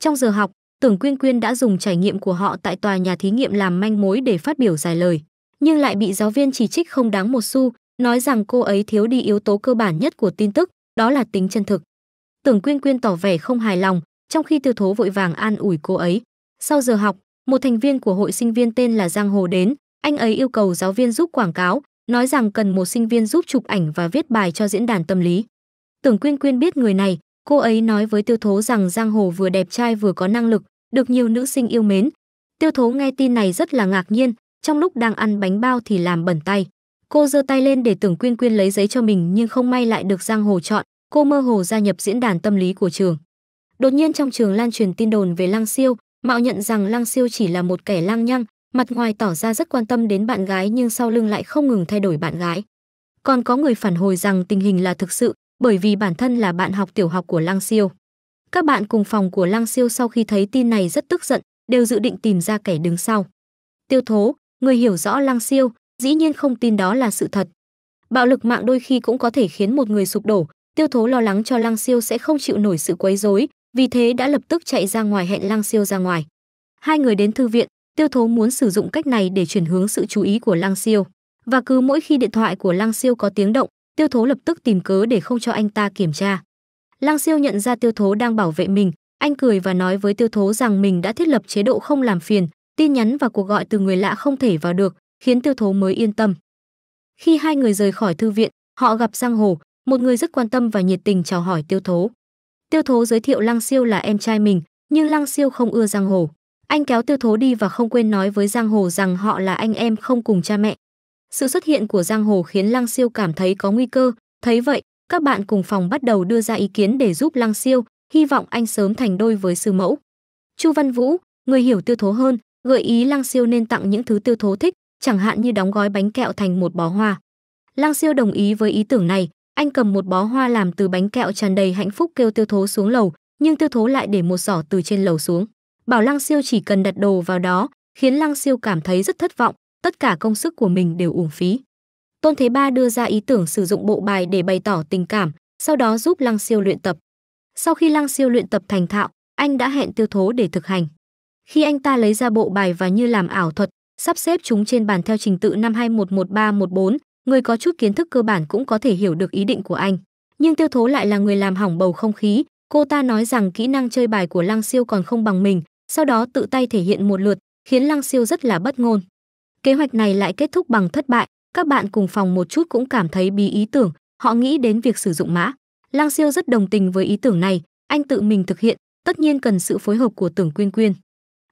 Trong giờ học, Tưởng Quyên Quyên đã dùng trải nghiệm của họ tại tòa nhà thí nghiệm làm manh mối để phát biểu dài lời, nhưng lại bị giáo viên chỉ trích không đáng một xu, nói rằng cô ấy thiếu đi yếu tố cơ bản nhất của tin tức, đó là tính chân thực. Tưởng Quyên Quyên tỏ vẻ không hài lòng, trong khi Tiêu Thố vội vàng an ủi cô ấy. Sau giờ học, một thành viên của hội sinh viên tên là Giang Hồ đến, anh ấy yêu cầu giáo viên giúp quảng cáo, nói rằng cần một sinh viên giúp chụp ảnh và viết bài cho diễn đàn tâm lý. Tưởng Quyên Quyên biết người này, Cô ấy nói với tiêu thố rằng Giang Hồ vừa đẹp trai vừa có năng lực, được nhiều nữ sinh yêu mến. Tiêu thố nghe tin này rất là ngạc nhiên, trong lúc đang ăn bánh bao thì làm bẩn tay. Cô giơ tay lên để tưởng quyên quyên lấy giấy cho mình nhưng không may lại được Giang Hồ chọn, cô mơ hồ gia nhập diễn đàn tâm lý của trường. Đột nhiên trong trường lan truyền tin đồn về Lăng Siêu, mạo nhận rằng Lăng Siêu chỉ là một kẻ lang nhăng, mặt ngoài tỏ ra rất quan tâm đến bạn gái nhưng sau lưng lại không ngừng thay đổi bạn gái. Còn có người phản hồi rằng tình hình là thực sự, bởi vì bản thân là bạn học tiểu học của Lăng Siêu. Các bạn cùng phòng của Lăng Siêu sau khi thấy tin này rất tức giận, đều dự định tìm ra kẻ đứng sau. Tiêu Thố, người hiểu rõ Lăng Siêu, dĩ nhiên không tin đó là sự thật. Bạo lực mạng đôi khi cũng có thể khiến một người sụp đổ, Tiêu Thố lo lắng cho Lăng Siêu sẽ không chịu nổi sự quấy rối, vì thế đã lập tức chạy ra ngoài hẹn Lăng Siêu ra ngoài. Hai người đến thư viện, Tiêu Thố muốn sử dụng cách này để chuyển hướng sự chú ý của Lăng Siêu. Và cứ mỗi khi điện thoại của Lăng Siêu có tiếng động, tiêu thố lập tức tìm cớ để không cho anh ta kiểm tra lang siêu nhận ra tiêu thố đang bảo vệ mình anh cười và nói với tiêu thố rằng mình đã thiết lập chế độ không làm phiền tin nhắn và cuộc gọi từ người lạ không thể vào được khiến tiêu thố mới yên tâm khi hai người rời khỏi thư viện họ gặp giang hồ một người rất quan tâm và nhiệt tình chào hỏi tiêu thố tiêu thố giới thiệu lăng siêu là em trai mình nhưng lăng siêu không ưa giang hồ anh kéo tiêu thố đi và không quên nói với giang hồ rằng họ là anh em không cùng cha mẹ sự xuất hiện của giang hồ khiến Lăng Siêu cảm thấy có nguy cơ, thấy vậy, các bạn cùng phòng bắt đầu đưa ra ý kiến để giúp Lăng Siêu, hy vọng anh sớm thành đôi với sư mẫu. Chu Văn Vũ, người hiểu tiêu thố hơn, gợi ý Lăng Siêu nên tặng những thứ tiêu thố thích, chẳng hạn như đóng gói bánh kẹo thành một bó hoa. Lăng Siêu đồng ý với ý tưởng này, anh cầm một bó hoa làm từ bánh kẹo tràn đầy hạnh phúc kêu tiêu thố xuống lầu, nhưng tiêu thố lại để một giỏ từ trên lầu xuống. Bảo Lăng Siêu chỉ cần đặt đồ vào đó, khiến Lăng Siêu cảm thấy rất thất vọng, tất cả công sức của mình đều uổng phí. Tôn Thế Ba đưa ra ý tưởng sử dụng bộ bài để bày tỏ tình cảm, sau đó giúp Lăng Siêu luyện tập. Sau khi Lăng Siêu luyện tập thành thạo, anh đã hẹn Tiêu Thố để thực hành. Khi anh ta lấy ra bộ bài và như làm ảo thuật, sắp xếp chúng trên bàn theo trình tự năm 52111314, người có chút kiến thức cơ bản cũng có thể hiểu được ý định của anh. Nhưng Tiêu Thố lại là người làm hỏng bầu không khí, cô ta nói rằng kỹ năng chơi bài của Lăng Siêu còn không bằng mình, sau đó tự tay thể hiện một lượt, khiến Lăng Siêu rất là bất ngôn. Kế hoạch này lại kết thúc bằng thất bại, các bạn cùng phòng một chút cũng cảm thấy bí ý tưởng, họ nghĩ đến việc sử dụng mã. Lang Siêu rất đồng tình với ý tưởng này, anh tự mình thực hiện, tất nhiên cần sự phối hợp của Tưởng Quyên Quyên.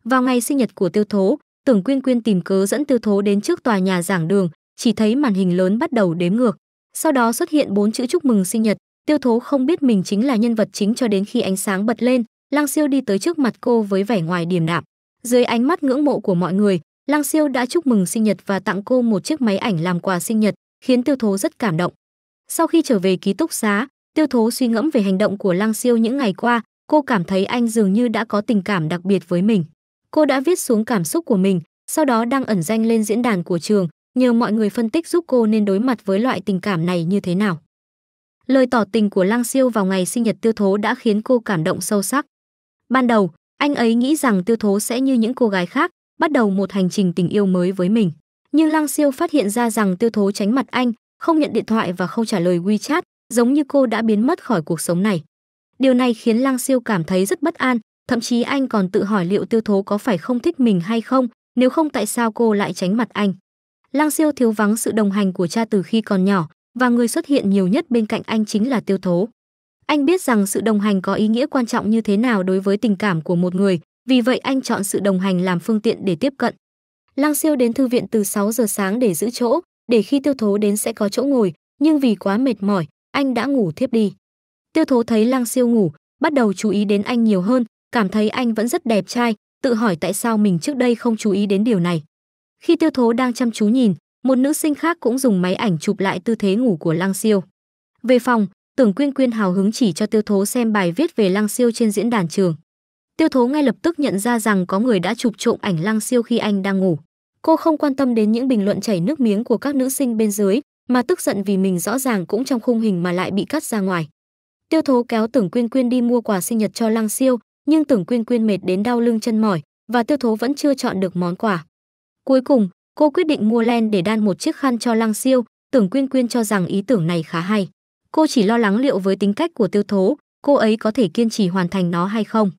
Vào ngày sinh nhật của Tiêu Thố, Tưởng Quyên Quyên tìm cớ dẫn Tiêu Thố đến trước tòa nhà giảng đường, chỉ thấy màn hình lớn bắt đầu đếm ngược. Sau đó xuất hiện bốn chữ chúc mừng sinh nhật, Tiêu Thố không biết mình chính là nhân vật chính cho đến khi ánh sáng bật lên, Lang Siêu đi tới trước mặt cô với vẻ ngoài điềm đạm. Dưới ánh mắt ngưỡng mộ của mọi người, Lăng Siêu đã chúc mừng sinh nhật và tặng cô một chiếc máy ảnh làm quà sinh nhật, khiến Tiêu Thố rất cảm động. Sau khi trở về ký túc xá, Tiêu Thố suy ngẫm về hành động của Lăng Siêu những ngày qua, cô cảm thấy anh dường như đã có tình cảm đặc biệt với mình. Cô đã viết xuống cảm xúc của mình, sau đó đăng ẩn danh lên diễn đàn của trường, nhờ mọi người phân tích giúp cô nên đối mặt với loại tình cảm này như thế nào. Lời tỏ tình của Lăng Siêu vào ngày sinh nhật Tiêu Thố đã khiến cô cảm động sâu sắc. Ban đầu, anh ấy nghĩ rằng Tiêu Thố sẽ như những cô gái khác, bắt đầu một hành trình tình yêu mới với mình. Nhưng Lăng Siêu phát hiện ra rằng Tiêu Thố tránh mặt anh, không nhận điện thoại và không trả lời WeChat, giống như cô đã biến mất khỏi cuộc sống này. Điều này khiến Lăng Siêu cảm thấy rất bất an, thậm chí anh còn tự hỏi liệu Tiêu Thố có phải không thích mình hay không, nếu không tại sao cô lại tránh mặt anh. Lăng Siêu thiếu vắng sự đồng hành của cha từ khi còn nhỏ, và người xuất hiện nhiều nhất bên cạnh anh chính là Tiêu Thố. Anh biết rằng sự đồng hành có ý nghĩa quan trọng như thế nào đối với tình cảm của một người, vì vậy anh chọn sự đồng hành làm phương tiện để tiếp cận. Lang Siêu đến thư viện từ 6 giờ sáng để giữ chỗ, để khi Tiêu Thố đến sẽ có chỗ ngồi, nhưng vì quá mệt mỏi, anh đã ngủ thiếp đi. Tiêu Thố thấy Lang Siêu ngủ, bắt đầu chú ý đến anh nhiều hơn, cảm thấy anh vẫn rất đẹp trai, tự hỏi tại sao mình trước đây không chú ý đến điều này. Khi Tiêu Thố đang chăm chú nhìn, một nữ sinh khác cũng dùng máy ảnh chụp lại tư thế ngủ của Lăng Siêu. Về phòng, Tưởng Quyên Quyên hào hứng chỉ cho Tiêu Thố xem bài viết về Lăng Siêu trên diễn đàn trường. Tiêu Thố ngay lập tức nhận ra rằng có người đã chụp trộm ảnh Lăng Siêu khi anh đang ngủ. Cô không quan tâm đến những bình luận chảy nước miếng của các nữ sinh bên dưới, mà tức giận vì mình rõ ràng cũng trong khung hình mà lại bị cắt ra ngoài. Tiêu Thố kéo Tưởng Quyên Quyên đi mua quà sinh nhật cho Lăng Siêu, nhưng Tưởng Quyên Quyên mệt đến đau lưng chân mỏi và Tiêu Thố vẫn chưa chọn được món quà. Cuối cùng, cô quyết định mua len để đan một chiếc khăn cho Lăng Siêu, Tưởng Quyên Quyên cho rằng ý tưởng này khá hay. Cô chỉ lo lắng liệu với tính cách của Tiêu Thố, cô ấy có thể kiên trì hoàn thành nó hay không.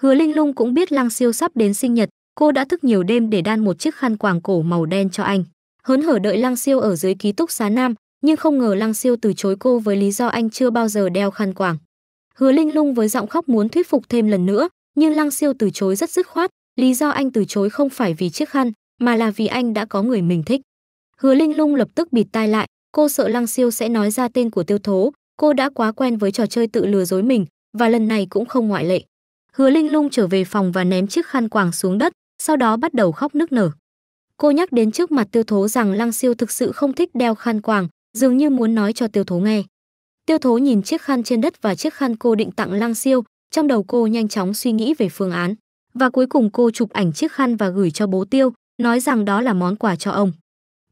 Hứa Linh Lung cũng biết Lăng Siêu sắp đến sinh nhật, cô đã thức nhiều đêm để đan một chiếc khăn quàng cổ màu đen cho anh. Hớn hở đợi Lăng Siêu ở dưới ký túc xá nam, nhưng không ngờ Lăng Siêu từ chối cô với lý do anh chưa bao giờ đeo khăn quàng. Hứa Linh Lung với giọng khóc muốn thuyết phục thêm lần nữa, nhưng Lăng Siêu từ chối rất dứt khoát, lý do anh từ chối không phải vì chiếc khăn, mà là vì anh đã có người mình thích. Hứa Linh Lung lập tức bịt tai lại, cô sợ Lăng Siêu sẽ nói ra tên của Tiêu Thố, cô đã quá quen với trò chơi tự lừa dối mình và lần này cũng không ngoại lệ. Hứa Linh Lung trở về phòng và ném chiếc khăn quàng xuống đất, sau đó bắt đầu khóc nức nở. Cô nhắc đến trước mặt Tiêu Thố rằng Lăng Siêu thực sự không thích đeo khăn quàng, dường như muốn nói cho Tiêu Thố nghe. Tiêu Thố nhìn chiếc khăn trên đất và chiếc khăn cô định tặng Lăng Siêu, trong đầu cô nhanh chóng suy nghĩ về phương án, và cuối cùng cô chụp ảnh chiếc khăn và gửi cho bố Tiêu, nói rằng đó là món quà cho ông.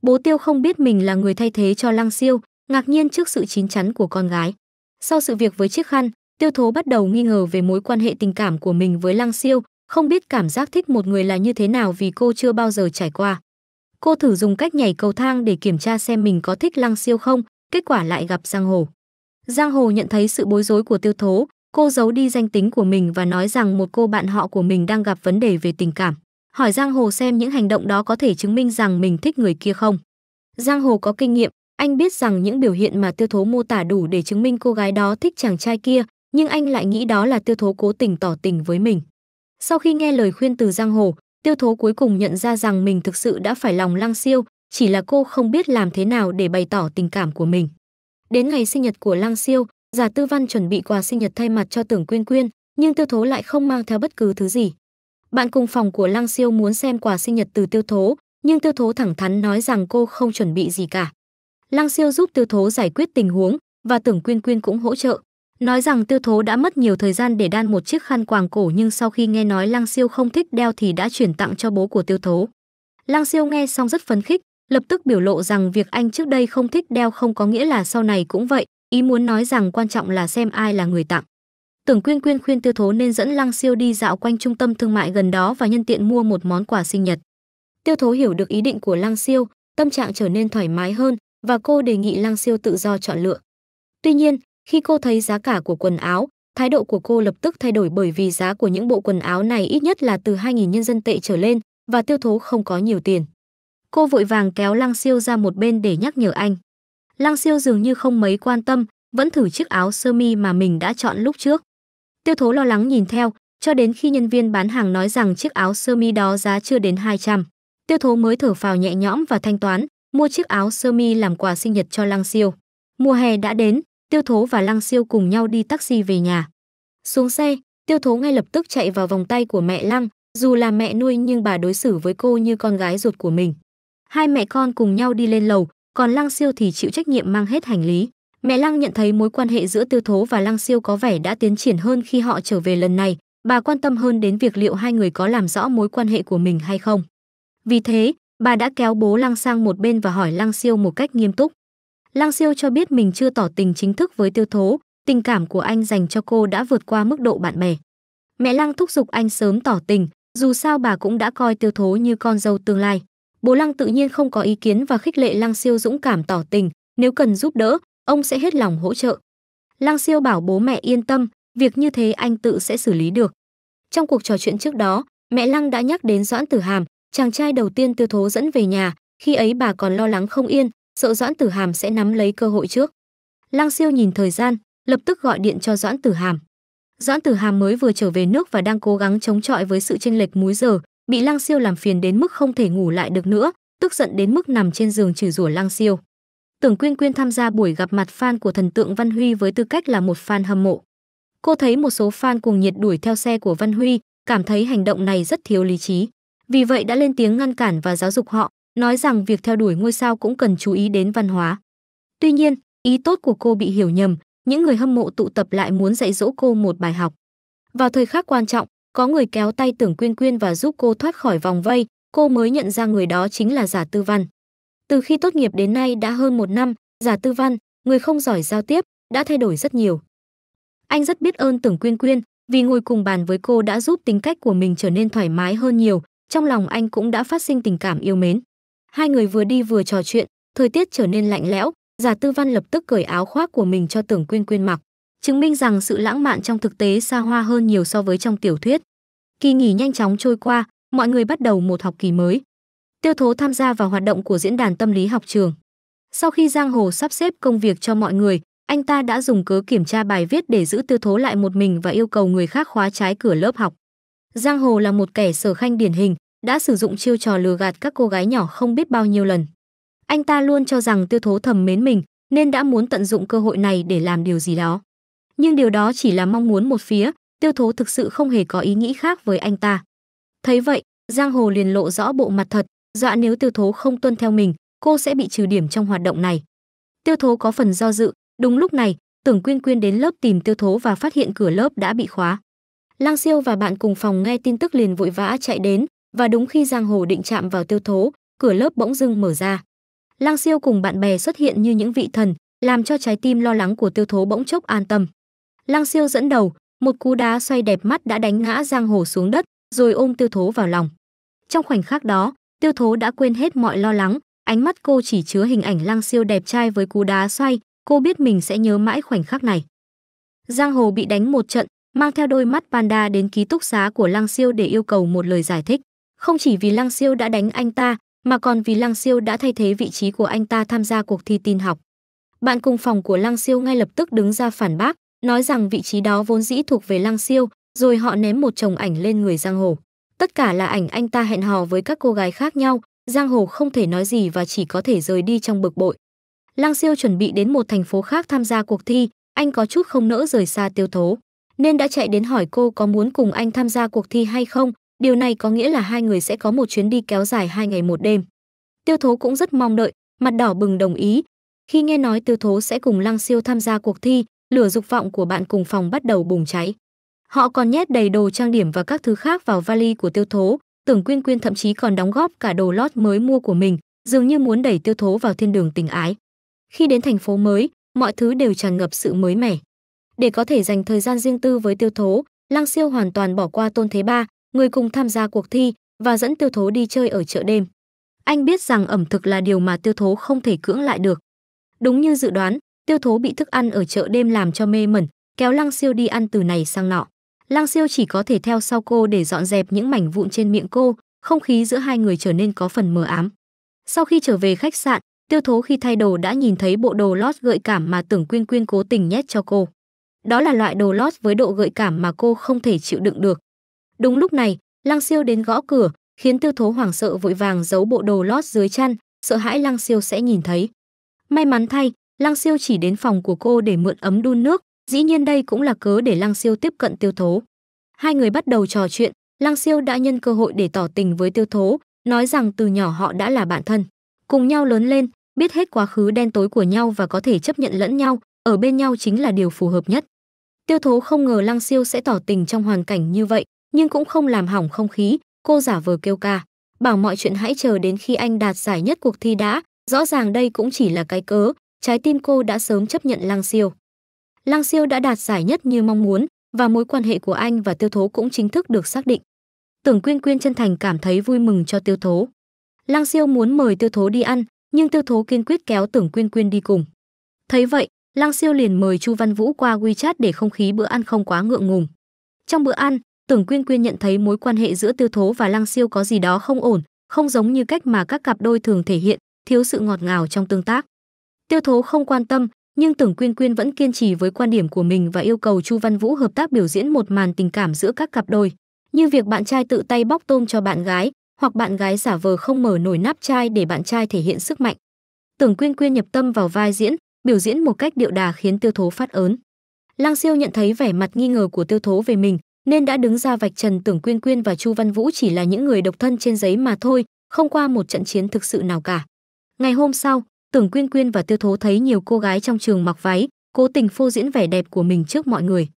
Bố Tiêu không biết mình là người thay thế cho Lăng Siêu, ngạc nhiên trước sự chín chắn của con gái. Sau sự việc với chiếc khăn, Tiêu Thố bắt đầu nghi ngờ về mối quan hệ tình cảm của mình với Lăng Siêu, không biết cảm giác thích một người là như thế nào vì cô chưa bao giờ trải qua. Cô thử dùng cách nhảy cầu thang để kiểm tra xem mình có thích Lăng Siêu không, kết quả lại gặp Giang Hồ. Giang Hồ nhận thấy sự bối rối của Tiêu Thố, cô giấu đi danh tính của mình và nói rằng một cô bạn họ của mình đang gặp vấn đề về tình cảm. Hỏi Giang Hồ xem những hành động đó có thể chứng minh rằng mình thích người kia không. Giang Hồ có kinh nghiệm, anh biết rằng những biểu hiện mà Tiêu Thố mô tả đủ để chứng minh cô gái đó thích chàng trai kia, nhưng anh lại nghĩ đó là tiêu thố cố tình tỏ tình với mình. Sau khi nghe lời khuyên từ giang hồ, tiêu thố cuối cùng nhận ra rằng mình thực sự đã phải lòng lăng siêu, chỉ là cô không biết làm thế nào để bày tỏ tình cảm của mình. Đến ngày sinh nhật của lăng siêu, giả tư văn chuẩn bị quà sinh nhật thay mặt cho tưởng quyên quyên, nhưng tiêu thố lại không mang theo bất cứ thứ gì. Bạn cùng phòng của lăng siêu muốn xem quà sinh nhật từ tiêu thố, nhưng tiêu thố thẳng thắn nói rằng cô không chuẩn bị gì cả. Lăng siêu giúp tiêu thố giải quyết tình huống và tưởng quyên quyên cũng hỗ trợ. Nói rằng tiêu thố đã mất nhiều thời gian để đan một chiếc khăn quàng cổ nhưng sau khi nghe nói Lăng Siêu không thích đeo thì đã chuyển tặng cho bố của tiêu thố. Lăng Siêu nghe xong rất phấn khích, lập tức biểu lộ rằng việc anh trước đây không thích đeo không có nghĩa là sau này cũng vậy, ý muốn nói rằng quan trọng là xem ai là người tặng. Tưởng Quyên Quyên khuyên tiêu thố nên dẫn Lăng Siêu đi dạo quanh trung tâm thương mại gần đó và nhân tiện mua một món quà sinh nhật. Tiêu thố hiểu được ý định của Lăng Siêu, tâm trạng trở nên thoải mái hơn và cô đề nghị Lăng Siêu tự do chọn lựa. Tuy nhiên, khi cô thấy giá cả của quần áo, thái độ của cô lập tức thay đổi bởi vì giá của những bộ quần áo này ít nhất là từ 2.000 nhân dân tệ trở lên và tiêu thố không có nhiều tiền. Cô vội vàng kéo Lăng Siêu ra một bên để nhắc nhở anh. Lăng Siêu dường như không mấy quan tâm, vẫn thử chiếc áo sơ mi mà mình đã chọn lúc trước. Tiêu thố lo lắng nhìn theo, cho đến khi nhân viên bán hàng nói rằng chiếc áo sơ mi đó giá chưa đến 200. Tiêu thố mới thở phào nhẹ nhõm và thanh toán, mua chiếc áo sơ mi làm quà sinh nhật cho Lăng Siêu. Mùa hè đã đến, Tiêu Thố và Lăng Siêu cùng nhau đi taxi về nhà. Xuống xe, Tiêu Thố ngay lập tức chạy vào vòng tay của mẹ Lăng, dù là mẹ nuôi nhưng bà đối xử với cô như con gái ruột của mình. Hai mẹ con cùng nhau đi lên lầu, còn Lăng Siêu thì chịu trách nhiệm mang hết hành lý. Mẹ Lăng nhận thấy mối quan hệ giữa Tiêu Thố và Lăng Siêu có vẻ đã tiến triển hơn khi họ trở về lần này, bà quan tâm hơn đến việc liệu hai người có làm rõ mối quan hệ của mình hay không. Vì thế, bà đã kéo bố Lăng sang một bên và hỏi Lăng Siêu một cách nghiêm túc. Lang Siêu cho biết mình chưa tỏ tình chính thức với Tiêu Thố, tình cảm của anh dành cho cô đã vượt qua mức độ bạn bè. Mẹ Lăng thúc giục anh sớm tỏ tình, dù sao bà cũng đã coi Tiêu Thố như con dâu tương lai. Bố Lăng tự nhiên không có ý kiến và khích lệ Lăng Siêu dũng cảm tỏ tình, nếu cần giúp đỡ, ông sẽ hết lòng hỗ trợ. Lăng Siêu bảo bố mẹ yên tâm, việc như thế anh tự sẽ xử lý được. Trong cuộc trò chuyện trước đó, mẹ Lăng đã nhắc đến Doãn Tử Hàm, chàng trai đầu tiên Tiêu Thố dẫn về nhà, khi ấy bà còn lo lắng không yên, sợ Doãn Tử Hàm sẽ nắm lấy cơ hội trước. Lăng Siêu nhìn thời gian, lập tức gọi điện cho Doãn Tử Hàm. Doãn Tử Hàm mới vừa trở về nước và đang cố gắng chống chọi với sự chênh lệch múi giờ, bị Lăng Siêu làm phiền đến mức không thể ngủ lại được nữa, tức giận đến mức nằm trên giường chửi rủa Lăng Siêu. Tưởng Quyên Quyên tham gia buổi gặp mặt fan của thần tượng Văn Huy với tư cách là một fan hâm mộ. Cô thấy một số fan cuồng nhiệt đuổi theo xe của Văn Huy, cảm thấy hành động này rất thiếu lý trí. Vì vậy đã lên tiếng ngăn cản và giáo dục họ, nói rằng việc theo đuổi ngôi sao cũng cần chú ý đến văn hóa. Tuy nhiên, ý tốt của cô bị hiểu nhầm, những người hâm mộ tụ tập lại muốn dạy dỗ cô một bài học. Vào thời khắc quan trọng, có người kéo tay Tưởng Quyên Quyên và giúp cô thoát khỏi vòng vây, cô mới nhận ra người đó chính là Giả Tư Văn. Từ khi tốt nghiệp đến nay đã hơn một năm, Giả Tư Văn, người không giỏi giao tiếp, đã thay đổi rất nhiều. Anh rất biết ơn Tưởng Quyên Quyên, vì ngồi cùng bàn với cô đã giúp tính cách của mình trở nên thoải mái hơn nhiều, trong lòng anh cũng đã phát sinh tình cảm yêu mến. Hai người vừa đi vừa trò chuyện, thời tiết trở nên lạnh lẽo, Giả Tư Văn lập tức cởi áo khoác của mình cho Tưởng Quyên Quyên mặc, chứng minh rằng sự lãng mạn trong thực tế xa hoa hơn nhiều so với trong tiểu thuyết. Kỳ nghỉ nhanh chóng trôi qua, mọi người bắt đầu một học kỳ mới. Tiêu Thố tham gia vào hoạt động của diễn đàn tâm lý học trường. Sau khi Giang Hồ sắp xếp công việc cho mọi người, anh ta đã dùng cớ kiểm tra bài viết để giữ Tiêu Thố lại một mình và yêu cầu người khác khóa trái cửa lớp học. Giang Hồ là một kẻ sở khanh điển hình, đã sử dụng chiêu trò lừa gạt các cô gái nhỏ không biết bao nhiêu lần. Anh ta luôn cho rằng Tiêu Thố thầm mến mình, nên đã muốn tận dụng cơ hội này để làm điều gì đó. Nhưng điều đó chỉ là mong muốn một phía, Tiêu Thố thực sự không hề có ý nghĩ khác với anh ta. Thấy vậy, Giang Hồ liền lộ rõ bộ mặt thật, dọa nếu Tiêu Thố không tuân theo mình, cô sẽ bị trừ điểm trong hoạt động này. Tiêu Thố có phần do dự, đúng lúc này, Tưởng Quyên Quyên đến lớp tìm Tiêu Thố và phát hiện cửa lớp đã bị khóa. Lang Siêu và bạn cùng phòng nghe tin tức liền vội vã chạy đến, và đúng khi giang hồ định chạm vào tiêu thố, cửa lớp bỗng dưng mở ra. Lang Siêu cùng bạn bè xuất hiện như những vị thần, làm cho trái tim lo lắng của tiêu thố bỗng chốc an tâm. Lang Siêu dẫn đầu, một cú đá xoay đẹp mắt đã đánh ngã giang hồ xuống đất, rồi ôm tiêu thố vào lòng. Trong khoảnh khắc đó, tiêu thố đã quên hết mọi lo lắng, ánh mắt cô chỉ chứa hình ảnh Lang Siêu đẹp trai với cú đá xoay, cô biết mình sẽ nhớ mãi khoảnh khắc này. Giang hồ bị đánh một trận, mang theo đôi mắt panda đến ký túc xá của Lang Siêu để yêu cầu một lời giải thích. Không chỉ vì Lăng Siêu đã đánh anh ta, mà còn vì Lăng Siêu đã thay thế vị trí của anh ta tham gia cuộc thi tin học. Bạn cùng phòng của Lăng Siêu ngay lập tức đứng ra phản bác, nói rằng vị trí đó vốn dĩ thuộc về Lăng Siêu, rồi họ ném một chồng ảnh lên người Giang Hồ. Tất cả là ảnh anh ta hẹn hò với các cô gái khác nhau, Giang Hồ không thể nói gì và chỉ có thể rời đi trong bực bội. Lăng Siêu chuẩn bị đến một thành phố khác tham gia cuộc thi, anh có chút không nỡ rời xa tiêu thố, nên đã chạy đến hỏi cô có muốn cùng anh tham gia cuộc thi hay không, Điều này có nghĩa là hai người sẽ có một chuyến đi kéo dài hai ngày một đêm. Tiêu Thố cũng rất mong đợi, mặt đỏ bừng đồng ý. Khi nghe nói Tiêu Thố sẽ cùng Lăng Siêu tham gia cuộc thi, lửa dục vọng của bạn cùng phòng bắt đầu bùng cháy. Họ còn nhét đầy đồ trang điểm và các thứ khác vào vali của Tiêu Thố, Tưởng Quyên Quyên thậm chí còn đóng góp cả đồ lót mới mua của mình, dường như muốn đẩy Tiêu Thố vào thiên đường tình ái. Khi đến thành phố mới, mọi thứ đều tràn ngập sự mới mẻ. Để có thể dành thời gian riêng tư với Tiêu Thố, Lăng Siêu hoàn toàn bỏ qua Tôn Thế Ba, người cùng tham gia cuộc thi và dẫn tiêu thố đi chơi ở chợ đêm. Anh biết rằng ẩm thực là điều mà tiêu thố không thể cưỡng lại được. Đúng như dự đoán, tiêu thố bị thức ăn ở chợ đêm làm cho mê mẩn, kéo Lăng Siêu đi ăn từ này sang nọ. Lăng Siêu chỉ có thể theo sau cô để dọn dẹp những mảnh vụn trên miệng cô, không khí giữa hai người trở nên có phần mờ ám. Sau khi trở về khách sạn, Tiêu Thố khi thay đồ đã nhìn thấy bộ đồ lót gợi cảm mà Tưởng Quyên Quyên cố tình nhét cho cô. Đó là loại đồ lót với độ gợi cảm mà cô không thể chịu đựng được, Đúng lúc này, Lăng Siêu đến gõ cửa, khiến Tiêu Thố hoảng sợ vội vàng giấu bộ đồ lót dưới chăn, sợ hãi Lăng Siêu sẽ nhìn thấy. May mắn thay, Lăng Siêu chỉ đến phòng của cô để mượn ấm đun nước, dĩ nhiên đây cũng là cớ để Lăng Siêu tiếp cận Tiêu Thố. Hai người bắt đầu trò chuyện, Lăng Siêu đã nhân cơ hội để tỏ tình với Tiêu Thố, nói rằng từ nhỏ họ đã là bạn thân, cùng nhau lớn lên, biết hết quá khứ đen tối của nhau và có thể chấp nhận lẫn nhau, ở bên nhau chính là điều phù hợp nhất. Tiêu Thố không ngờ Lăng Siêu sẽ tỏ tình trong hoàn cảnh như vậy, nhưng cũng không làm hỏng không khí, cô giả vờ kêu ca. Bảo mọi chuyện hãy chờ đến khi anh đạt giải nhất cuộc thi đã, rõ ràng đây cũng chỉ là cái cớ, trái tim cô đã sớm chấp nhận Lăng Siêu. Lăng Siêu đã đạt giải nhất như mong muốn và mối quan hệ của anh và Tiêu Thố cũng chính thức được xác định. Tưởng Quyên Quyên chân thành cảm thấy vui mừng cho Tiêu Thố. Lăng Siêu muốn mời Tiêu Thố đi ăn, nhưng Tiêu Thố kiên quyết kéo Tưởng Quyên Quyên đi cùng. Thấy vậy, Lăng Siêu liền mời Chu Văn Vũ qua WeChat để không khí bữa ăn không quá ngượng ngùng. Trong bữa ăn, Tưởng Quyên Quyên nhận thấy mối quan hệ giữa Tiêu Thố và Lăng Siêu có gì đó không ổn, không giống như cách mà các cặp đôi thường thể hiện, thiếu sự ngọt ngào trong tương tác. Tiêu Thố không quan tâm, nhưng Tưởng Quyên Quyên vẫn kiên trì với quan điểm của mình và yêu cầu Chu Văn Vũ hợp tác biểu diễn một màn tình cảm giữa các cặp đôi, như việc bạn trai tự tay bóc tôm cho bạn gái, hoặc bạn gái giả vờ không mở nổi nắp chai để bạn trai thể hiện sức mạnh. Tưởng Quyên Quyên nhập tâm vào vai diễn, biểu diễn một cách điệu đà khiến Tiêu Thố phát ớn. Lăng Siêu nhận thấy vẻ mặt nghi ngờ của Tiêu Thố về mình, nên đã đứng ra vạch trần Tưởng Quyên Quyên và Chu Văn Vũ chỉ là những người độc thân trên giấy mà thôi, không qua một trận chiến thực sự nào cả. Ngày hôm sau, Tưởng Quyên Quyên và Tiêu Thố thấy nhiều cô gái trong trường mặc váy, cố tình phô diễn vẻ đẹp của mình trước mọi người.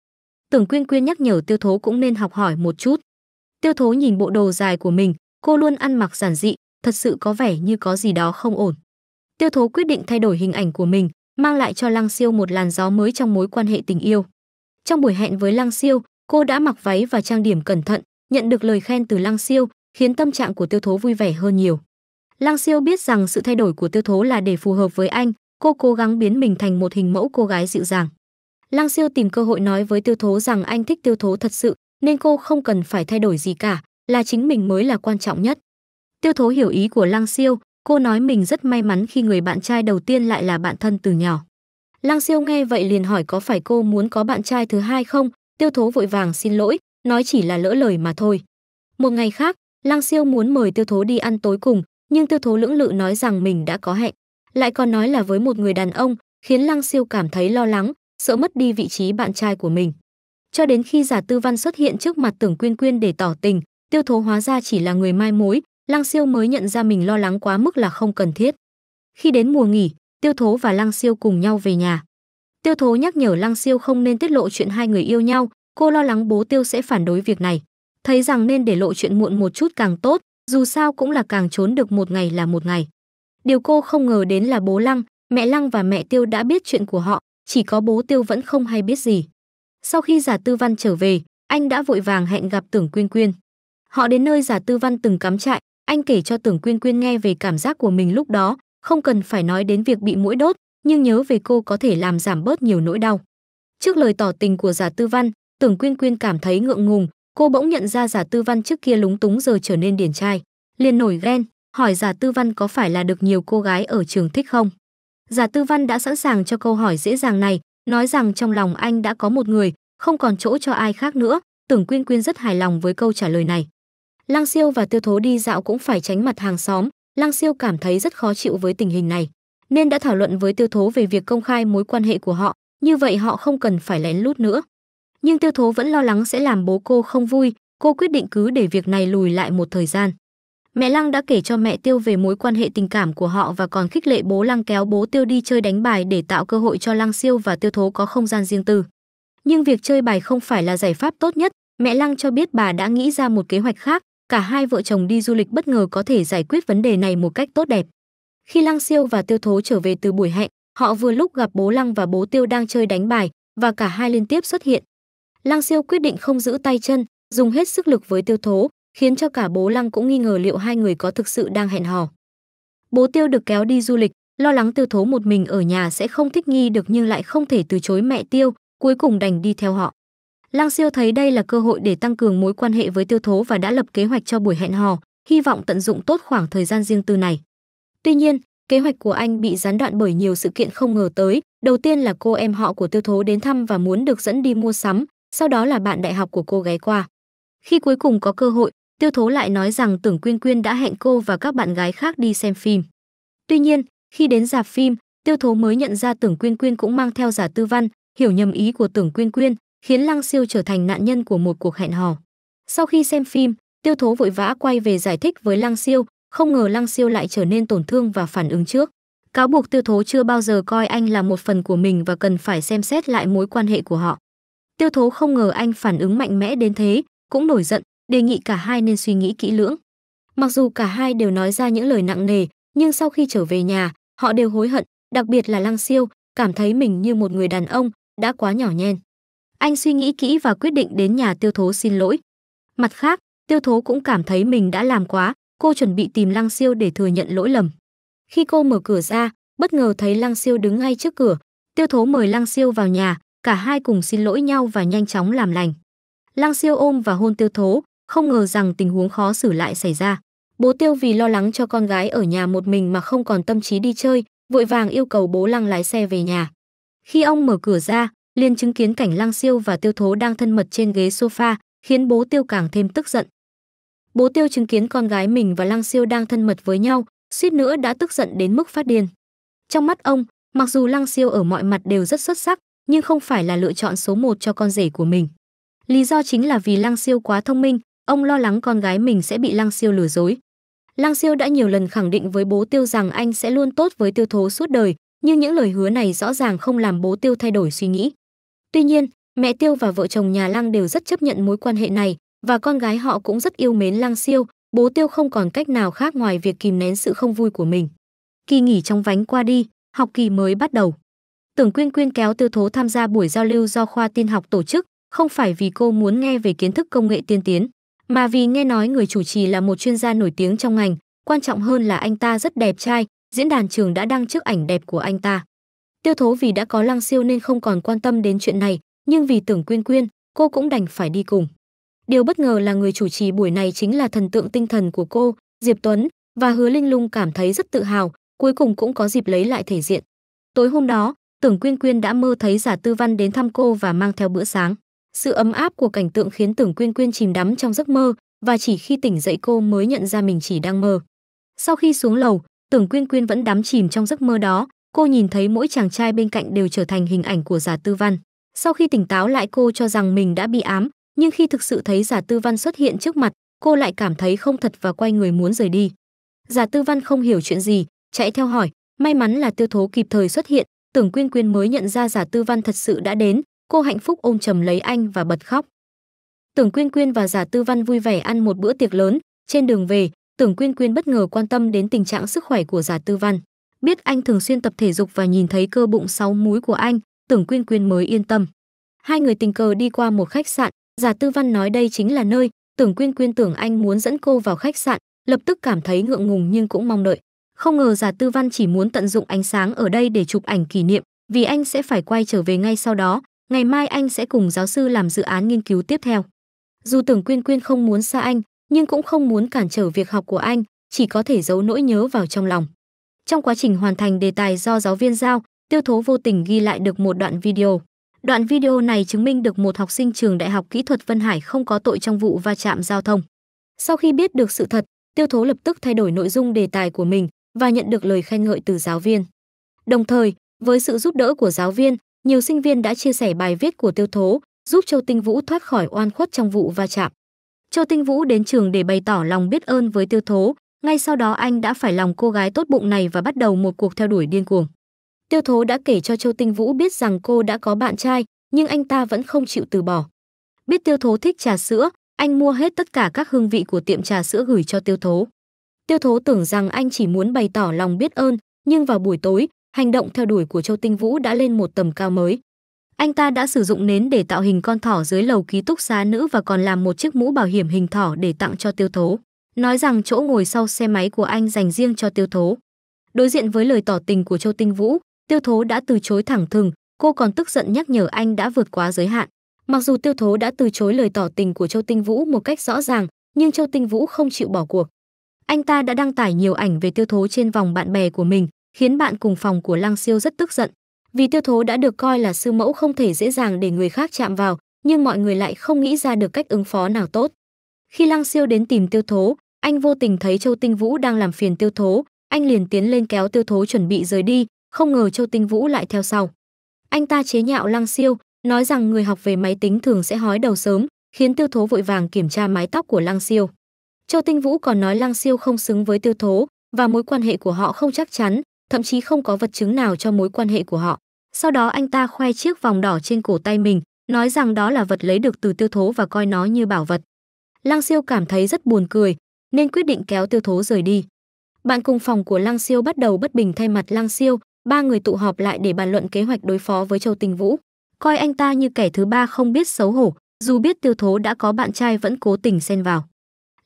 Tưởng Quyên Quyên nhắc nhở Tiêu Thố cũng nên học hỏi một chút. Tiêu Thố nhìn bộ đồ dài của mình, cô luôn ăn mặc giản dị, thật sự có vẻ như có gì đó không ổn. Tiêu Thố quyết định thay đổi hình ảnh của mình, mang lại cho Lăng Siêu một làn gió mới trong mối quan hệ tình yêu. Trong buổi hẹn với Lăng Siêu, Cô đã mặc váy và trang điểm cẩn thận, nhận được lời khen từ Lăng Siêu, khiến tâm trạng của Tiêu Thố vui vẻ hơn nhiều. Lăng Siêu biết rằng sự thay đổi của Tiêu Thố là để phù hợp với anh, cô cố gắng biến mình thành một hình mẫu cô gái dịu dàng. Lăng Siêu tìm cơ hội nói với Tiêu Thố rằng anh thích Tiêu Thố thật sự, nên cô không cần phải thay đổi gì cả, là chính mình mới là quan trọng nhất. Tiêu Thố hiểu ý của Lăng Siêu, cô nói mình rất may mắn khi người bạn trai đầu tiên lại là bạn thân từ nhỏ. Lăng Siêu nghe vậy liền hỏi có phải cô muốn có bạn trai thứ hai không, Tiêu Thố vội vàng xin lỗi, nói chỉ là lỡ lời mà thôi. Một ngày khác, Lăng Siêu muốn mời Tiêu Thố đi ăn tối cùng, nhưng Tiêu Thố lưỡng lự nói rằng mình đã có hẹn, lại còn nói là với một người đàn ông, khiến Lăng Siêu cảm thấy lo lắng, sợ mất đi vị trí bạn trai của mình. Cho đến khi Giả Tư Văn xuất hiện trước mặt Tưởng Quyên Quyên để tỏ tình, Tiêu Thố hóa ra chỉ là người mai mối, Lăng Siêu mới nhận ra mình lo lắng quá mức là không cần thiết. Khi đến mùa nghỉ, Tiêu Thố và Lăng Siêu cùng nhau về nhà. Tiêu Thố nhắc nhở Lăng Siêu không nên tiết lộ chuyện hai người yêu nhau, cô lo lắng bố Tiêu sẽ phản đối việc này. Thấy rằng nên để lộ chuyện muộn một chút càng tốt, dù sao cũng là càng trốn được một ngày là một ngày. Điều cô không ngờ đến là bố Lăng, mẹ Lăng và mẹ Tiêu đã biết chuyện của họ, chỉ có bố Tiêu vẫn không hay biết gì. Sau khi giả tư văn trở về, anh đã vội vàng hẹn gặp Tưởng Quyên Quyên. Họ đến nơi giả tư văn từng cắm trại, anh kể cho Tưởng Quyên Quyên nghe về cảm giác của mình lúc đó, không cần phải nói đến việc bị mũi đốt, nhưng nhớ về cô có thể làm giảm bớt nhiều nỗi đau. Trước lời tỏ tình của Giả Tư Văn, Tưởng Quyên Quyên cảm thấy ngượng ngùng, cô bỗng nhận ra Giả Tư Văn trước kia lúng túng giờ trở nên điển trai, liền nổi ghen, hỏi Giả Tư Văn có phải là được nhiều cô gái ở trường thích không. Giả Tư Văn đã sẵn sàng cho câu hỏi dễ dàng này, nói rằng trong lòng anh đã có một người, không còn chỗ cho ai khác nữa, Tưởng Quyên Quyên rất hài lòng với câu trả lời này. Lăng Siêu và Tiêu Thố đi dạo cũng phải tránh mặt hàng xóm, Lăng Siêu cảm thấy rất khó chịu với tình hình này nên đã thảo luận với Tiêu Thố về việc công khai mối quan hệ của họ, như vậy họ không cần phải lén lút nữa. Nhưng Tiêu Thố vẫn lo lắng sẽ làm bố cô không vui, cô quyết định cứ để việc này lùi lại một thời gian. Mẹ Lăng đã kể cho mẹ Tiêu về mối quan hệ tình cảm của họ và còn khích lệ bố Lăng kéo bố Tiêu đi chơi đánh bài để tạo cơ hội cho Lăng Siêu và Tiêu Thố có không gian riêng tư. Nhưng việc chơi bài không phải là giải pháp tốt nhất, mẹ Lăng cho biết bà đã nghĩ ra một kế hoạch khác, cả hai vợ chồng đi du lịch bất ngờ có thể giải quyết vấn đề này một cách tốt đẹp. Khi Lăng Siêu và Tiêu Thố trở về từ buổi hẹn, họ vừa lúc gặp bố Lăng và bố Tiêu đang chơi đánh bài và cả hai liên tiếp xuất hiện. Lăng Siêu quyết định không giữ tay chân, dùng hết sức lực với Tiêu Thố, khiến cho cả bố Lăng cũng nghi ngờ liệu hai người có thực sự đang hẹn hò. Bố Tiêu được kéo đi du lịch, lo lắng Tiêu Thố một mình ở nhà sẽ không thích nghi được nhưng lại không thể từ chối mẹ Tiêu, cuối cùng đành đi theo họ. Lăng Siêu thấy đây là cơ hội để tăng cường mối quan hệ với Tiêu Thố và đã lập kế hoạch cho buổi hẹn hò, hy vọng tận dụng tốt khoảng thời gian riêng tư này. Tuy nhiên, kế hoạch của anh bị gián đoạn bởi nhiều sự kiện không ngờ tới. Đầu tiên là cô em họ của Tiêu Thố đến thăm và muốn được dẫn đi mua sắm, sau đó là bạn đại học của cô ghé qua. Khi cuối cùng có cơ hội, Tiêu Thố lại nói rằng Tưởng Quyên Quyên đã hẹn cô và các bạn gái khác đi xem phim. Tuy nhiên, khi đến dạp phim, Tiêu Thố mới nhận ra Tưởng Quyên Quyên cũng mang theo giả tư văn, hiểu nhầm ý của Tưởng Quyên Quyên, khiến Lăng Siêu trở thành nạn nhân của một cuộc hẹn hò. Sau khi xem phim, Tiêu Thố vội vã quay về giải thích với Lăng Siêu, không ngờ Lăng Siêu lại trở nên tổn thương và phản ứng trước. Cáo buộc Tiêu Thố chưa bao giờ coi anh là một phần của mình và cần phải xem xét lại mối quan hệ của họ. Tiêu Thố không ngờ anh phản ứng mạnh mẽ đến thế, cũng nổi giận, đề nghị cả hai nên suy nghĩ kỹ lưỡng. Mặc dù cả hai đều nói ra những lời nặng nề, nhưng sau khi trở về nhà, họ đều hối hận, đặc biệt là Lăng Siêu, cảm thấy mình như một người đàn ông, đã quá nhỏ nhen. Anh suy nghĩ kỹ và quyết định đến nhà Tiêu Thố xin lỗi. Mặt khác, Tiêu Thố cũng cảm thấy mình đã làm quá, cô chuẩn bị tìm Lăng Siêu để thừa nhận lỗi lầm. Khi cô mở cửa ra, bất ngờ thấy Lăng Siêu đứng ngay trước cửa, Tiêu Thố mời Lăng Siêu vào nhà, cả hai cùng xin lỗi nhau và nhanh chóng làm lành. Lăng Siêu ôm và hôn Tiêu Thố, không ngờ rằng tình huống khó xử lại xảy ra. Bố Tiêu vì lo lắng cho con gái ở nhà một mình mà không còn tâm trí đi chơi, vội vàng yêu cầu bố Lăng lái xe về nhà. Khi ông mở cửa ra, liền chứng kiến cảnh Lăng Siêu và Tiêu Thố đang thân mật trên ghế sofa, khiến bố Tiêu càng thêm tức giận. Bố Tiêu chứng kiến con gái mình và Lăng Siêu đang thân mật với nhau, suýt nữa đã tức giận đến mức phát điên. Trong mắt ông, mặc dù Lăng Siêu ở mọi mặt đều rất xuất sắc, nhưng không phải là lựa chọn số một cho con rể của mình. Lý do chính là vì Lăng Siêu quá thông minh, ông lo lắng con gái mình sẽ bị Lăng Siêu lừa dối. Lăng Siêu đã nhiều lần khẳng định với bố Tiêu rằng anh sẽ luôn tốt với Tiêu Thố suốt đời, nhưng những lời hứa này rõ ràng không làm bố Tiêu thay đổi suy nghĩ. Tuy nhiên, mẹ Tiêu và vợ chồng nhà Lăng đều rất chấp nhận mối quan hệ này, và con gái họ cũng rất yêu mến Lăng Siêu, bố Tiêu không còn cách nào khác ngoài việc kìm nén sự không vui của mình. Kỳ nghỉ trong vánh qua đi, học kỳ mới bắt đầu. Tưởng Quyên Quyên kéo Tiêu Thố tham gia buổi giao lưu do khoa tin học tổ chức, không phải vì cô muốn nghe về kiến thức công nghệ tiên tiến, mà vì nghe nói người chủ trì là một chuyên gia nổi tiếng trong ngành, quan trọng hơn là anh ta rất đẹp trai, diễn đàn trường đã đăng trước ảnh đẹp của anh ta. Tiêu Thố vì đã có Lăng Siêu nên không còn quan tâm đến chuyện này, nhưng vì Tưởng Quyên Quyên, cô cũng đành phải đi cùng. Điều bất ngờ là người chủ trì buổi này chính là thần tượng tinh thần của cô, Diệp Tuấn, và Hứa Linh Lung cảm thấy rất tự hào, cuối cùng cũng có dịp lấy lại thể diện. Tối hôm đó, Tưởng Quyên Quyên đã mơ thấy Giả Tư Văn đến thăm cô và mang theo bữa sáng. Sự ấm áp của cảnh tượng khiến Tưởng Quyên Quyên chìm đắm trong giấc mơ và chỉ khi tỉnh dậy cô mới nhận ra mình chỉ đang mơ. Sau khi xuống lầu, Tưởng Quyên Quyên vẫn đắm chìm trong giấc mơ đó, cô nhìn thấy mỗi chàng trai bên cạnh đều trở thành hình ảnh của Giả Tư Văn. Sau khi tỉnh táo lại cô cho rằng mình đã bị ám, nhưng khi thực sự thấy giả tư văn xuất hiện trước mặt cô lại cảm thấy không thật và quay người muốn rời đi giả tư văn không hiểu chuyện gì chạy theo hỏi may mắn là tiêu thố kịp thời xuất hiện tưởng quyên quyên mới nhận ra giả tư văn thật sự đã đến cô hạnh phúc ôm chầm lấy anh và bật khóc tưởng quyên quyên và giả tư văn vui vẻ ăn một bữa tiệc lớn trên đường về tưởng quyên quyên bất ngờ quan tâm đến tình trạng sức khỏe của giả tư văn biết anh thường xuyên tập thể dục và nhìn thấy cơ bụng sáu múi của anh tưởng quyên quyên mới yên tâm hai người tình cờ đi qua một khách sạn Giả Tư Văn nói đây chính là nơi, Tưởng Quyên Quyên tưởng anh muốn dẫn cô vào khách sạn, lập tức cảm thấy ngượng ngùng nhưng cũng mong đợi. Không ngờ Giả Tư Văn chỉ muốn tận dụng ánh sáng ở đây để chụp ảnh kỷ niệm, vì anh sẽ phải quay trở về ngay sau đó, ngày mai anh sẽ cùng giáo sư làm dự án nghiên cứu tiếp theo. Dù Tưởng Quyên Quyên không muốn xa anh, nhưng cũng không muốn cản trở việc học của anh, chỉ có thể giấu nỗi nhớ vào trong lòng. Trong quá trình hoàn thành đề tài do giáo viên giao, Tiêu Thố vô tình ghi lại được một đoạn video. Đoạn video này chứng minh được một học sinh trường Đại học Kỹ thuật Vân Hải không có tội trong vụ va chạm giao thông. Sau khi biết được sự thật, Tiêu Thố lập tức thay đổi nội dung đề tài của mình và nhận được lời khen ngợi từ giáo viên. Đồng thời, với sự giúp đỡ của giáo viên, nhiều sinh viên đã chia sẻ bài viết của Tiêu Thố, giúp Châu Tinh Vũ thoát khỏi oan khuất trong vụ va chạm. Châu Tinh Vũ đến trường để bày tỏ lòng biết ơn với Tiêu Thố, ngay sau đó anh đã phải lòng cô gái tốt bụng này và bắt đầu một cuộc theo đuổi điên cuồng. Tiêu Thố đã kể cho Châu Tinh Vũ biết rằng cô đã có bạn trai, nhưng anh ta vẫn không chịu từ bỏ. Biết Tiêu Thố thích trà sữa, anh mua hết tất cả các hương vị của tiệm trà sữa gửi cho Tiêu Thố. Tiêu Thố tưởng rằng anh chỉ muốn bày tỏ lòng biết ơn, nhưng vào buổi tối, hành động theo đuổi của Châu Tinh Vũ đã lên một tầm cao mới. Anh ta đã sử dụng nến để tạo hình con thỏ dưới lầu ký túc xá nữ và còn làm một chiếc mũ bảo hiểm hình thỏ để tặng cho Tiêu Thố, nói rằng chỗ ngồi sau xe máy của anh dành riêng cho Tiêu Thố. Đối diện với lời tỏ tình của Châu Tinh Vũ, Tiêu Thố đã từ chối thẳng thừng, cô còn tức giận nhắc nhở anh đã vượt quá giới hạn. Mặc dù Tiêu Thố đã từ chối lời tỏ tình của Châu Tinh Vũ một cách rõ ràng, nhưng Châu Tinh Vũ không chịu bỏ cuộc. Anh ta đã đăng tải nhiều ảnh về Tiêu Thố trên vòng bạn bè của mình, khiến bạn cùng phòng của Lăng Siêu rất tức giận. Vì Tiêu Thố đã được coi là sư mẫu không thể dễ dàng để người khác chạm vào, nhưng mọi người lại không nghĩ ra được cách ứng phó nào tốt. Khi Lăng Siêu đến tìm Tiêu Thố, anh vô tình thấy Châu Tinh Vũ đang làm phiền Tiêu Thố, anh liền tiến lên kéo Tiêu Thố chuẩn bị rời đi, không ngờ Châu Tinh Vũ lại theo sau. Anh ta chế nhạo Lăng Siêu, nói rằng người học về máy tính thường sẽ hói đầu sớm, khiến Tiêu Thố vội vàng kiểm tra mái tóc của Lăng Siêu. Châu Tinh Vũ còn nói Lăng Siêu không xứng với Tiêu Thố và mối quan hệ của họ không chắc chắn, thậm chí không có vật chứng nào cho mối quan hệ của họ. Sau đó anh ta khoe chiếc vòng đỏ trên cổ tay mình, nói rằng đó là vật lấy được từ Tiêu Thố và coi nó như bảo vật. Lăng Siêu cảm thấy rất buồn cười, nên quyết định kéo Tiêu Thố rời đi. Bạn cùng phòng của Lăng Siêu bắt đầu bất bình thay mặt Lăng Siêu, ba người tụ họp lại để bàn luận kế hoạch đối phó với Châu Tình Vũ. Coi anh ta như kẻ thứ ba không biết xấu hổ, dù biết tiêu thố đã có bạn trai vẫn cố tình xen vào.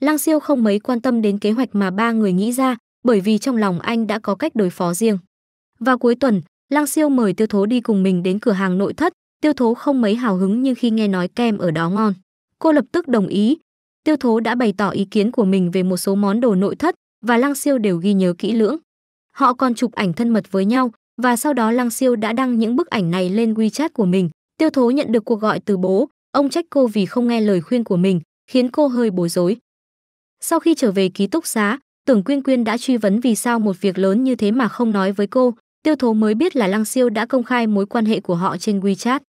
Lang siêu không mấy quan tâm đến kế hoạch mà ba người nghĩ ra, bởi vì trong lòng anh đã có cách đối phó riêng. Vào cuối tuần, Lang siêu mời tiêu thố đi cùng mình đến cửa hàng nội thất, tiêu thố không mấy hào hứng nhưng khi nghe nói kem ở đó ngon. Cô lập tức đồng ý. Tiêu thố đã bày tỏ ý kiến của mình về một số món đồ nội thất và Lang siêu đều ghi nhớ kỹ lưỡng. Họ còn chụp ảnh thân mật với nhau và sau đó Lăng Siêu đã đăng những bức ảnh này lên WeChat của mình. Tiêu Thố nhận được cuộc gọi từ bố, ông trách cô vì không nghe lời khuyên của mình, khiến cô hơi bối rối. Sau khi trở về ký túc xá, Tưởng Quyên Quyên đã truy vấn vì sao một việc lớn như thế mà không nói với cô, Tiêu Thố mới biết là Lăng Siêu đã công khai mối quan hệ của họ trên WeChat.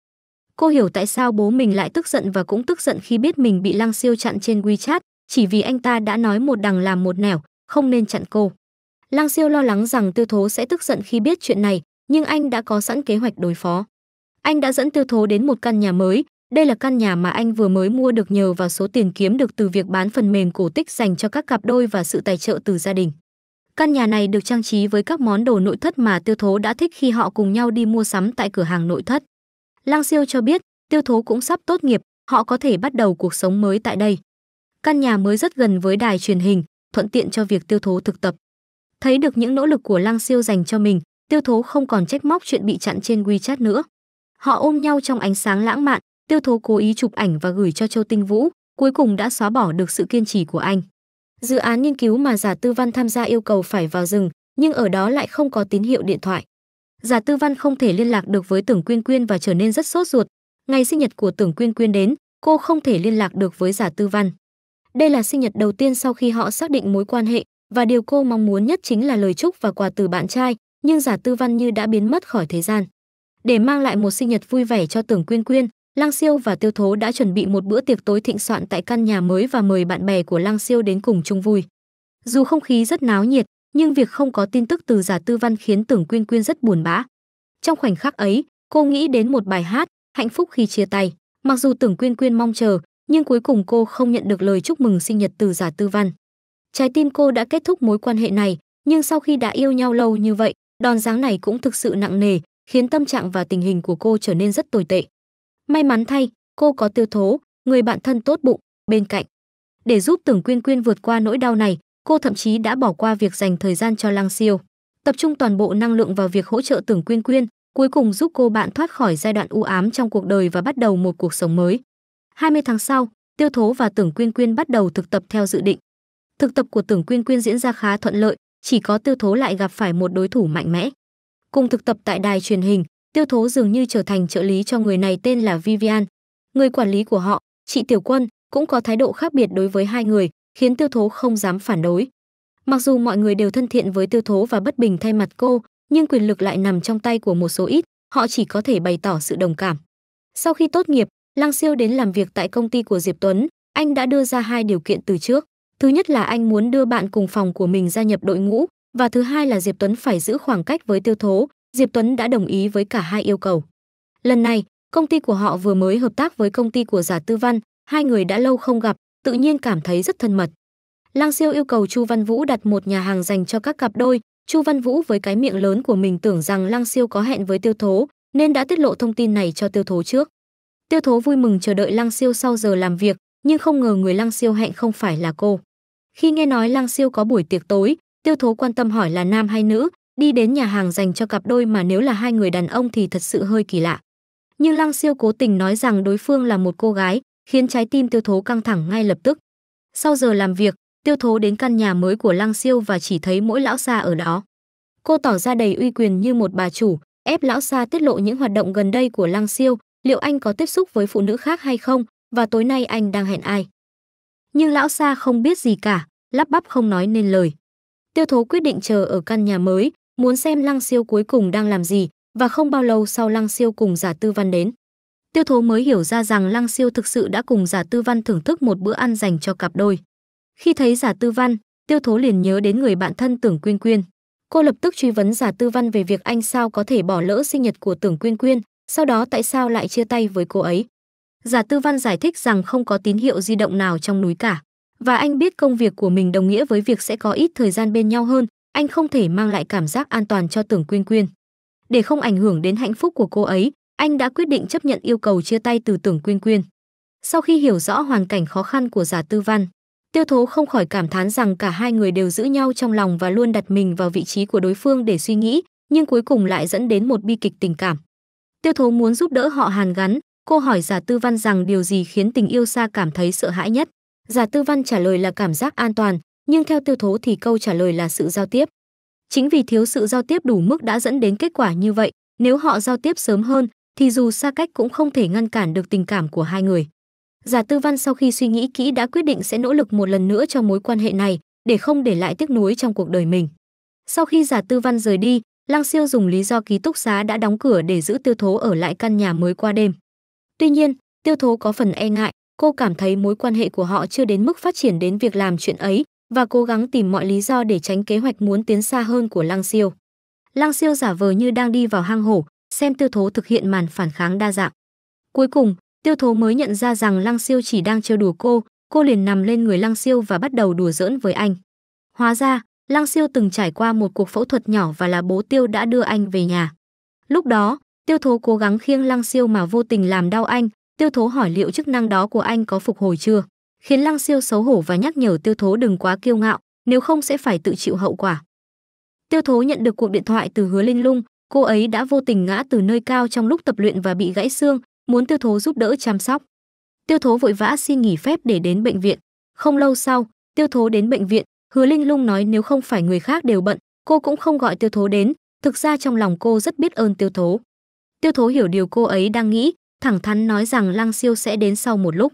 Cô hiểu tại sao bố mình lại tức giận và cũng tức giận khi biết mình bị Lăng Siêu chặn trên WeChat, chỉ vì anh ta đã nói một đằng làm một nẻo, không nên chặn cô. Lang Siêu lo lắng rằng Tiêu Thố sẽ tức giận khi biết chuyện này, nhưng anh đã có sẵn kế hoạch đối phó. Anh đã dẫn Tiêu Thố đến một căn nhà mới, đây là căn nhà mà anh vừa mới mua được nhờ vào số tiền kiếm được từ việc bán phần mềm cổ tích dành cho các cặp đôi và sự tài trợ từ gia đình. Căn nhà này được trang trí với các món đồ nội thất mà Tiêu Thố đã thích khi họ cùng nhau đi mua sắm tại cửa hàng nội thất. Lang Siêu cho biết, Tiêu Thố cũng sắp tốt nghiệp, họ có thể bắt đầu cuộc sống mới tại đây. Căn nhà mới rất gần với đài truyền hình, thuận tiện cho việc Tiêu Thố thực tập. Thấy được những nỗ lực của Lăng Siêu dành cho mình, Tiêu Thố không còn trách móc chuyện bị chặn trên WeChat nữa. Họ ôm nhau trong ánh sáng lãng mạn, Tiêu Thố cố ý chụp ảnh và gửi cho Châu Tinh Vũ, cuối cùng đã xóa bỏ được sự kiên trì của anh. Dự án nghiên cứu mà Giả Tư Văn tham gia yêu cầu phải vào rừng, nhưng ở đó lại không có tín hiệu điện thoại. Giả Tư Văn không thể liên lạc được với Tưởng Quyên Quyên và trở nên rất sốt ruột. Ngày sinh nhật của Tưởng Quyên Quyên đến, cô không thể liên lạc được với Giả Tư Văn. Đây là sinh nhật đầu tiên sau khi họ xác định mối quan hệ, và điều cô mong muốn nhất chính là lời chúc và quà từ bạn trai, nhưng giả tư văn như đã biến mất khỏi thế gian. Để mang lại một sinh nhật vui vẻ cho Tưởng Quyên Quyên, Lăng Siêu và Tiêu Thố đã chuẩn bị một bữa tiệc tối thịnh soạn tại căn nhà mới và mời bạn bè của Lăng Siêu đến cùng chung vui. Dù không khí rất náo nhiệt, nhưng việc không có tin tức từ giả tư văn khiến Tưởng Quyên Quyên rất buồn bã. Trong khoảnh khắc ấy, cô nghĩ đến một bài hát, Hạnh phúc khi chia tay. Mặc dù Tưởng Quyên Quyên mong chờ, nhưng cuối cùng cô không nhận được lời chúc mừng sinh nhật từ giả tư văn. Trái tim cô đã kết thúc mối quan hệ này, nhưng sau khi đã yêu nhau lâu như vậy, đòn giáng này cũng thực sự nặng nề, khiến tâm trạng và tình hình của cô trở nên rất tồi tệ. May mắn thay, cô có tiêu thố, người bạn thân tốt bụng, bên cạnh. Để giúp Tưởng Quyên Quyên vượt qua nỗi đau này, cô thậm chí đã bỏ qua việc dành thời gian cho Lăng Siêu, tập trung toàn bộ năng lượng vào việc hỗ trợ Tưởng Quyên Quyên, cuối cùng giúp cô bạn thoát khỏi giai đoạn u ám trong cuộc đời và bắt đầu một cuộc sống mới. 20 tháng sau, Tiêu Thố và Tưởng Quyên Quyên bắt đầu thực tập theo dự định. Thực tập của Tưởng Quyên Quyên diễn ra khá thuận lợi, chỉ có Tiêu Thố lại gặp phải một đối thủ mạnh mẽ. Cùng thực tập tại đài truyền hình, Tiêu Thố dường như trở thành trợ lý cho người này tên là Vivian. Người quản lý của họ, chị Tiểu Quân, cũng có thái độ khác biệt đối với hai người, khiến Tiêu Thố không dám phản đối. Mặc dù mọi người đều thân thiện với Tiêu Thố và bất bình thay mặt cô, nhưng quyền lực lại nằm trong tay của một số ít, họ chỉ có thể bày tỏ sự đồng cảm. Sau khi tốt nghiệp, Lăng Siêu đến làm việc tại công ty của Diệp Tuấn, anh đã đưa ra hai điều kiện từ trước. Thứ nhất là anh muốn đưa bạn cùng phòng của mình gia nhập đội ngũ và thứ hai là Diệp Tuấn phải giữ khoảng cách với Tiêu Thố, Diệp Tuấn đã đồng ý với cả hai yêu cầu. Lần này, công ty của họ vừa mới hợp tác với công ty của Giả Tư Văn, hai người đã lâu không gặp, tự nhiên cảm thấy rất thân mật. Lang Siêu yêu cầu Chu Văn Vũ đặt một nhà hàng dành cho các cặp đôi, Chu Văn Vũ với cái miệng lớn của mình tưởng rằng Lang Siêu có hẹn với Tiêu Thố, nên đã tiết lộ thông tin này cho Tiêu Thố trước. Tiêu Thố vui mừng chờ đợi Lang Siêu sau giờ làm việc, nhưng không ngờ người Lang Siêu hẹn không phải là cô. Khi nghe nói Lăng Siêu có buổi tiệc tối, Tiêu Thố quan tâm hỏi là nam hay nữ, đi đến nhà hàng dành cho cặp đôi mà nếu là hai người đàn ông thì thật sự hơi kỳ lạ. Nhưng Lăng Siêu cố tình nói rằng đối phương là một cô gái, khiến trái tim Tiêu Thố căng thẳng ngay lập tức. Sau giờ làm việc, Tiêu Thố đến căn nhà mới của Lăng Siêu và chỉ thấy mỗi lão xa ở đó. Cô tỏ ra đầy uy quyền như một bà chủ, ép lão xa tiết lộ những hoạt động gần đây của Lăng Siêu, liệu anh có tiếp xúc với phụ nữ khác hay không và tối nay anh đang hẹn ai nhưng lão Sa không biết gì cả, lắp bắp không nói nên lời. Tiêu Thố quyết định chờ ở căn nhà mới, muốn xem Lăng Siêu cuối cùng đang làm gì, và không bao lâu sau Lăng Siêu cùng Giả Tư Văn đến. Tiêu Thố mới hiểu ra rằng Lăng Siêu thực sự đã cùng Giả Tư Văn thưởng thức một bữa ăn dành cho cặp đôi. Khi thấy Giả Tư Văn, Tiêu Thố liền nhớ đến người bạn thân Tưởng Quyên Quyên. Cô lập tức truy vấn Giả Tư Văn về việc anh sao có thể bỏ lỡ sinh nhật của Tưởng Quyên Quyên, sau đó tại sao lại chia tay với cô ấy. Giả Tư Văn giải thích rằng không có tín hiệu di động nào trong núi cả, và anh biết công việc của mình đồng nghĩa với việc sẽ có ít thời gian bên nhau hơn, anh không thể mang lại cảm giác an toàn cho Tưởng Quyên Quyên. Để không ảnh hưởng đến hạnh phúc của cô ấy, anh đã quyết định chấp nhận yêu cầu chia tay từ Tưởng Quyên Quyên. Sau khi hiểu rõ hoàn cảnh khó khăn của Giả Tư Văn, Tiêu Thố không khỏi cảm thán rằng cả hai người đều giữ nhau trong lòng và luôn đặt mình vào vị trí của đối phương để suy nghĩ, nhưng cuối cùng lại dẫn đến một bi kịch tình cảm. Tiêu Thố muốn giúp đỡ họ hàn gắn, Cô hỏi Giả Tư Văn rằng điều gì khiến tình yêu xa cảm thấy sợ hãi nhất. Giả Tư Văn trả lời là cảm giác an toàn, nhưng theo tiêu thố thì câu trả lời là sự giao tiếp. Chính vì thiếu sự giao tiếp đủ mức đã dẫn đến kết quả như vậy, nếu họ giao tiếp sớm hơn thì dù xa cách cũng không thể ngăn cản được tình cảm của hai người. Giả Tư Văn sau khi suy nghĩ kỹ đã quyết định sẽ nỗ lực một lần nữa cho mối quan hệ này để không để lại tiếc nuối trong cuộc đời mình. Sau khi Giả Tư Văn rời đi, Lăng Siêu dùng lý do ký túc xá đã đóng cửa để giữ Tiêu Thố ở lại căn nhà mới qua đêm. Tuy nhiên, Tiêu Thố có phần e ngại, cô cảm thấy mối quan hệ của họ chưa đến mức phát triển đến việc làm chuyện ấy và cố gắng tìm mọi lý do để tránh kế hoạch muốn tiến xa hơn của Lăng Siêu. Lăng Siêu giả vờ như đang đi vào hang hổ, xem Tiêu Thố thực hiện màn phản kháng đa dạng. Cuối cùng, Tiêu Thố mới nhận ra rằng Lăng Siêu chỉ đang trêu đùa cô, cô liền nằm lên người Lăng Siêu và bắt đầu đùa giỡn với anh. Hóa ra, Lăng Siêu từng trải qua một cuộc phẫu thuật nhỏ và là bố Tiêu đã đưa anh về nhà. Lúc đó, Tiêu Thố cố gắng khiêng Lăng Siêu mà vô tình làm đau anh, Tiêu Thố hỏi liệu chức năng đó của anh có phục hồi chưa, khiến Lăng Siêu xấu hổ và nhắc nhở Tiêu Thố đừng quá kiêu ngạo, nếu không sẽ phải tự chịu hậu quả. Tiêu Thố nhận được cuộc điện thoại từ Hứa Linh Lung, cô ấy đã vô tình ngã từ nơi cao trong lúc tập luyện và bị gãy xương, muốn Tiêu Thố giúp đỡ chăm sóc. Tiêu Thố vội vã xin nghỉ phép để đến bệnh viện. Không lâu sau, Tiêu Thố đến bệnh viện, Hứa Linh Lung nói nếu không phải người khác đều bận, cô cũng không gọi Tiêu Thố đến, thực ra trong lòng cô rất biết ơn Tiêu Thố. Tiêu Thố hiểu điều cô ấy đang nghĩ, thẳng thắn nói rằng Lăng Siêu sẽ đến sau một lúc.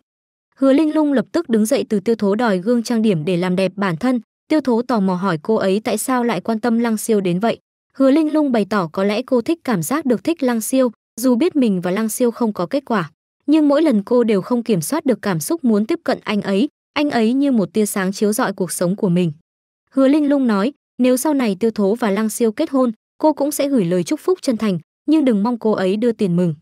Hứa Linh Lung lập tức đứng dậy từ Tiêu Thố đòi gương trang điểm để làm đẹp bản thân, Tiêu Thố tò mò hỏi cô ấy tại sao lại quan tâm Lăng Siêu đến vậy. Hứa Linh Lung bày tỏ có lẽ cô thích cảm giác được thích Lăng Siêu, dù biết mình và Lăng Siêu không có kết quả, nhưng mỗi lần cô đều không kiểm soát được cảm xúc muốn tiếp cận anh ấy, anh ấy như một tia sáng chiếu rọi cuộc sống của mình. Hứa Linh Lung nói, nếu sau này Tiêu Thố và Lăng Siêu kết hôn, cô cũng sẽ gửi lời chúc phúc chân thành, nhưng đừng mong cô ấy đưa tiền mừng.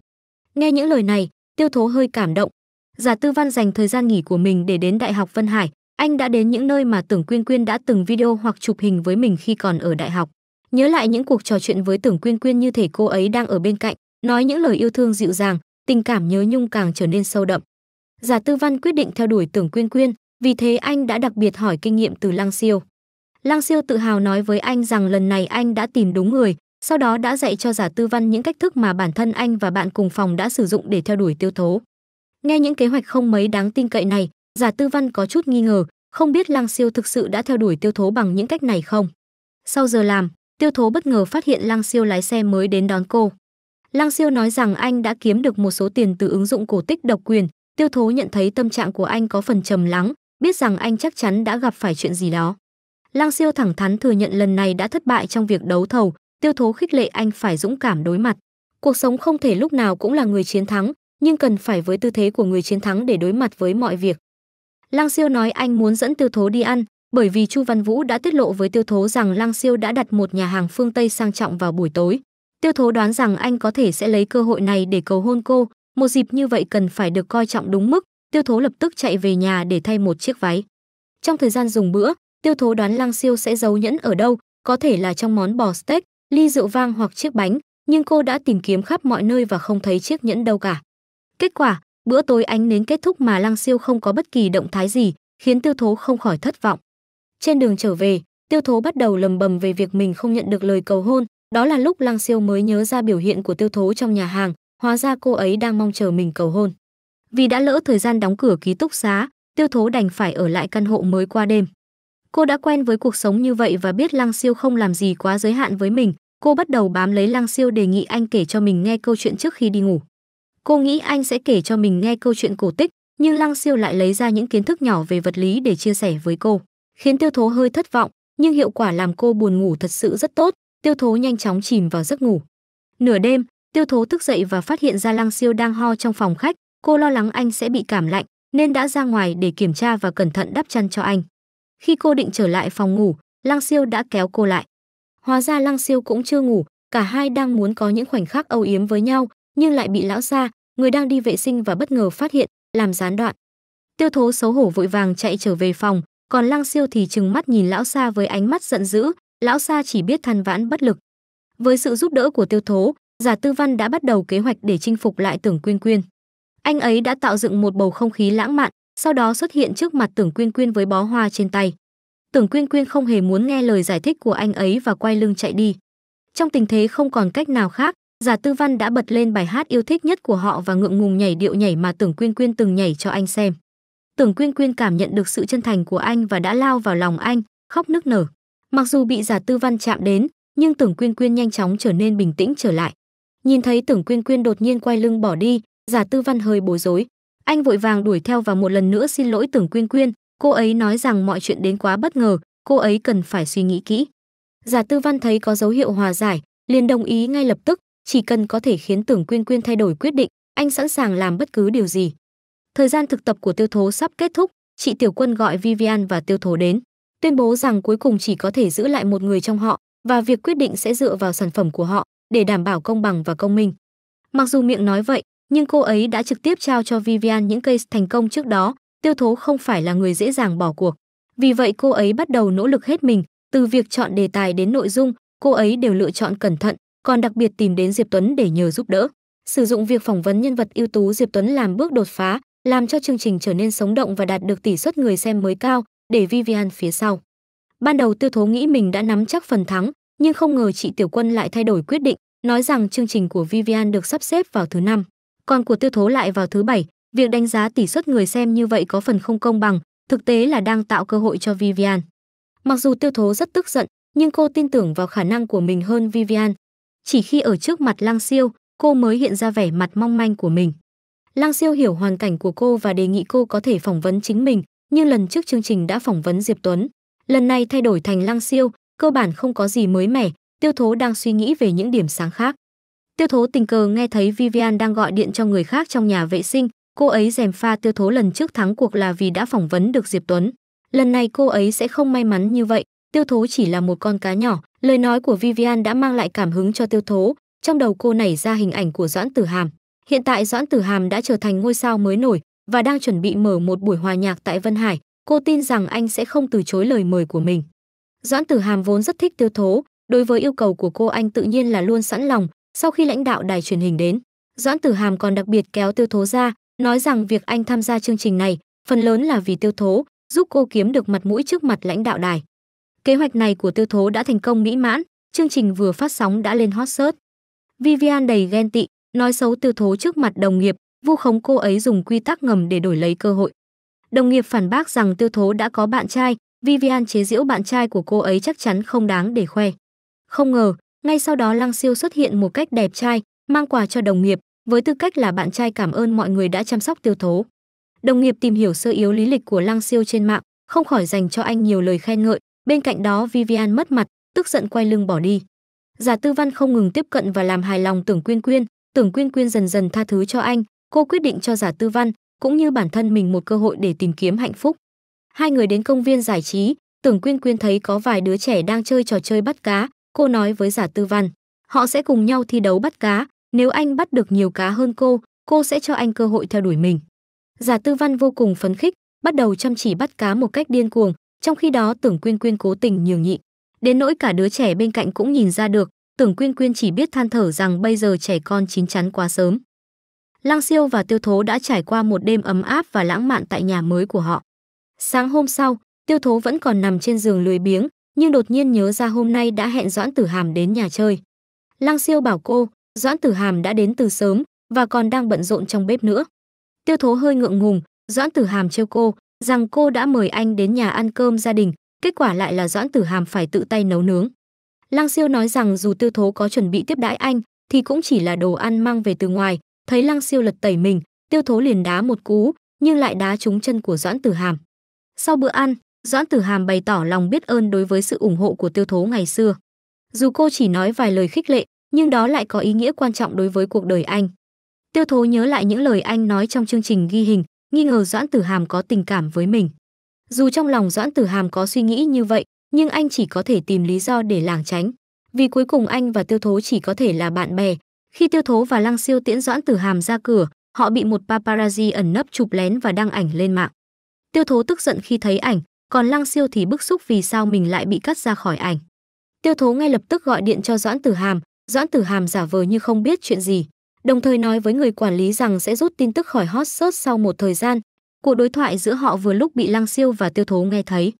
Nghe những lời này, Tiêu Thố hơi cảm động. Giả Tư Văn dành thời gian nghỉ của mình để đến Đại học Vân Hải, anh đã đến những nơi mà Tưởng Quyên Quyên đã từng video hoặc chụp hình với mình khi còn ở đại học. Nhớ lại những cuộc trò chuyện với Tưởng Quyên Quyên như thể cô ấy đang ở bên cạnh, nói những lời yêu thương dịu dàng, tình cảm nhớ nhung càng trở nên sâu đậm. Giả Tư Văn quyết định theo đuổi Tưởng Quyên Quyên, vì thế anh đã đặc biệt hỏi kinh nghiệm từ Lăng Siêu. Lăng Siêu tự hào nói với anh rằng lần này anh đã tìm đúng người, sau đó đã dạy cho giả tư văn những cách thức mà bản thân anh và bạn cùng phòng đã sử dụng để theo đuổi tiêu thố. Nghe những kế hoạch không mấy đáng tin cậy này, giả tư văn có chút nghi ngờ, không biết Lăng Siêu thực sự đã theo đuổi tiêu thố bằng những cách này không. Sau giờ làm, tiêu thố bất ngờ phát hiện Lăng Siêu lái xe mới đến đón cô. Lăng Siêu nói rằng anh đã kiếm được một số tiền từ ứng dụng cổ tích độc quyền, tiêu thố nhận thấy tâm trạng của anh có phần trầm lắng, biết rằng anh chắc chắn đã gặp phải chuyện gì đó. Lăng Siêu thẳng thắn thừa nhận lần này đã thất bại trong việc đấu thầu, Tiêu Thố khích lệ anh phải dũng cảm đối mặt. Cuộc sống không thể lúc nào cũng là người chiến thắng, nhưng cần phải với tư thế của người chiến thắng để đối mặt với mọi việc. Lăng Siêu nói anh muốn dẫn Tiêu Thố đi ăn, bởi vì Chu Văn Vũ đã tiết lộ với Tiêu Thố rằng Lăng Siêu đã đặt một nhà hàng phương Tây sang trọng vào buổi tối. Tiêu Thố đoán rằng anh có thể sẽ lấy cơ hội này để cầu hôn cô, một dịp như vậy cần phải được coi trọng đúng mức, Tiêu Thố lập tức chạy về nhà để thay một chiếc váy. Trong thời gian dùng bữa, Tiêu Thố đoán Lăng Siêu sẽ giấu nhẫn ở đâu, có thể là trong món bò steak, ly rượu vang hoặc chiếc bánh, nhưng cô đã tìm kiếm khắp mọi nơi và không thấy chiếc nhẫn đâu cả. Kết quả, bữa tối ánh nến kết thúc mà Lăng Siêu không có bất kỳ động thái gì, khiến Tiêu Thố không khỏi thất vọng. Trên đường trở về, Tiêu Thố bắt đầu lầm bầm về việc mình không nhận được lời cầu hôn, đó là lúc Lăng Siêu mới nhớ ra biểu hiện của Tiêu Thố trong nhà hàng, hóa ra cô ấy đang mong chờ mình cầu hôn. Vì đã lỡ thời gian đóng cửa ký túc xá, Tiêu Thố đành phải ở lại căn hộ mới qua đêm. Cô đã quen với cuộc sống như vậy và biết Lăng Siêu không làm gì quá giới hạn với mình, Cô bắt đầu bám lấy Lăng Siêu đề nghị anh kể cho mình nghe câu chuyện trước khi đi ngủ. Cô nghĩ anh sẽ kể cho mình nghe câu chuyện cổ tích, nhưng Lăng Siêu lại lấy ra những kiến thức nhỏ về vật lý để chia sẻ với cô, khiến Tiêu Thố hơi thất vọng, nhưng hiệu quả làm cô buồn ngủ thật sự rất tốt, Tiêu Thố nhanh chóng chìm vào giấc ngủ. Nửa đêm, Tiêu Thố thức dậy và phát hiện ra Lăng Siêu đang ho trong phòng khách, cô lo lắng anh sẽ bị cảm lạnh, nên đã ra ngoài để kiểm tra và cẩn thận đắp chăn cho anh. Khi cô định trở lại phòng ngủ, Lăng Siêu đã kéo cô lại. Hóa ra Lăng Siêu cũng chưa ngủ, cả hai đang muốn có những khoảnh khắc âu yếm với nhau, nhưng lại bị lão gia, người đang đi vệ sinh và bất ngờ phát hiện, làm gián đoạn. Tiêu Thố xấu hổ vội vàng chạy trở về phòng, còn Lăng Siêu thì trừng mắt nhìn lão gia với ánh mắt giận dữ, lão gia chỉ biết than vãn bất lực. Với sự giúp đỡ của Tiêu Thố, Giả Tư Văn đã bắt đầu kế hoạch để chinh phục lại Tưởng Quyên Quyên. Anh ấy đã tạo dựng một bầu không khí lãng mạn, sau đó xuất hiện trước mặt Tưởng Quyên Quyên với bó hoa trên tay. Tưởng Quyên Quyên không hề muốn nghe lời giải thích của anh ấy và quay lưng chạy đi. Trong tình thế không còn cách nào khác, Giả Tư Văn đã bật lên bài hát yêu thích nhất của họ và ngượng ngùng nhảy điệu nhảy mà Tưởng Quyên Quyên từng nhảy cho anh xem. Tưởng Quyên Quyên cảm nhận được sự chân thành của anh và đã lao vào lòng anh, khóc nức nở. Mặc dù bị Giả Tư Văn chạm đến, nhưng Tưởng Quyên Quyên nhanh chóng trở nên bình tĩnh trở lại. Nhìn thấy Tưởng Quyên Quyên đột nhiên quay lưng bỏ đi, Giả Tư Văn hơi bối rối. Anh vội vàng đuổi theo và một lần nữa xin lỗi Tưởng Quyên Quyên, Cô ấy nói rằng mọi chuyện đến quá bất ngờ, cô ấy cần phải suy nghĩ kỹ. Giả Tư Văn thấy có dấu hiệu hòa giải, liền đồng ý ngay lập tức, chỉ cần có thể khiến Tưởng Quyên Quyên thay đổi quyết định, anh sẵn sàng làm bất cứ điều gì. Thời gian thực tập của Tiêu Thố sắp kết thúc, chị Tiểu Quân gọi Vivian và Tiêu Thố đến, tuyên bố rằng cuối cùng chỉ có thể giữ lại một người trong họ và việc quyết định sẽ dựa vào sản phẩm của họ để đảm bảo công bằng và công minh. Mặc dù miệng nói vậy, nhưng cô ấy đã trực tiếp trao cho Vivian những case thành công trước đó Tiêu Thố không phải là người dễ dàng bỏ cuộc. Vì vậy cô ấy bắt đầu nỗ lực hết mình, từ việc chọn đề tài đến nội dung, cô ấy đều lựa chọn cẩn thận, còn đặc biệt tìm đến Diệp Tuấn để nhờ giúp đỡ. Sử dụng việc phỏng vấn nhân vật ưu tú Diệp Tuấn làm bước đột phá, làm cho chương trình trở nên sống động và đạt được tỷ suất người xem mới cao, để Vivian phía sau. Ban đầu Tiêu Thố nghĩ mình đã nắm chắc phần thắng, nhưng không ngờ chị Tiểu Quân lại thay đổi quyết định, nói rằng chương trình của Vivian được sắp xếp vào thứ năm, còn của Tiêu Thố lại vào thứ bảy, Việc đánh giá tỷ suất người xem như vậy có phần không công bằng, thực tế là đang tạo cơ hội cho Vivian. Mặc dù tiêu thố rất tức giận, nhưng cô tin tưởng vào khả năng của mình hơn Vivian. Chỉ khi ở trước mặt Lăng Siêu, cô mới hiện ra vẻ mặt mong manh của mình. Lăng Siêu hiểu hoàn cảnh của cô và đề nghị cô có thể phỏng vấn chính mình, như lần trước chương trình đã phỏng vấn Diệp Tuấn. Lần này thay đổi thành Lăng Siêu, cơ bản không có gì mới mẻ, Tiêu Thố đang suy nghĩ về những điểm sáng khác. Tiêu Thố tình cờ nghe thấy Vivian đang gọi điện cho người khác trong nhà vệ sinh, Cô ấy gièm pha tiêu thố lần trước thắng cuộc là vì đã phỏng vấn được Diệp Tuấn. Lần này cô ấy sẽ không may mắn như vậy, tiêu thố chỉ là một con cá nhỏ. Lời nói của Vivian đã mang lại cảm hứng cho tiêu thố, trong đầu cô nảy ra hình ảnh của Doãn Tử Hàm. Hiện tại Doãn Tử Hàm đã trở thành ngôi sao mới nổi và đang chuẩn bị mở một buổi hòa nhạc tại Vân Hải. Cô tin rằng anh sẽ không từ chối lời mời của mình. Doãn Tử Hàm vốn rất thích tiêu thố, đối với yêu cầu của cô anh tự nhiên là luôn sẵn lòng. Sau khi lãnh đạo đài truyền hình đến, Doãn Tử Hàm còn đặc biệt kéo tiêu thố ra, nói rằng việc anh tham gia chương trình này phần lớn là vì tiêu thố giúp cô kiếm được mặt mũi trước mặt lãnh đạo đài kế hoạch này của tiêu thố đã thành công mỹ mãn chương trình vừa phát sóng đã lên hot search vivian đầy ghen tị nói xấu tiêu thố trước mặt đồng nghiệp vu khống cô ấy dùng quy tắc ngầm để đổi lấy cơ hội đồng nghiệp phản bác rằng tiêu thố đã có bạn trai vivian chế giễu bạn trai của cô ấy chắc chắn không đáng để khoe không ngờ ngay sau đó lăng siêu xuất hiện một cách đẹp trai mang quà cho đồng nghiệp với tư cách là bạn trai cảm ơn mọi người đã chăm sóc tiêu thố. Đồng nghiệp tìm hiểu sơ yếu lý lịch của Lăng Siêu trên mạng, không khỏi dành cho anh nhiều lời khen ngợi, bên cạnh đó Vivian mất mặt, tức giận quay lưng bỏ đi. Giả Tư Văn không ngừng tiếp cận và làm hài lòng Tưởng Quyên Quyên, Tưởng Quyên Quyên dần dần tha thứ cho anh, cô quyết định cho Giả Tư Văn cũng như bản thân mình một cơ hội để tìm kiếm hạnh phúc. Hai người đến công viên giải trí, Tưởng Quyên Quyên thấy có vài đứa trẻ đang chơi trò chơi bắt cá, cô nói với Giả Tư Văn, họ sẽ cùng nhau thi đấu bắt cá, nếu anh bắt được nhiều cá hơn cô, cô sẽ cho anh cơ hội theo đuổi mình. Giả Tư Văn vô cùng phấn khích, bắt đầu chăm chỉ bắt cá một cách điên cuồng, trong khi đó Tưởng Quyên Quyên cố tình nhường nhịn. Đến nỗi cả đứa trẻ bên cạnh cũng nhìn ra được, Tưởng Quyên Quyên chỉ biết than thở rằng bây giờ trẻ con chín chắn quá sớm. Lăng Siêu và Tiêu Thố đã trải qua một đêm ấm áp và lãng mạn tại nhà mới của họ. Sáng hôm sau, Tiêu Thố vẫn còn nằm trên giường lười biếng, nhưng đột nhiên nhớ ra hôm nay đã hẹn Doãn Tử Hàm đến nhà chơi. Lăng Siêu bảo cô, Doãn Tử Hàm đã đến từ sớm và còn đang bận rộn trong bếp nữa. Tiêu Thố hơi ngượng ngùng, Doãn Tử Hàm trêu cô rằng cô đã mời anh đến nhà ăn cơm gia đình, kết quả lại là Doãn Tử Hàm phải tự tay nấu nướng. Lăng Siêu nói rằng dù Tiêu Thố có chuẩn bị tiếp đãi anh thì cũng chỉ là đồ ăn mang về từ ngoài, thấy Lăng Siêu lật tẩy mình, Tiêu Thố liền đá một cú, nhưng lại đá trúng chân của Doãn Tử Hàm. Sau bữa ăn, Doãn Tử Hàm bày tỏ lòng biết ơn đối với sự ủng hộ của Tiêu Thố ngày xưa. Dù cô chỉ nói vài lời khích lệ, nhưng đó lại có ý nghĩa quan trọng đối với cuộc đời anh. Tiêu Thố nhớ lại những lời anh nói trong chương trình ghi hình, nghi ngờ Doãn Tử Hàm có tình cảm với mình. Dù trong lòng Doãn Tử Hàm có suy nghĩ như vậy, nhưng anh chỉ có thể tìm lý do để lảng tránh, vì cuối cùng anh và Tiêu Thố chỉ có thể là bạn bè. Khi Tiêu Thố và Lăng Siêu tiễn Doãn Tử Hàm ra cửa, họ bị một paparazzi ẩn nấp chụp lén và đăng ảnh lên mạng. Tiêu Thố tức giận khi thấy ảnh, còn Lăng Siêu thì bức xúc vì sao mình lại bị cắt ra khỏi ảnh. Tiêu Thố ngay lập tức gọi điện cho Doãn Tử Hàm, Doãn Tử Hàm giả vờ như không biết chuyện gì, đồng thời nói với người quản lý rằng sẽ rút tin tức khỏi hot search sau một thời gian. Cuộc đối thoại giữa họ vừa lúc bị Lăng Siêu và Tiêu Thố nghe thấy.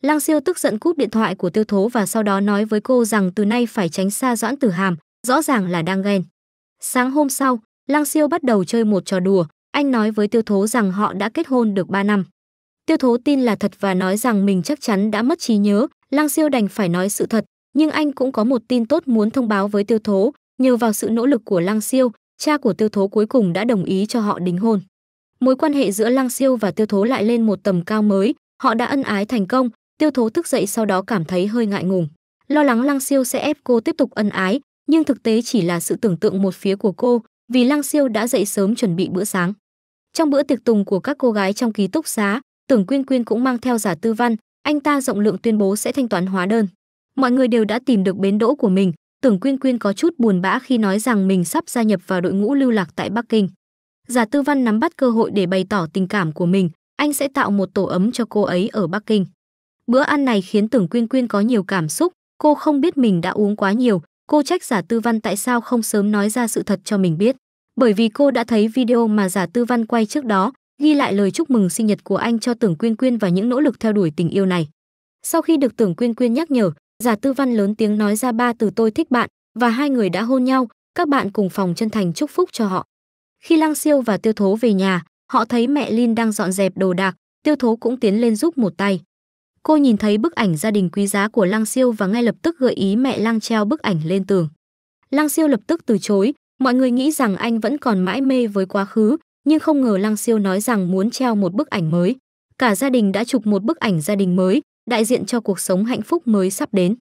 Lăng Siêu tức giận cúp điện thoại của Tiêu Thố và sau đó nói với cô rằng từ nay phải tránh xa Doãn Tử Hàm, rõ ràng là đang ghen. Sáng hôm sau, Lăng Siêu bắt đầu chơi một trò đùa, anh nói với Tiêu Thố rằng họ đã kết hôn được 3 năm. Tiêu Thố tin là thật và nói rằng mình chắc chắn đã mất trí nhớ, Lăng Siêu đành phải nói sự thật, nhưng anh cũng có một tin tốt muốn thông báo với Tiêu Thố, nhờ vào sự nỗ lực của Lăng Siêu, cha của Tiêu Thố cuối cùng đã đồng ý cho họ đính hôn. Mối quan hệ giữa Lăng Siêu và Tiêu Thố lại lên một tầm cao mới, họ đã ân ái thành công, Tiêu Thố thức dậy sau đó cảm thấy hơi ngại ngùng, lo lắng Lăng Siêu sẽ ép cô tiếp tục ân ái, nhưng thực tế chỉ là sự tưởng tượng một phía của cô, vì Lăng Siêu đã dậy sớm chuẩn bị bữa sáng. Trong bữa tiệc tùng của các cô gái trong ký túc xá, Tưởng Quyên Quyên cũng mang theo giả tư văn, anh ta rộng lượng tuyên bố sẽ thanh toán hóa đơn mọi người đều đã tìm được bến đỗ của mình tưởng quyên quyên có chút buồn bã khi nói rằng mình sắp gia nhập vào đội ngũ lưu lạc tại bắc kinh giả tư văn nắm bắt cơ hội để bày tỏ tình cảm của mình anh sẽ tạo một tổ ấm cho cô ấy ở bắc kinh bữa ăn này khiến tưởng quyên quyên có nhiều cảm xúc cô không biết mình đã uống quá nhiều cô trách giả tư văn tại sao không sớm nói ra sự thật cho mình biết bởi vì cô đã thấy video mà giả tư văn quay trước đó ghi lại lời chúc mừng sinh nhật của anh cho tưởng quyên quyên và những nỗ lực theo đuổi tình yêu này sau khi được tưởng quyên quyên nhắc nhở Giả Tư Văn lớn tiếng nói ra ba từ tôi thích bạn và hai người đã hôn nhau, các bạn cùng phòng chân thành chúc phúc cho họ. Khi Lăng Siêu và Tiêu Thố về nhà, họ thấy mẹ Lin đang dọn dẹp đồ đạc, Tiêu Thố cũng tiến lên giúp một tay. Cô nhìn thấy bức ảnh gia đình quý giá của Lăng Siêu và ngay lập tức gợi ý mẹ Lăng treo bức ảnh lên tường. Lăng Siêu lập tức từ chối, mọi người nghĩ rằng anh vẫn còn mãi mê với quá khứ, nhưng không ngờ Lăng Siêu nói rằng muốn treo một bức ảnh mới. Cả gia đình đã chụp một bức ảnh gia đình mới, đại diện cho cuộc sống hạnh phúc mới sắp đến.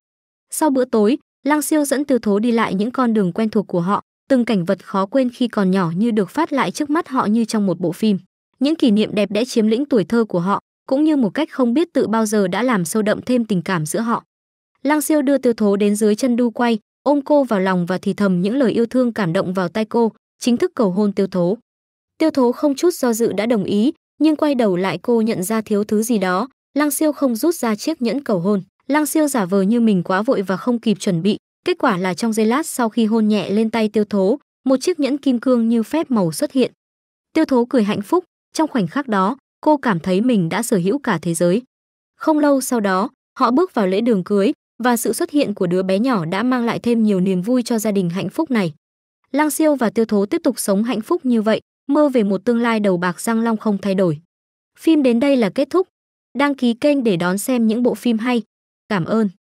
Sau bữa tối, Lăng Siêu dẫn Từ Thố đi lại những con đường quen thuộc của họ, từng cảnh vật khó quên khi còn nhỏ như được phát lại trước mắt họ như trong một bộ phim. Những kỷ niệm đẹp đẽ chiếm lĩnh tuổi thơ của họ, cũng như một cách không biết tự bao giờ đã làm sâu đậm thêm tình cảm giữa họ. Lăng Siêu đưa Từ Thố đến dưới chân đu quay, ôm cô vào lòng và thì thầm những lời yêu thương cảm động vào tai cô, chính thức cầu hôn Tiêu Thố. Tiêu Thố không chút do dự đã đồng ý, nhưng quay đầu lại cô nhận ra thiếu thứ gì đó, Lăng Siêu không rút ra chiếc nhẫn cầu hôn, Lăng Siêu giả vờ như mình quá vội và không kịp chuẩn bị, kết quả là trong giây lát sau khi hôn nhẹ lên tay Tiêu Thố, một chiếc nhẫn kim cương như phép màu xuất hiện. Tiêu Thố cười hạnh phúc, trong khoảnh khắc đó, cô cảm thấy mình đã sở hữu cả thế giới. Không lâu sau đó, họ bước vào lễ đường cưới và sự xuất hiện của đứa bé nhỏ đã mang lại thêm nhiều niềm vui cho gia đình hạnh phúc này. Lăng Siêu và Tiêu Thố tiếp tục sống hạnh phúc như vậy, mơ về một tương lai đầu bạc răng long không thay đổi. Phim đến đây là kết thúc, Đăng ký kênh để đón xem những bộ phim hay. Cảm ơn.